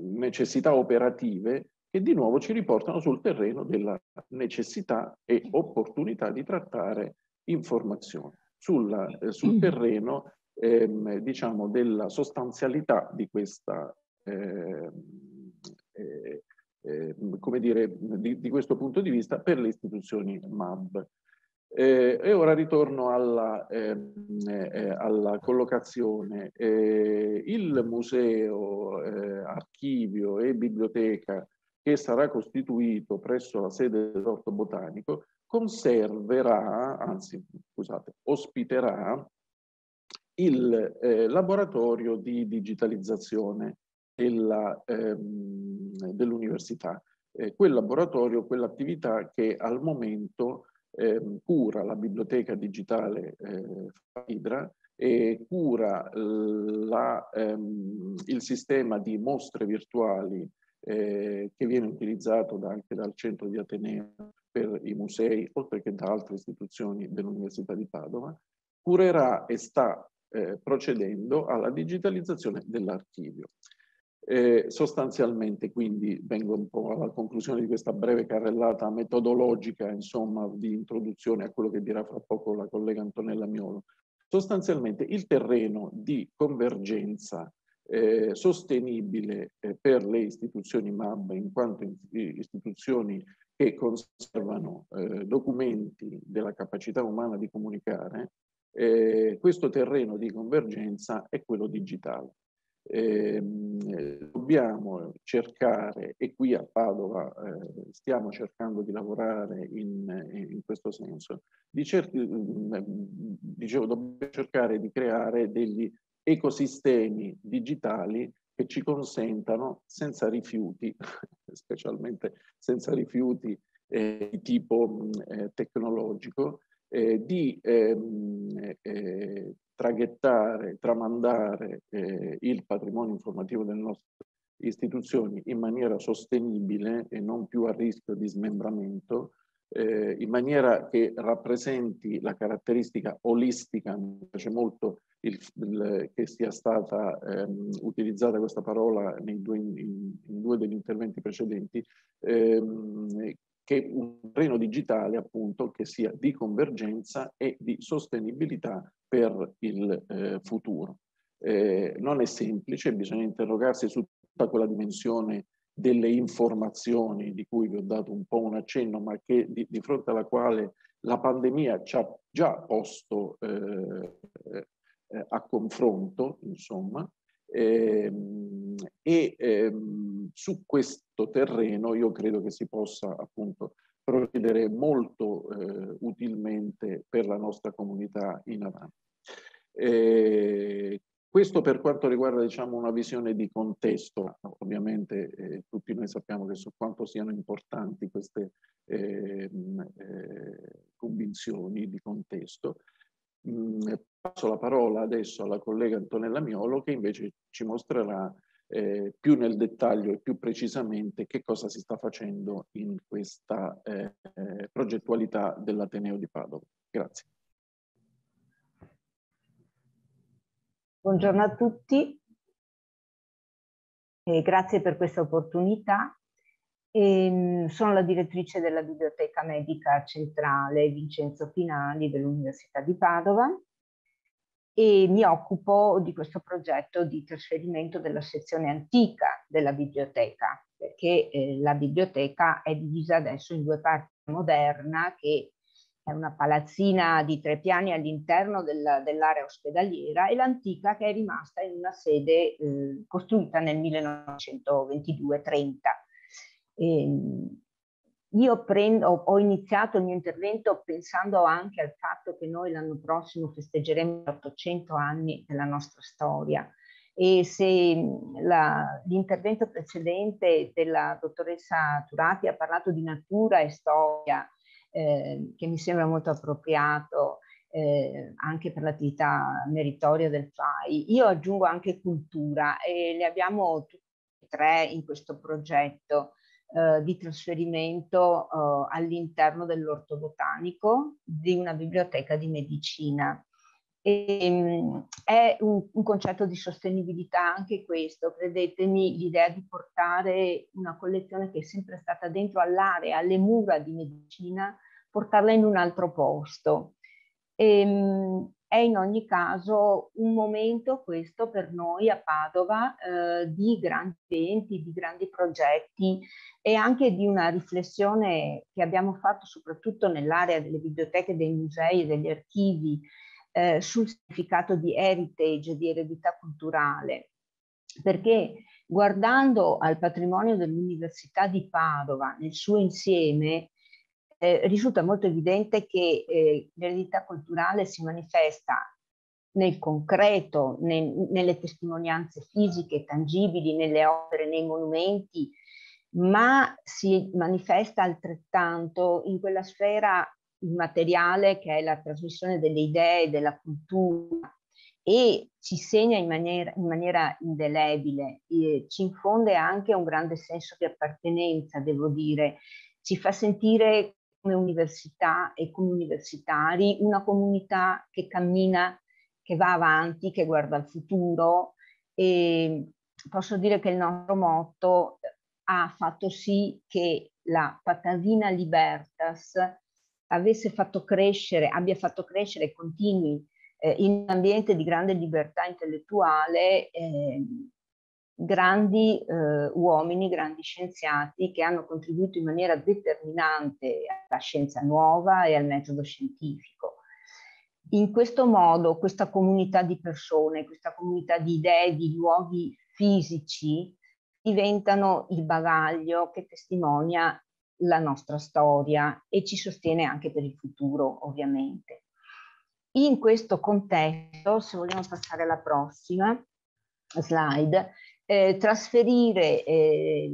necessità operative che di nuovo ci riportano sul terreno della necessità e opportunità di trattare informazioni sulla, eh, sul mm. terreno ehm, diciamo della sostanzialità di questa eh, eh, eh, come dire, di, di, questo punto di vista per le istituzioni MAB. Eh, e ora ritorno alla, ehm, eh, alla collocazione. Eh, il museo, archivio e biblioteca che sarà costituito presso la sede dell'Orto Botanico conserverà, anzi scusate, ospiterà il eh, laboratorio di digitalizzazione Ehm, dell'università. Ehm, dell quel laboratorio, quell'attività che al momento ehm, cura la biblioteca digitale eh, Fidra e cura la, ehm, il sistema di mostre virtuali eh, che viene utilizzato da, anche dal centro di Ateneo per i musei, oltre che da altre istituzioni dell'Università di Padova, curerà e sta eh, procedendo alla digitalizzazione dell'archivio. Eh, sostanzialmente, quindi, vengo un po' alla conclusione di questa breve carrellata metodologica, insomma, di introduzione a quello che dirà fra poco la collega Antonella Miolo. Sostanzialmente il terreno di convergenza eh, sostenibile eh, per le istituzioni MAB in quanto istituzioni che conservano eh, documenti della capacità umana di comunicare, eh, questo terreno di convergenza è quello digitale. Eh, dobbiamo cercare, e qui a Padova eh, stiamo cercando di lavorare in, in questo senso, di certi, mm, mm, dicevo, dobbiamo cercare di creare degli ecosistemi digitali che ci consentano senza rifiuti, specialmente senza rifiuti eh, di tipo mm, eh, tecnologico, eh, di ehm, eh, traghettare, tramandare eh, il patrimonio informativo delle nostre istituzioni in maniera sostenibile e non più a rischio di smembramento, eh, in maniera che rappresenti la caratteristica olistica, mi piace molto il, il, che sia stata ehm, utilizzata questa parola due, in, in, due degli interventi precedenti, ehm, che un terreno digitale appunto che sia di convergenza e di sostenibilità per il eh, futuro. Eh, non è semplice, bisogna interrogarsi su tutta quella dimensione delle informazioni di cui vi ho dato un po' un accenno, ma che, di, di fronte alla quale la pandemia ci ha già posto eh, eh a confronto, insomma, ehm, e ehm, su questo terreno io credo che si possa appunto procedere molto eh, utilmente per la nostra comunità in avanti. Eh, questo per quanto riguarda diciamo, una visione di contesto, ovviamente eh, tutti noi sappiamo che su quanto siano importanti queste ehm, eh, convinzioni di contesto. Mm, passo la parola adesso alla collega Antonella Miolo che invece ci mostrerà eh, più nel dettaglio e più precisamente che cosa si sta facendo in questa eh, progettualità dell'Ateneo di Padova. Grazie. Buongiorno a tutti, eh, grazie per questa opportunità. E, ehm, sono la direttrice della Biblioteca Medica Centrale Vincenzo Finali dell'Università di Padova e mi occupo di questo progetto di trasferimento della sezione antica della biblioteca, perché eh, la biblioteca è divisa adesso in due parti, moderna che è una palazzina di tre piani all'interno dell'area ospedaliera e l'antica che è rimasta in una sede eh, costruita nel 1922-30. Io prendo, ho iniziato il mio intervento pensando anche al fatto che noi l'anno prossimo festeggeremo 800 anni della nostra storia e se mm, la, l'intervento precedente della dottoressa Turati ha parlato di natura e storia, eh, che mi sembra molto appropriato eh, anche per l'attività meritoria del FAI, io aggiungo anche cultura e le abbiamo tutte e tre in questo progetto eh, di trasferimento eh, all'interno botanico di una biblioteca di medicina. E, ehm, è un, un, concetto di sostenibilità anche questo, credetemi, l'idea di portare una collezione che è sempre stata dentro all'area, alle mura di medicina, portarla in un altro posto. E, ehm, è in ogni caso un momento questo per noi a Padova eh, di grandi eventi, di grandi progetti e anche di una riflessione che abbiamo fatto soprattutto nell'area delle biblioteche, dei musei e degli archivi eh, sul significato di heritage, di eredità culturale. Perché guardando al patrimonio dell'Università di Padova nel suo insieme, eh, risulta molto evidente che eh, l'eredità culturale si manifesta nel concreto, nel, nelle testimonianze fisiche, tangibili, nelle opere, nei monumenti, ma si manifesta altrettanto in quella sfera immateriale che è la trasmissione delle idee, della cultura e ci segna in maniera, in maniera indelebile, eh, ci infonde anche un grande senso di appartenenza, devo dire, ci fa sentire come università e come universitari, una comunità che cammina, che va avanti, che guarda al futuro e posso dire che il nostro motto eh, ha fatto sì che la Patavina Libertas avesse fatto crescere, abbia fatto crescere e continui eh, in un ambiente di grande libertà intellettuale eh, grandi eh, uomini, grandi scienziati che hanno contribuito in maniera determinante alla scienza nuova e al metodo scientifico. In questo modo questa comunità di persone, questa comunità di idee, di luoghi fisici diventano il bagaglio che testimonia la nostra storia e ci sostiene anche per il futuro, ovviamente. In questo contesto, se vogliamo passare alla prossima slide, eh, trasferire, eh,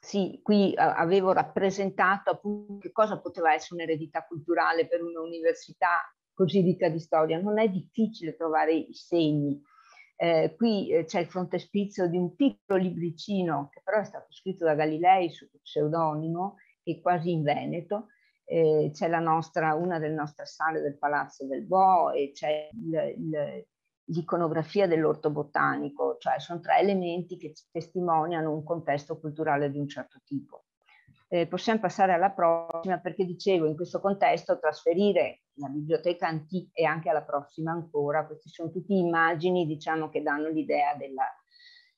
sì, qui avevo rappresentato appunto che cosa poteva essere un'eredità culturale per un'università così ricca di storia, non è difficile trovare i segni. Eh, qui eh, c'è il frontespizio di un piccolo libricino che però è stato scritto da Galilei su pseudonimo e quasi in Veneto, eh, c'è la nostra, una delle nostre sale del Palazzo del Bo e c'è il, il, l'iconografia dell'orto botanico, cioè sono tre elementi che testimoniano un contesto culturale di un certo tipo. Eh, possiamo passare alla prossima perché dicevo in questo contesto trasferire la biblioteca antica e anche alla prossima ancora, queste sono tutte immagini diciamo che danno l'idea della,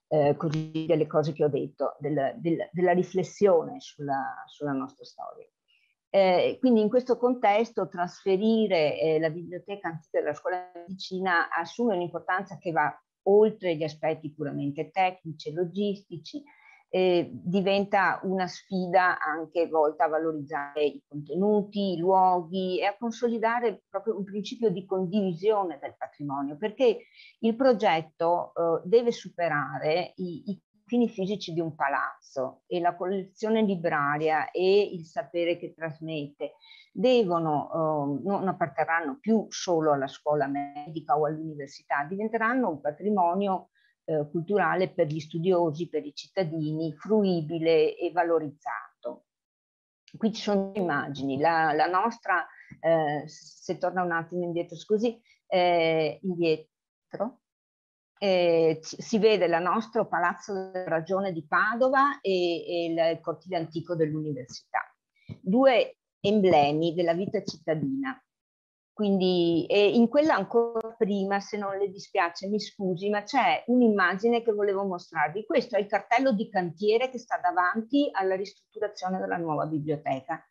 eh, così, delle cose che ho detto, della, della, della riflessione sulla, sulla nostra storia. Eh, quindi in questo contesto trasferire eh, la biblioteca antica della scuola di medicina assume un'importanza che va oltre gli aspetti puramente tecnici e logistici, eh, diventa una sfida anche volta a valorizzare i contenuti, i luoghi e a consolidare proprio un principio di condivisione del patrimonio, perché il progetto eh, deve superare i, i confini fisici di un palazzo e la collezione libraria e il sapere che trasmette devono, eh, non apparterranno più solo alla scuola medica o all'università, diventeranno un patrimonio eh, culturale per gli studiosi, per i cittadini, fruibile e valorizzato. Qui ci sono immagini, la, la nostra, eh, se torna un attimo indietro, scusi, eh, indietro, eh, si vede il nostro Palazzo della Ragione di Padova e, e il cortile antico dell'università, due emblemi della vita cittadina. Quindi in quella ancora prima, se non le dispiace, mi scusi, ma c'è un'immagine che volevo mostrarvi. Questo è il cartello di cantiere che sta davanti alla ristrutturazione della nuova biblioteca.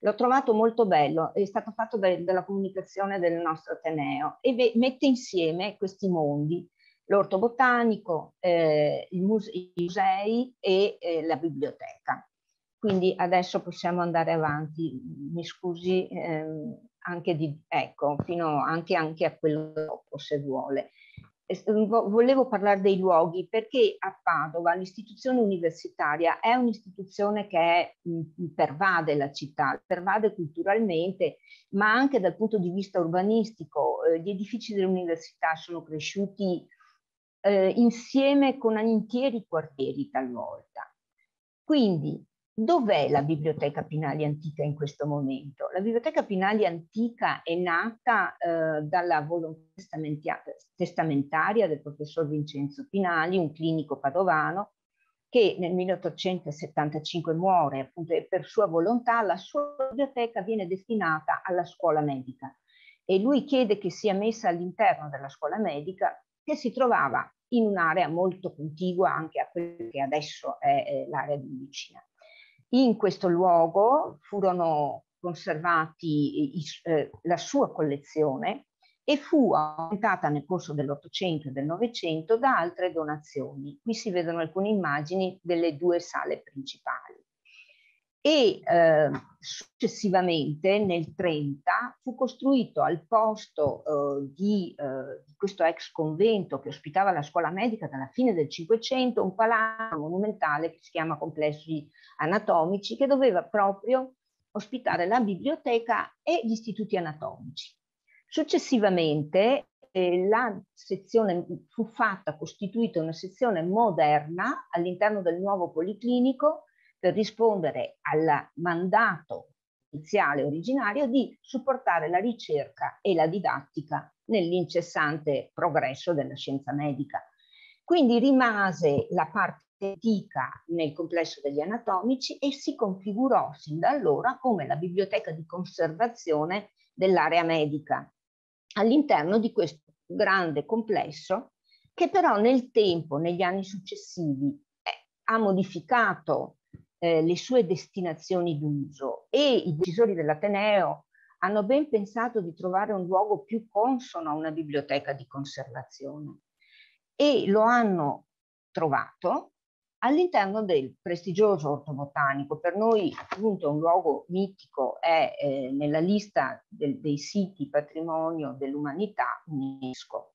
L'ho trovato molto bello, è stato fatto dalla comunicazione del nostro Ateneo e mette insieme questi mondi l'orto botanico, eh, muse i musei e eh, la biblioteca. Quindi adesso possiamo andare avanti, mi scusi, ehm, anche di, ecco, fino anche, anche a quello dopo se vuole. Ehm, volevo parlare dei luoghi perché a Padova l'istituzione universitaria è un'istituzione che è, mm, mm, pervade la città, pervade culturalmente, ma anche dal punto di vista urbanistico. Eh, gli edifici dell'università sono cresciuti eh, insieme con interi quartieri talvolta. Quindi dov'è la Biblioteca Pinali Antica in questo momento? La Biblioteca Pinali Antica è nata eh, dalla volontà testamentaria del professor Vincenzo Pinali, un clinico padovano, che nel 1875 muore appunto e per sua volontà la sua biblioteca viene destinata alla scuola medica e lui chiede che sia messa all'interno della scuola medica che si trovava in un'area molto contigua anche a quella che adesso è l'area di Lucina. In questo luogo furono conservati eh, la sua collezione e fu aumentata nel corso dell'Ottocento e del Novecento da altre donazioni. Qui si vedono alcune immagini delle due sale principali e eh, successivamente nel 30 fu costruito al posto eh, di, eh, di, questo ex convento che ospitava la scuola medica dalla fine del 500 un palazzo monumentale che si chiama Complessi Anatomici che doveva proprio ospitare la biblioteca e gli istituti anatomici. Successivamente eh, la sezione fu fatta, costituita una sezione moderna all'interno del nuovo policlinico per rispondere al mandato iniziale originario di supportare la ricerca e la didattica nell'incessante progresso della scienza medica. Quindi rimase la parte antica nel complesso degli anatomici e si configurò sin da allora come la biblioteca di conservazione dell'area medica all'interno di questo grande complesso che però nel tempo, negli anni successivi, eh, ha modificato eh, le sue destinazioni d'uso e i decisori dell'Ateneo hanno ben pensato di trovare un luogo più consono a una biblioteca di conservazione e lo hanno trovato all'interno del prestigioso orto botanico. Per noi appunto un luogo mitico è eh, nella lista del, dei siti patrimonio dell'umanità UNESCO.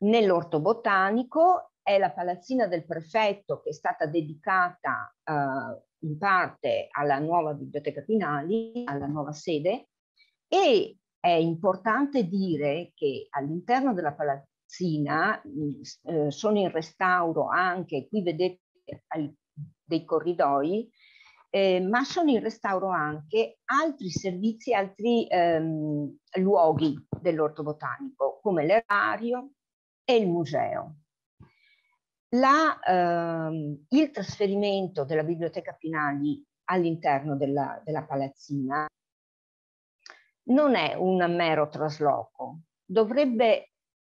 Nell'orto botanico è la palazzina del prefetto che è stata dedicata eh, in parte alla nuova biblioteca Pinali, alla nuova sede e è importante dire che all'interno della palazzina mm, eh, sono in restauro anche, qui vedete ai, dei corridoi, eh, ma sono in restauro anche altri servizi, altri ehm, luoghi dell'orto botanico, come l'erario e il museo la, ehm, il trasferimento della biblioteca Pinali all'interno della, della palazzina non è un mero trasloco, dovrebbe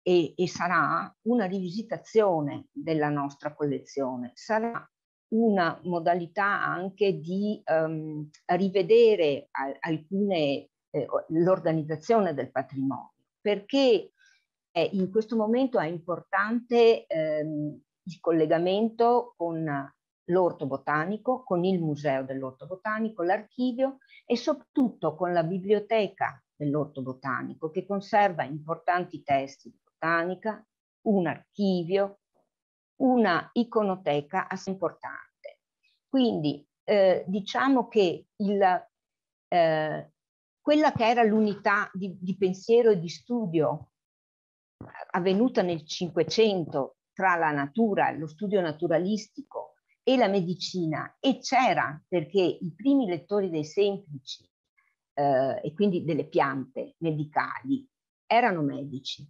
e, e, sarà una rivisitazione della nostra collezione, sarà una modalità anche di ehm, rivedere al, alcune eh, l'organizzazione del patrimonio, perché eh, in questo momento è importante ehm, il collegamento con l'orto botanico, con il museo dell'orto botanico, l'archivio e soprattutto con la biblioteca dell'orto botanico che conserva importanti testi di botanica, un archivio, una iconoteca assai importante. Quindi eh, diciamo che il, eh, quella che era l'unità di, di pensiero e di studio avvenuta nel Cinquecento tra la natura, lo studio naturalistico e la medicina e c'era perché i primi lettori dei semplici eh, e quindi delle piante medicali erano medici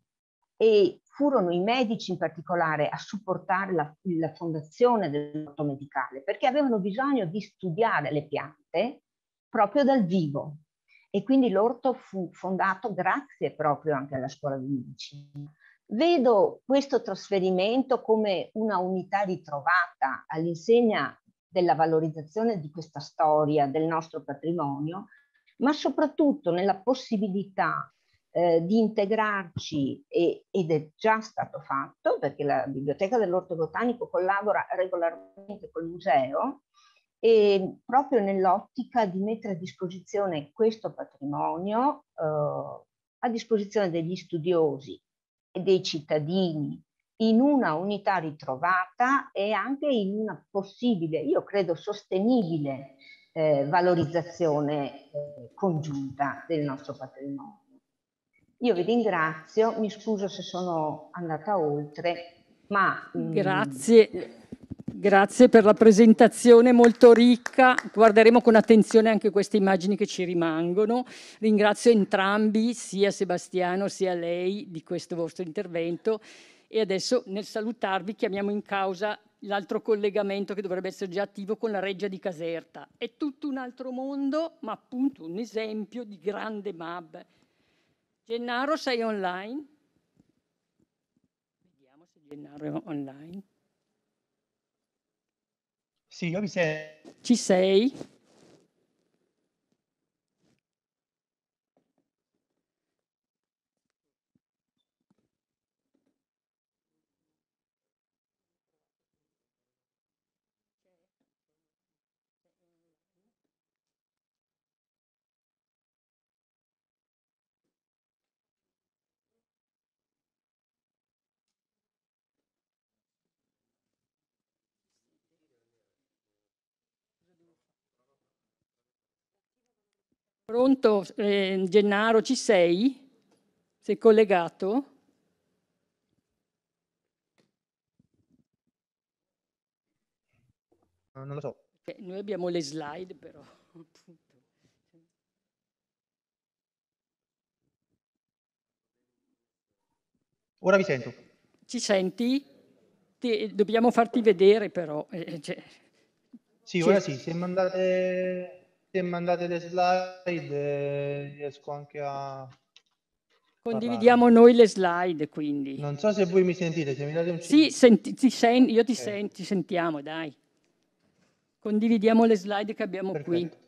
e furono i medici in particolare a supportare la, la fondazione dell'orto medicale perché avevano bisogno di studiare le piante proprio dal vivo e quindi l'orto fu fondato grazie proprio anche alla scuola di medicina Vedo questo trasferimento come una unità ritrovata all'insegna della valorizzazione di questa storia, del nostro patrimonio, ma soprattutto nella possibilità eh, di integrarci, e, ed è già stato fatto, perché la Biblioteca dell'Orto Botanico collabora regolarmente col museo, e proprio nell'ottica di mettere a disposizione questo patrimonio eh, a disposizione degli studiosi dei cittadini in una unità ritrovata e anche in una possibile, io credo sostenibile, eh, valorizzazione eh, congiunta del nostro patrimonio. Io vi ringrazio, mi scuso se sono andata oltre, ma... Mm, Grazie. Mh, Grazie per la presentazione molto ricca, guarderemo con attenzione anche queste immagini che ci rimangono. Ringrazio entrambi, sia Sebastiano sia lei, di questo vostro intervento e adesso nel salutarvi chiamiamo in causa l'altro collegamento che dovrebbe essere già attivo con la Reggia di Caserta. È tutto un altro mondo, ma appunto un esempio di grande MAB. Gennaro, sei online? Vediamo se Gennaro è online. Sì, io vi sento. Ci sei? Pronto, eh, Gennaro, ci sei? Sei collegato? Ah, non lo so. Okay, eh, noi abbiamo le slide però. Ora vi sento. Ci senti? Ti, dobbiamo farti vedere però. Eh, eh cioè, sì, ora sì, se mandate se mandate le slide riesco anche a... Condividiamo parlare. noi le slide, quindi. Non so se voi mi sentite, se mi date un... Sì, senti, ti sen- io ti okay. sento, sentiamo, dai. Condividiamo le slide che abbiamo Perfetto. qui.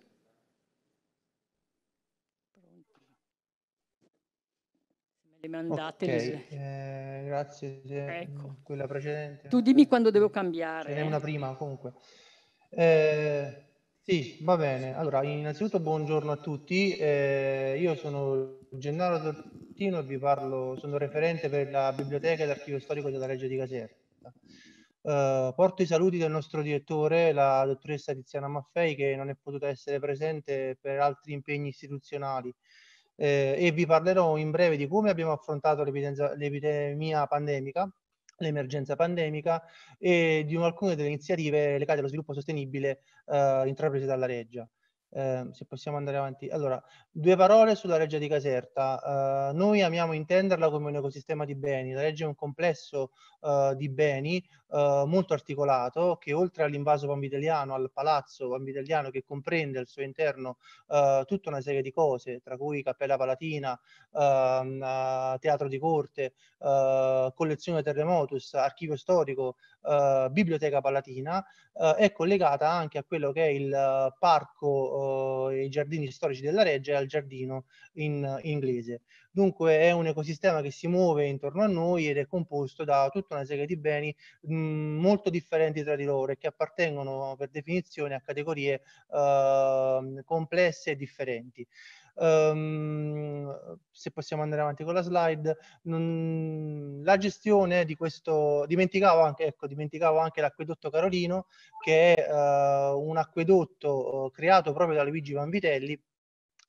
mandate okay, eh, grazie ecco. quella precedente tu dimmi quando devo cambiare è eh. una prima comunque eh, sì, va bene. Allora, innanzitutto buongiorno a tutti. Eh, io sono Gennaro Tortino e vi parlo, sono referente per la Biblioteca e l'Archivio Storico della Reggio di Caserta. Eh, porto i saluti del nostro direttore, la dottoressa Tiziana Maffei, che non è potuta essere presente per altri impegni istituzionali. Eh, e vi parlerò in breve di come abbiamo affrontato l'epidemia pandemica l'emergenza pandemica e di un, alcune delle iniziative legate allo sviluppo sostenibile eh, intraprese dalla Reggia. Ehm, se possiamo andare avanti. Allora, due parole sulla Reggia di Caserta. Uh, noi amiamo intenderla come un ecosistema di beni. La Reggia è un complesso uh, di beni uh, molto articolato che oltre all'invaso panvitelliano, al palazzo panvitelliano che comprende al suo interno tutta una serie di cose, tra cui Cappella Palatina, eh, Teatro di Corte, Collezione Terremotus, Archivio Storico, Biblioteca Palatina, è collegata anche a quello che è il eh, parco uh, i giardini storici della Reggia e al giardino in uh, inglese. Dunque è un ecosistema che si muove intorno a noi ed è composto da tutta una serie di beni mh, molto differenti tra di loro e che appartengono per definizione a categorie uh, complesse e differenti um, se possiamo andare avanti con la slide, non, la gestione di questo, dimenticavo anche, ecco, dimenticavo anche l'acquedotto Carolino, che è uh, un acquedotto eh, creato proprio da Luigi Vanvitelli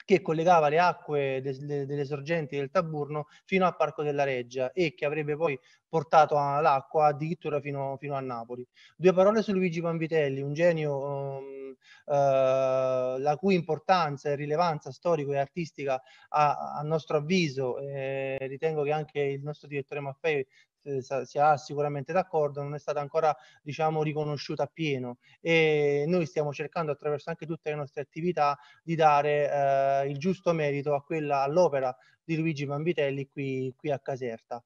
che collegava le acque de, de, delle sorgenti del Taburno fino al Parco della Reggia e che avrebbe poi portato l'acqua addirittura fino, fino, a Napoli. Due parole su Luigi Panvitelli, un genio um, uh, la cui importanza e rilevanza storica e artistica a, a nostro avviso, eh, ritengo che anche il nostro direttore Maffei eh, sia sicuramente d'accordo, non è stata ancora diciamo, riconosciuta appieno e noi stiamo cercando attraverso anche tutte le nostre attività di dare eh, il giusto merito a quella, all'opera di Luigi Vanvitelli qui, qui a Caserta.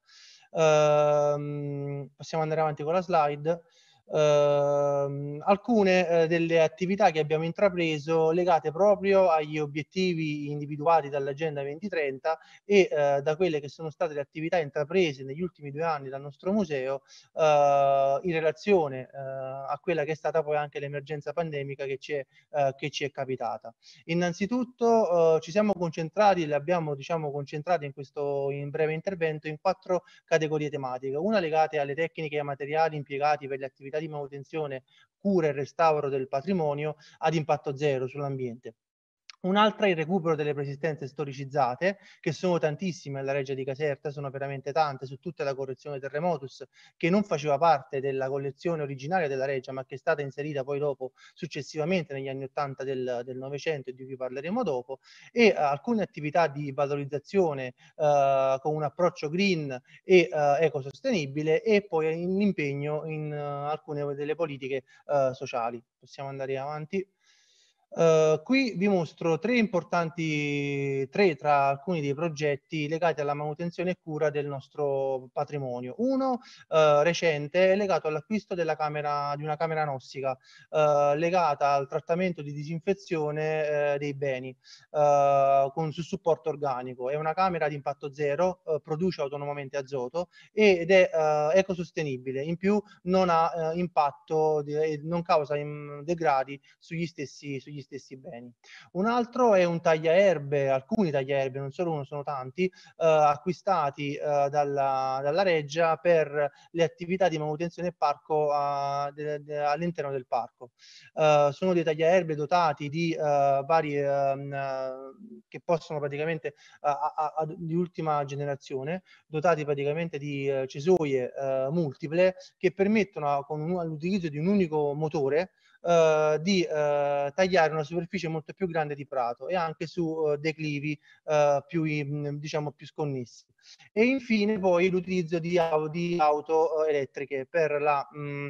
Ehm, possiamo andare avanti con la slide eh, alcune eh, delle attività che abbiamo intrapreso legate proprio agli obiettivi individuati dall'Agenda 2030 e eh, da quelle che sono state le attività intraprese negli ultimi due anni dal nostro museo eh, in relazione eh, a quella che è stata poi anche l'emergenza pandemica che ci è, eh, che ci è capitata. Innanzitutto ci siamo concentrati, le abbiamo diciamo concentrate in questo in breve intervento in quattro categorie tematiche, una legate alle tecniche e ai materiali impiegati per le attività attività di manutenzione, cura e restauro del patrimonio ad impatto zero sull'ambiente. Un'altra è il recupero delle persistenze storicizzate, che sono tantissime alla Regia di Caserta, sono veramente tante, su tutta la correzione Terremotus, che non faceva parte della collezione originaria della Regia, ma che è stata inserita poi dopo, successivamente negli anni 80 del, Novecento, di cui parleremo dopo, e eh, alcune attività di valorizzazione eh, con un approccio green e eh, ecosostenibile e poi l'impegno impegno in uh, alcune delle politiche uh, sociali. Possiamo andare avanti. Eh, qui vi mostro tre importanti, tre tra alcuni dei progetti legati alla manutenzione e cura del nostro patrimonio. Uno uh, recente è legato all'acquisto di una camera nossica uh, eh, legata al trattamento di disinfezione dei beni con, su supporto organico. È una camera ad impatto zero, produce autonomamente azoto ed è ecosostenibile, in più non ha impatto, di, non causa mm, degradi sugli stessi, sugli stessi beni. Un altro è un tagliaerbe, alcuni tagliaerbe, non solo uno, sono tanti, eh, acquistati eh, dalla, dalla Reggia per le attività di manutenzione e parco a, de, de, all'interno del parco. Eh, sono dei tagliaerbe dotati di eh, vari, ehm, che possono praticamente, a, a, di ultima generazione, dotati praticamente di eh, cesoie eh, multiple che permettono con un, l'utilizzo di un unico motore eh, di eh, tagliare una superficie molto più grande di prato e anche su eh, declivi eh, più, diciamo, più sconnessi. E infine poi l'utilizzo di, di, auto eh, elettriche per la... Mh,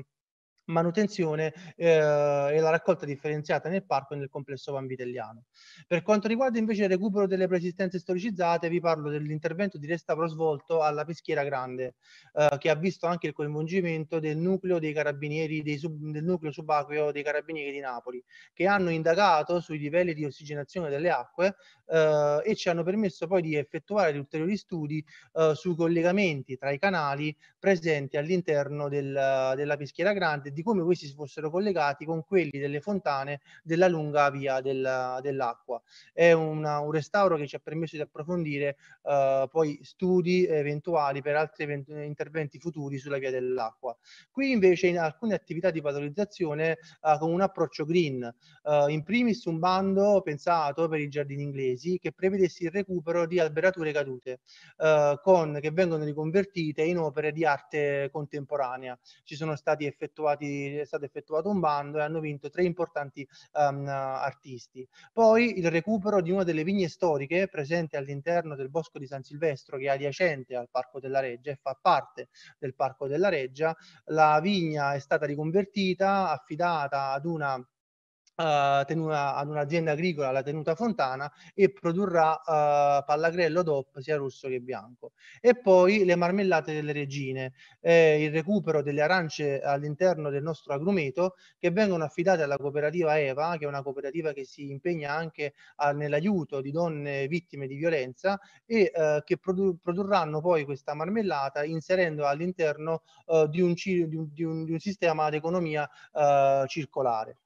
manutenzione eh, e la raccolta differenziata nel parco e nel complesso vanvitelliano. Per quanto riguarda invece il recupero delle preesistenze storicizzate, vi parlo dell'intervento di restauro svolto alla Peschiera Grande, eh, che ha visto anche il coinvolgimento del nucleo dei carabinieri, dei sub, del nucleo subacqueo dei carabinieri di Napoli, che hanno indagato sui livelli di ossigenazione delle acque eh, e ci hanno permesso poi di effettuare ulteriori studi eh, sui collegamenti tra i canali presenti all'interno del, della Peschiera Grande di come questi si fossero collegati con quelli delle fontane della lunga via del, dell'acqua. È una, un restauro che ci ha permesso di approfondire eh, poi studi eventuali per altri event- interventi futuri sulla via dell'acqua. Qui invece in alcune attività di valorizzazione eh, con un approccio green, eh, in primis un bando pensato per i giardini inglesi che prevedesse il recupero di alberature cadute eh, con, che vengono riconvertite in opere di arte contemporanea. Ci sono stati effettuati stati, è stato effettuato un bando e hanno vinto tre importanti um, artisti. Poi il recupero di una delle vigne storiche presente all'interno del bosco di San Silvestro che è adiacente al Parco della Reggia e fa parte del Parco della Reggia. La vigna è stata riconvertita, affidata ad una eh, tenuta, ad un'azienda agricola, la tenuta Fontana, e produrrà uh, pallagrello DOP sia rosso che bianco. E poi le marmellate delle regine, eh, il recupero delle arance all'interno del nostro agrumeto che vengono affidate alla cooperativa EVA, che è una cooperativa che si impegna anche a, nell'aiuto di donne vittime di violenza e uh, che produ- produrranno poi questa marmellata inserendo all'interno di un, ci- di, un, di, un, di, un, sistema ad economia circolare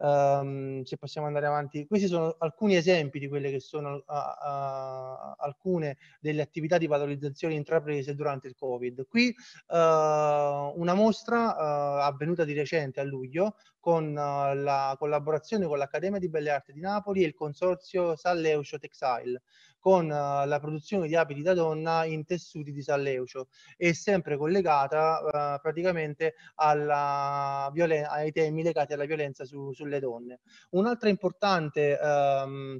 um, se possiamo andare avanti, questi sono alcuni esempi di quelle che sono uh, uh, alcune delle attività di valorizzazione intraprese durante il Covid. Qui uh, una mostra eh, avvenuta di recente a luglio con eh, la collaborazione con l'Accademia di Belle Arti di Napoli e il consorzio Salleucio Textile con eh, la produzione di abiti da donna in tessuti di Salleucio e sempre collegata eh, praticamente ai temi legati alla violenza su, sulle donne. Un'altra importante ehm,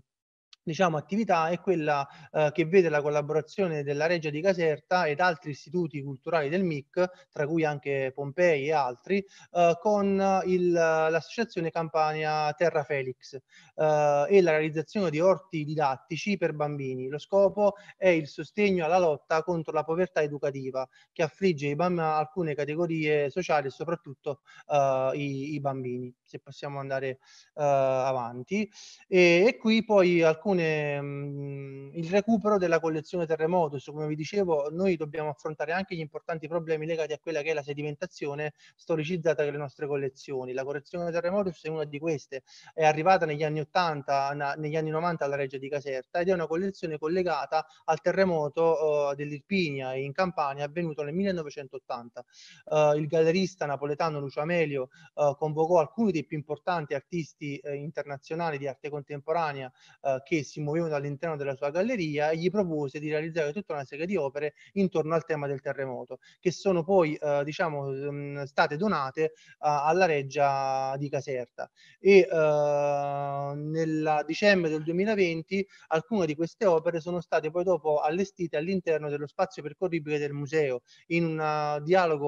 diciamo, attività è quella eh, che vede la collaborazione della Regia di Caserta ed altri istituti culturali del MIC, tra cui anche Pompei e altri, eh, con l'associazione Campania Terra Felix eh, e la realizzazione di orti didattici per bambini. Lo scopo è il sostegno alla lotta contro la povertà educativa che affligge alcune categorie sociali e soprattutto eh, i, i bambini se possiamo andare uh, avanti. E, e, qui poi alcune, mh, mm, il recupero della collezione terremoto, come vi dicevo, noi dobbiamo affrontare anche gli importanti problemi legati a quella che è la sedimentazione storicizzata delle nostre collezioni. La collezione terremoto è una di queste, è arrivata negli anni 80, na, negli anni 90 alla Regia di Caserta ed è una collezione collegata al terremoto uh, dell'Irpinia in Campania avvenuto nel 1980. Uh, eh, il gallerista napoletano Lucio Amelio convocò alcuni dei dei più importanti artisti eh, internazionali di arte contemporanea eh, che si muovevano all'interno della sua galleria e gli propose di realizzare tutta una serie di opere intorno al tema del terremoto, che sono poi eh, diciamo, mh, mm, state donate eh, alla reggia di Caserta. E eh, nel dicembre del 2020 alcune di queste opere sono state poi dopo allestite all'interno dello spazio percorribile del museo, in un eh, dialogo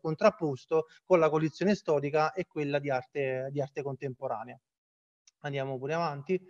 contrapposto con la collezione storica e quella di arte arte, di arte contemporanea. Andiamo pure avanti.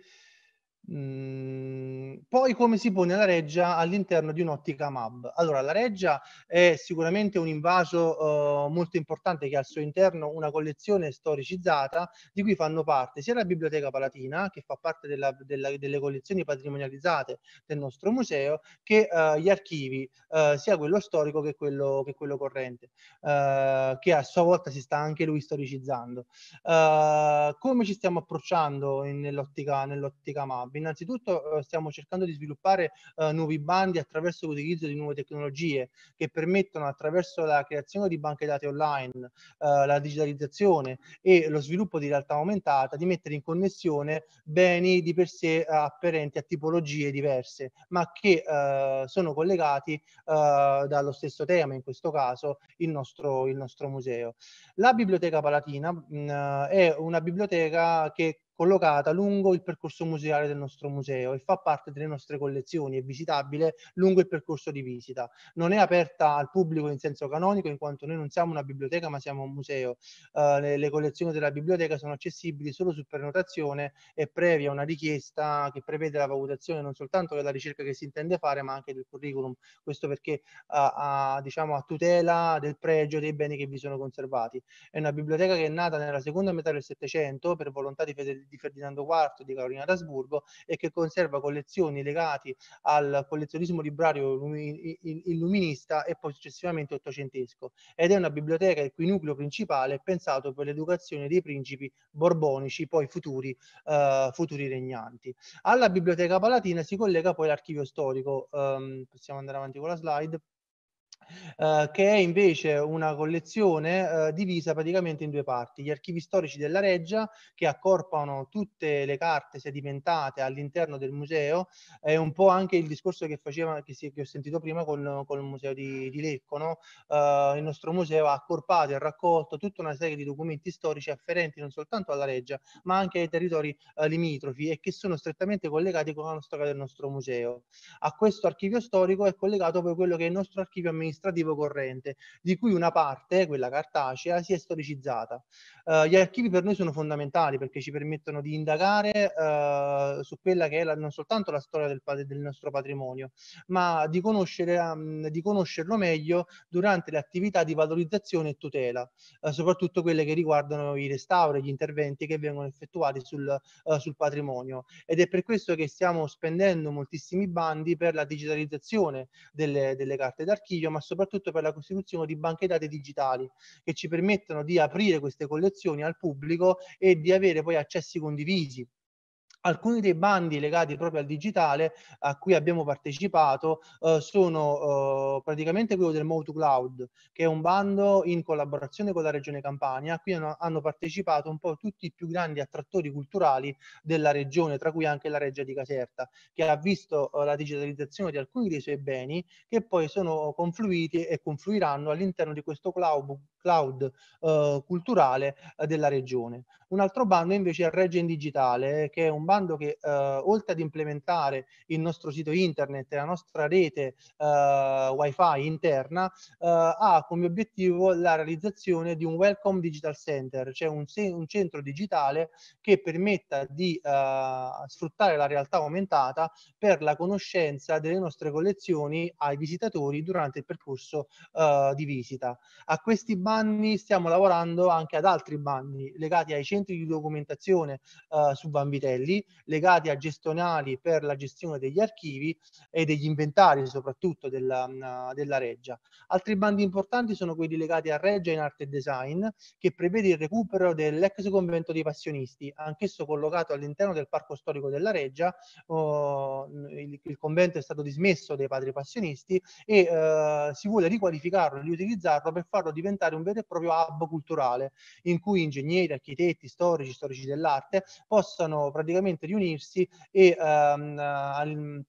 Mm, poi come si pone la reggia all'interno di un'ottica MAB? Allora, la reggia è sicuramente un invaso eh, molto importante che ha al suo interno una collezione storicizzata di cui fanno parte sia la Biblioteca Palatina, che fa parte della, della, delle collezioni patrimonializzate del nostro museo, che eh, gli archivi, eh, sia quello storico che quello, che quello corrente, eh, che a sua volta si sta anche lui storicizzando. Eh, come ci stiamo approcciando nell'ottica, nell'ottica MAB? Innanzitutto eh, stiamo cercando di sviluppare eh, nuovi bandi attraverso l'utilizzo di nuove tecnologie che permettono attraverso la creazione di banche dati online, eh, la digitalizzazione e lo sviluppo di realtà aumentata di mettere in connessione beni di per sé eh, apparenti a tipologie diverse, ma che eh, sono collegati dallo stesso tema, in questo caso il nostro, il nostro museo. La Biblioteca Palatina mh, mm, è una biblioteca che collocata lungo il percorso museale del nostro museo e fa parte delle nostre collezioni, è visitabile lungo il percorso di visita. Non è aperta al pubblico in senso canonico in quanto noi non siamo una biblioteca ma siamo un museo. Uh, le, le, collezioni della biblioteca sono accessibili solo su prenotazione e previa una richiesta che prevede la valutazione non soltanto della ricerca che si intende fare ma anche del curriculum. Questo perché uh, a, diciamo, a tutela del pregio dei beni che vi sono conservati. È una biblioteca che è nata nella seconda metà del Settecento per volontà di fedeli di Ferdinando IV di Carolina d'Asburgo e che conserva collezioni legate al collezionismo librario illuminista e poi successivamente ottocentesco ed è una biblioteca il cui nucleo principale è pensato per l'educazione dei principi borbonici, poi futuri, eh, futuri regnanti. Alla Biblioteca Palatina si collega poi l'archivio storico, um, possiamo andare avanti con la slide, eh, che è invece una collezione eh, divisa praticamente in due parti, gli archivi storici della Reggia che accorpano tutte le carte sedimentate all'interno del museo, è un po' anche il discorso che, faceva, che, si, che ho sentito prima con, con il museo di, di Lecco, no? eh, il nostro museo ha accorpato e raccolto tutta una serie di documenti storici afferenti non soltanto alla Reggia ma anche ai territori eh, limitrofi e che sono strettamente collegati con la storia del nostro museo. A questo archivio storico è collegato poi quello che è il nostro archivio amministrativo amministrativo corrente, di cui una parte, quella cartacea, si è storicizzata. Uh, gli archivi per noi sono fondamentali perché ci permettono di indagare uh, su quella che è la, non soltanto la storia del, del nostro patrimonio, ma di, um, di, conoscerlo meglio durante le attività di valorizzazione e tutela, uh, soprattutto quelle che riguardano i restauri, gli interventi che vengono effettuati sul, sul patrimonio. Ed è per questo che stiamo spendendo moltissimi bandi per la digitalizzazione delle, delle carte d'archivio, ma ma soprattutto per la costituzione di banche dati digitali che ci permettono di aprire queste collezioni al pubblico e di avere poi accessi condivisi Alcuni dei bandi legati proprio al digitale a cui abbiamo partecipato eh, sono eh, praticamente quello del Moto Cloud, che è un bando in collaborazione con la Regione Campania, a cui hanno, hanno partecipato un po' tutti i più grandi attrattori culturali della regione, tra cui anche la Reggia di Caserta, che ha visto eh, la digitalizzazione di alcuni dei suoi beni che poi sono confluiti e confluiranno all'interno di questo cloud, cloud eh, culturale eh, della regione. Un altro bando invece è il Regen Digitale, che è un bando che eh, oltre ad implementare il nostro sito internet e la nostra rete eh, wifi interna, eh, ha come obiettivo la realizzazione di un Welcome Digital Center, cioè un, se- un centro digitale che permetta di eh, sfruttare la realtà aumentata per la conoscenza delle nostre collezioni ai visitatori durante il percorso di visita. A questi bandi bandi stiamo lavorando anche ad altri bandi legati ai centri di documentazione eh, su Vanvitelli, legati a gestionali per la gestione degli archivi e degli inventari soprattutto della, mm, ah, della Reggia. Altri bandi importanti sono quelli legati a Reggia in arte e design che prevede il recupero dell'ex convento dei passionisti, anch'esso collocato all'interno del parco storico della Reggia. Oh, il, il, convento è stato dismesso dai padri passionisti e eh, si vuole riqualificarlo, e riutilizzarlo per farlo diventare un un vero e proprio hub culturale in cui ingegneri, architetti, storici, storici dell'arte possano praticamente riunirsi e ehm,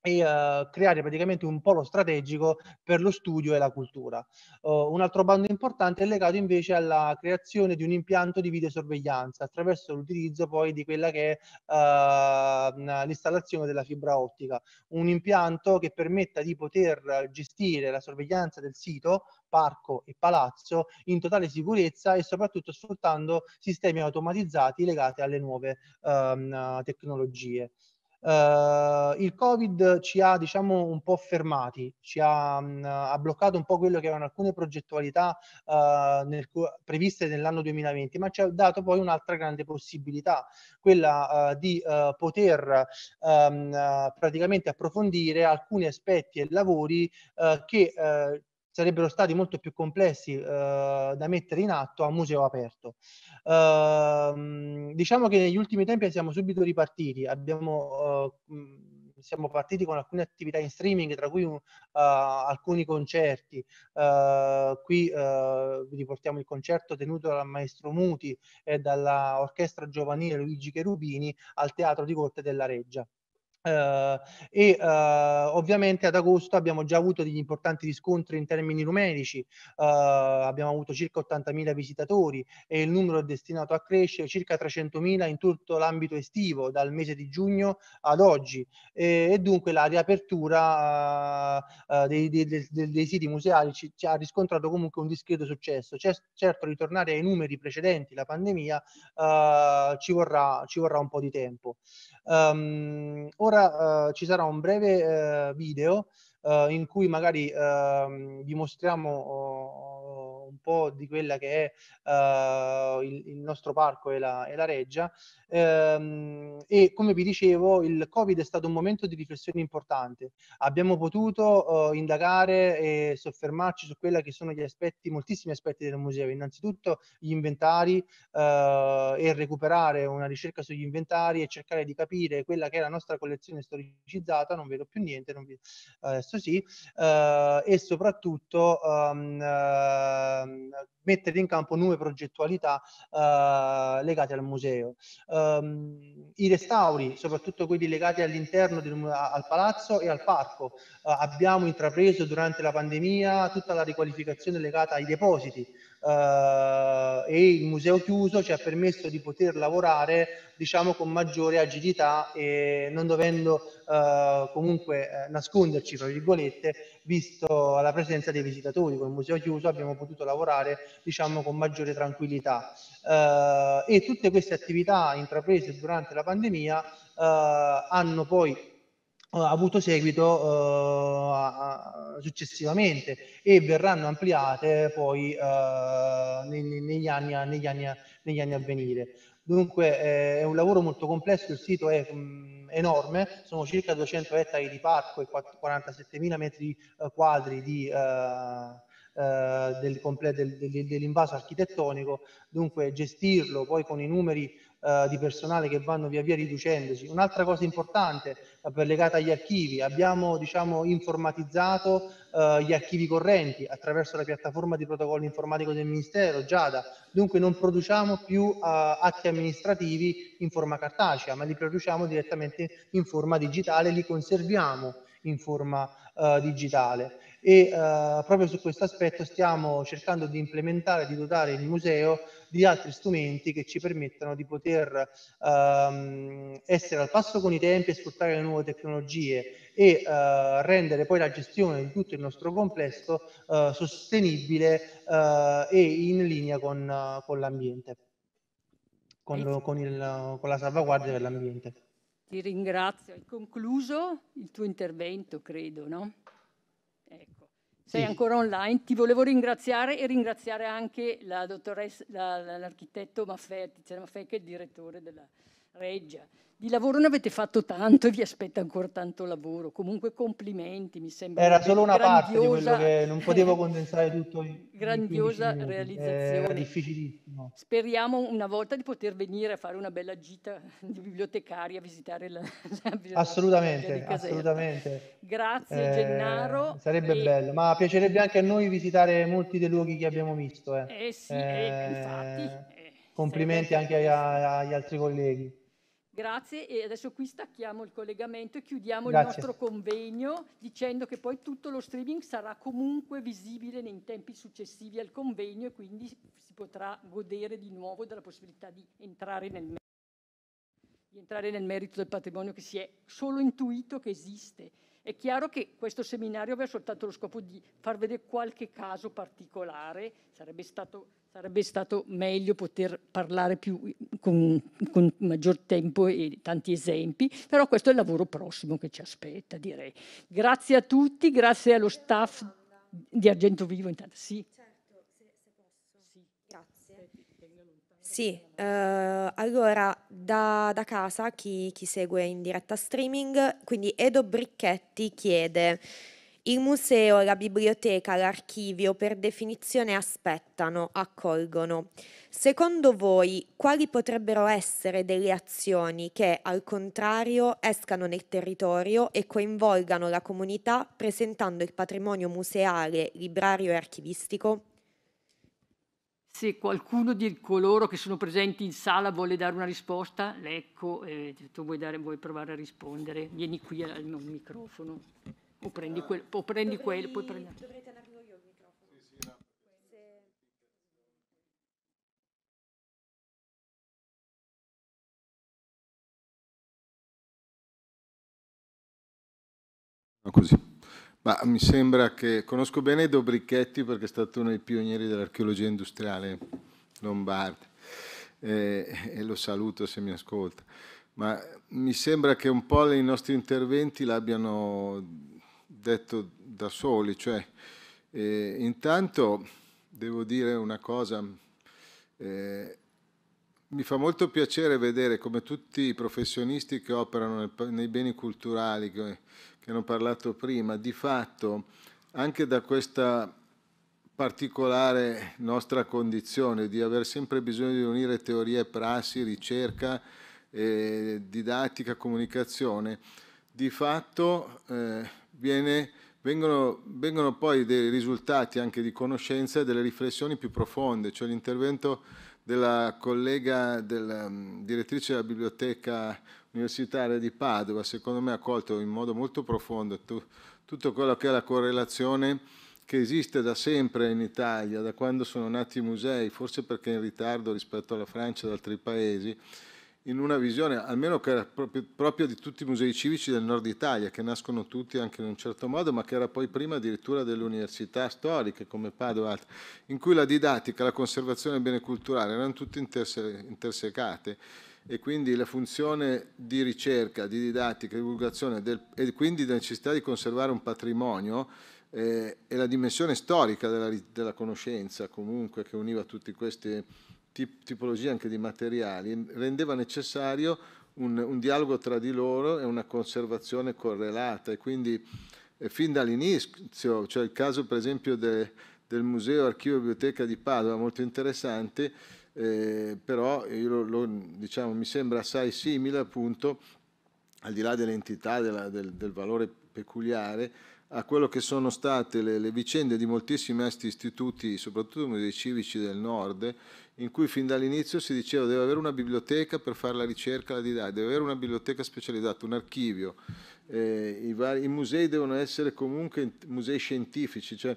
e uh, creare praticamente un polo strategico per lo studio e la cultura. Uh, un altro bando importante è legato invece alla creazione di un impianto di videosorveglianza attraverso l'utilizzo poi di quella che è uh, l'installazione della fibra ottica, un impianto che permetta di poter gestire la sorveglianza del sito parco e palazzo in totale sicurezza e soprattutto sfruttando sistemi automatizzati legati alle nuove um, tecnologie. Uh, il Covid ci ha diciamo un po' fermati, ci ha, mh, mm, ha bloccato un po' quello che erano alcune progettualità uh, nel, previste nell'anno 2020, ma ci ha dato poi un'altra grande possibilità, quella uh, di poter um, praticamente approfondire alcuni aspetti e lavori che sarebbero stati molto più complessi eh, da mettere in atto a museo aperto. Eh, diciamo che negli ultimi tempi siamo subito ripartiti, abbiamo, eh, mm, siamo partiti con alcune attività in streaming, tra cui uh, alcuni concerti. Uh, qui uh, vi riportiamo il concerto tenuto dal maestro Muti e dall'orchestra giovanile Luigi Cherubini al Teatro di Corte della Reggia. Uh, e uh, ovviamente ad agosto abbiamo già avuto degli importanti riscontri in termini numerici, uh, abbiamo avuto circa 80.000 visitatori e il numero è destinato a crescere circa 300.000 in tutto l'ambito estivo dal mese di giugno ad oggi e, e dunque la riapertura dei, dei, dei, dei, siti museali ci, ci, ha riscontrato comunque un discreto successo. C'è, certo ritornare ai numeri precedenti la pandemia ci vorrà, ci, vorrà, un po' di tempo. Um, ora sarà, eh, ci sarà un breve eh, video eh, in cui magari vi ehm, mostriamo oh, un po' di quella che è uh, il, il, nostro parco e la, e la Reggia. Ehm, e come vi dicevo, il Covid è stato un momento di riflessione importante. Abbiamo potuto uh, indagare e soffermarci su quelli che sono gli aspetti, moltissimi aspetti del museo. Innanzitutto gli inventari uh, e recuperare una ricerca sugli inventari e cercare di capire quella che è la nostra collezione storicizzata, non vedo più niente, vi... adesso sì, e soprattutto um, Ehm, mettere in campo nuove progettualità eh, legate al museo. Um, I restauri, soprattutto quelli legati all'interno del, al palazzo e al parco, uh, abbiamo intrapreso durante la pandemia tutta la riqualificazione legata ai depositi eh, e il museo chiuso ci ha permesso di poter lavorare diciamo con maggiore agilità e non dovendo eh, comunque eh, nasconderci tra virgolette visto la presenza dei visitatori con il museo chiuso abbiamo potuto lavorare diciamo con maggiore tranquillità eh, e tutte queste attività intraprese durante la pandemia eh, hanno poi ha avuto seguito uh, successivamente e verranno ampliate poi uh, negli, negli, anni, negli, anni, negli, anni, a venire. Dunque eh, è un lavoro molto complesso, il sito è mh, mhmm, enorme, sono circa 200 ettari di parco e 47.000 metri eh, quadri di... Uh, del, del, dell'invaso architettonico, dunque gestirlo poi con i numeri eh, di personale che vanno via via riducendosi. Un'altra cosa importante eh, legata agli archivi, abbiamo diciamo, informatizzato eh, gli archivi correnti attraverso la piattaforma di protocollo informatico del Ministero, Giada, dunque non produciamo più eh, atti amministrativi in forma cartacea, ma li produciamo direttamente in forma digitale, li conserviamo in forma eh, digitale e uh, proprio su questo aspetto stiamo cercando di implementare, di dotare il museo di altri strumenti che ci permettano di poter ehm, essere al passo con i tempi, e sfruttare le nuove tecnologie e eh, rendere poi la gestione di tutto il nostro complesso eh, sostenibile eh, e in linea con, con l'ambiente, con, con, il, con la salvaguardia dell'ambiente. Ti ringrazio. Hai concluso il tuo intervento, credo, no? Sei sì. ancora online. Ti volevo ringraziare e ringraziare anche la dottoressa, la, l'architetto Maffè, Tiziana Maffei, che è il direttore della, Reggia, di lavoro ne avete fatto tanto e vi aspetta ancora tanto lavoro. Comunque complimenti, mi sembra. Era solo una parte di quello che non potevo condensare tutto in grandiosa in realizzazione. Era difficilissimo. Speriamo una volta di poter venire a fare una bella gita di bibliotecari a visitare la, la assolutamente, assolutamente. Grazie eh, Gennaro. Sarebbe e... bello, ma piacerebbe anche a noi visitare molti dei luoghi che abbiamo visto. Eh, eh sì, eh, infatti. Eh, eh, complimenti anche agli altri colleghi. Grazie e adesso qui stacchiamo il collegamento e chiudiamo Grazie. il nostro convegno dicendo che poi tutto lo streaming sarà comunque visibile nei tempi successivi al convegno e quindi si potrà godere di nuovo della possibilità di entrare nel merito, entrare nel merito del patrimonio che si è solo intuito che esiste è chiaro che questo seminario aveva soltanto lo scopo di far vedere qualche caso particolare, sarebbe stato, sarebbe stato meglio poter parlare più, con, con, maggior tempo e tanti esempi, però questo è il lavoro prossimo che ci aspetta, direi. Grazie a tutti, grazie allo staff di Argento Vivo. Intanto. Sì. Sì, eh, allora da, da casa chi, chi segue in diretta streaming, quindi Edo Bricchetti chiede, il museo, la biblioteca, l'archivio per definizione aspettano, accolgono. Secondo voi quali potrebbero essere delle azioni che al contrario escano nel territorio e coinvolgano la comunità presentando il patrimonio museale, librario e archivistico? Se qualcuno di coloro che sono presenti in sala vuole dare una risposta, ecco, eh, tu vuoi, dare, vuoi, provare a rispondere, vieni qui al mio microfono o prendi, quel, o prendi dovrei, quello, poi prendi... Dovrete andarlo io il microfono. Sì, Così. Ma mi sembra che conosco bene Dobrichetti perché è stato uno dei pionieri dell'archeologia industriale lombarda eh, e lo saluto se mi ascolta. Ma mi sembra che un po' i nostri interventi l'abbiano detto da soli, cioè eh, intanto devo dire una cosa, eh, mi fa molto piacere vedere come tutti i professionisti che operano nel, nei beni culturali, che hanno parlato prima, di fatto anche da questa particolare nostra condizione di aver sempre bisogno di unire teoria e prassi, ricerca, eh, didattica, comunicazione, di fatto eh, viene, vengono, vengono, poi dei risultati anche di conoscenza e delle riflessioni più profonde, cioè l'intervento della collega, della mm, direttrice della biblioteca universitaria di Padova, secondo me ha colto in modo molto profondo tu, tutto quello che è la correlazione che esiste da sempre in Italia, da quando sono nati i musei, forse perché in ritardo rispetto alla Francia e ad altri paesi, in una visione almeno che era proprio, proprio, di tutti i musei civici del nord Italia, che nascono tutti anche in un certo modo, ma che era poi prima addirittura delle università storiche come Padova, in cui la didattica, la conservazione del bene culturale erano tutte interse intersecate e quindi la funzione di ricerca, di didattica, di divulgazione del, e quindi la necessità di conservare un patrimonio eh, e la dimensione storica della, della, conoscenza comunque che univa tutte queste tip, tipologie anche di materiali rendeva necessario un, un, dialogo tra di loro e una conservazione correlata e quindi eh, fin dall'inizio, cioè il caso per esempio de, del Museo Archivio e Biblioteca di Padova, molto interessante, eh, però lo, lo, diciamo, mi sembra assai simile appunto, al di là dell'entità, della, del, del, valore peculiare, a quello che sono state le, le vicende di moltissimi altri istituti, soprattutto dei civici del nord, in cui fin dall'inizio si diceva deve avere una biblioteca per fare la ricerca, la didattica, deve avere una biblioteca specializzata, un archivio, eh, i, vari, i, musei devono essere comunque musei scientifici, cioè,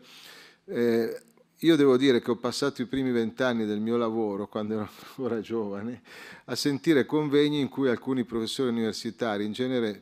eh, io devo dire che ho passato i primi vent'anni del mio lavoro, quando ero ancora giovane, a sentire convegni in cui alcuni professori universitari, in genere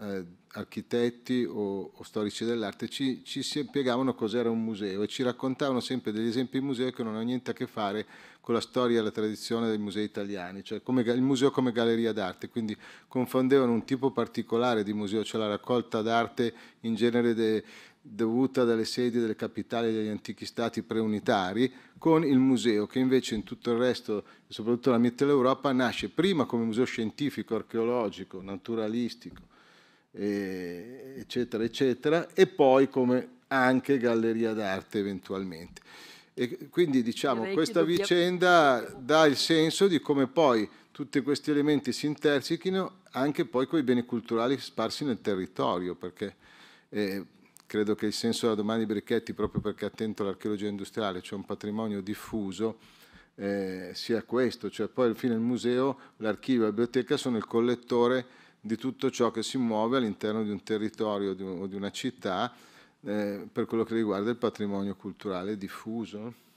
eh, architetti o, o storici dell'arte ci, ci spiegavano cos'era un museo e ci raccontavano sempre degli esempi di museo che non hanno niente a che fare con la storia e la tradizione dei musei italiani, cioè come, il museo come galleria d'arte, quindi confondevano un tipo particolare di museo, cioè la raccolta d'arte in genere de, dovuta dalle sedi delle capitali degli antichi stati preunitari, con il museo che invece in tutto il resto, soprattutto nella Mitteleuropa, nasce prima come museo scientifico, archeologico, naturalistico, eh, eccetera, eccetera, e poi come anche galleria d'arte eventualmente. E quindi diciamo Direi questa vicenda dà il senso di come poi tutti questi elementi si intersechino anche poi con i beni culturali sparsi nel territorio, perché eh, credo che il senso della domanda di Brichetti, proprio perché attento all'archeologia industriale, c'è cioè un patrimonio diffuso, eh, sia questo, cioè poi alla fine il museo, l'archivio e la biblioteca sono il collettore di tutto ciò che si muove all'interno di un territorio o di una città eh, per quello che riguarda il patrimonio culturale diffuso.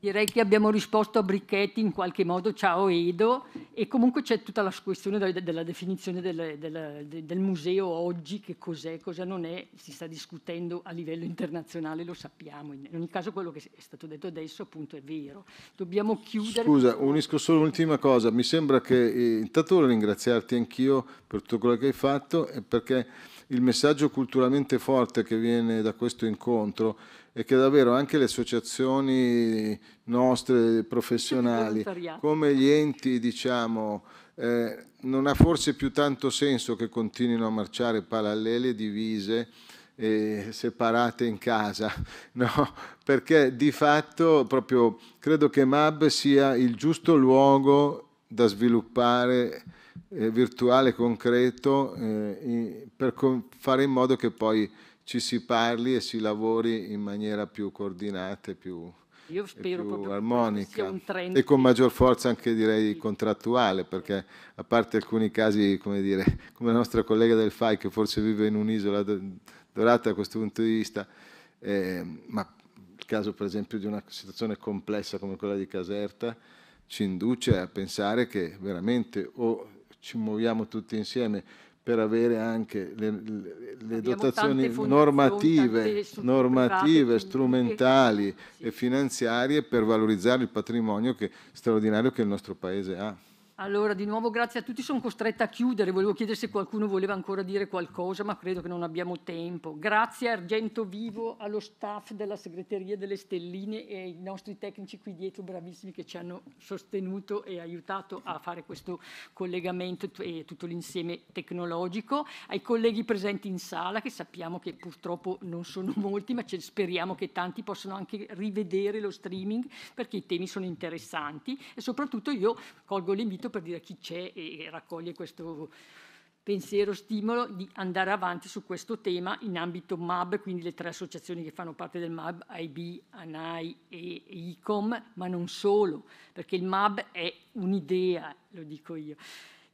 Direi che abbiamo risposto a Brichetti in qualche modo, ciao Edo, e comunque c'è tutta la questione della definizione del, del, del museo oggi, che cos'è, cosa non è, si sta discutendo a livello internazionale, lo sappiamo. In ogni caso quello che è stato detto adesso appunto è vero. Dobbiamo chiudere... Scusa, unisco solo un'ultima cosa, mi sembra che eh, intanto voglio ringraziarti anch'io per tutto quello che hai fatto e perché il messaggio culturalmente forte che viene da questo incontro è che davvero anche le associazioni nostre professionali, come gli enti, diciamo, eh, non ha forse più tanto senso che continuino a marciare parallele, divise, separate in casa, no? perché di fatto proprio credo che MAB sia il giusto luogo da sviluppare eh, virtuale concreto eh, per fare in modo che poi ci si parli e si lavori in maniera più coordinata e più, Io spero più armonica e con maggior forza anche direi contrattuale perché a parte alcuni casi come dire come la nostra collega del FAI che forse vive in un'isola dorata da questo punto di vista eh, ma il caso per esempio di una situazione complessa come quella di Caserta ci induce a pensare che veramente o ci muoviamo tutti insieme per avere anche le, le, le dotazioni normative, normative strumentali sì. e finanziarie per valorizzare il patrimonio che, straordinario che il nostro Paese ha. Allora, di nuovo grazie a tutti, sono costretta a chiudere, volevo chiedere se qualcuno voleva ancora dire qualcosa, ma credo che non abbiamo tempo. Grazie a Argento Vivo, allo staff della Segreteria delle Stelline e ai nostri tecnici qui dietro, bravissimi, che ci hanno sostenuto e aiutato a fare questo collegamento e tutto l'insieme tecnologico. Ai colleghi presenti in sala, che sappiamo che purtroppo non sono molti, ma speriamo che tanti possano anche rivedere lo streaming, perché i temi sono interessanti e soprattutto io colgo l'invito per dire chi c'è e raccoglie questo pensiero, stimolo di andare avanti su questo tema in ambito MAB, quindi le tre associazioni che fanno parte del MAB, IB, ANAI e ICOM, ma non solo, perché il MAB è un'idea, lo dico io.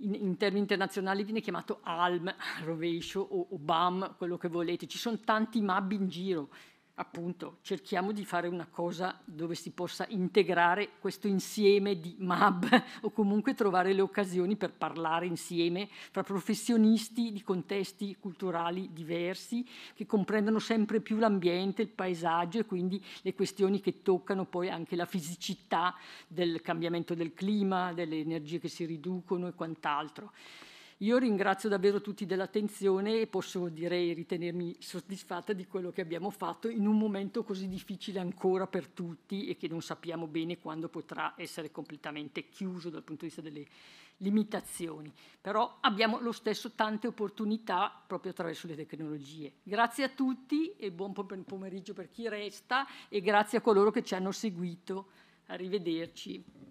In, in, termini internazionali viene chiamato ALM, rovescio, o, o BAM, quello che volete. Ci sono tanti MAB in giro, appunto cerchiamo di fare una cosa dove si possa integrare questo insieme di MAB o comunque trovare le occasioni per parlare insieme fra professionisti di contesti culturali diversi che comprendono sempre più l'ambiente, il paesaggio e quindi le questioni che toccano poi anche la fisicità del cambiamento del clima, delle energie che si riducono e quant'altro. Io ringrazio davvero tutti dell'attenzione e posso direi ritenermi soddisfatta di quello che abbiamo fatto in un momento così difficile ancora per tutti e che non sappiamo bene quando potrà essere completamente chiuso dal punto di vista delle limitazioni. Però abbiamo lo stesso tante opportunità proprio attraverso le tecnologie. Grazie a tutti e buon pomeriggio per chi resta e grazie a coloro che ci hanno seguito. Arrivederci.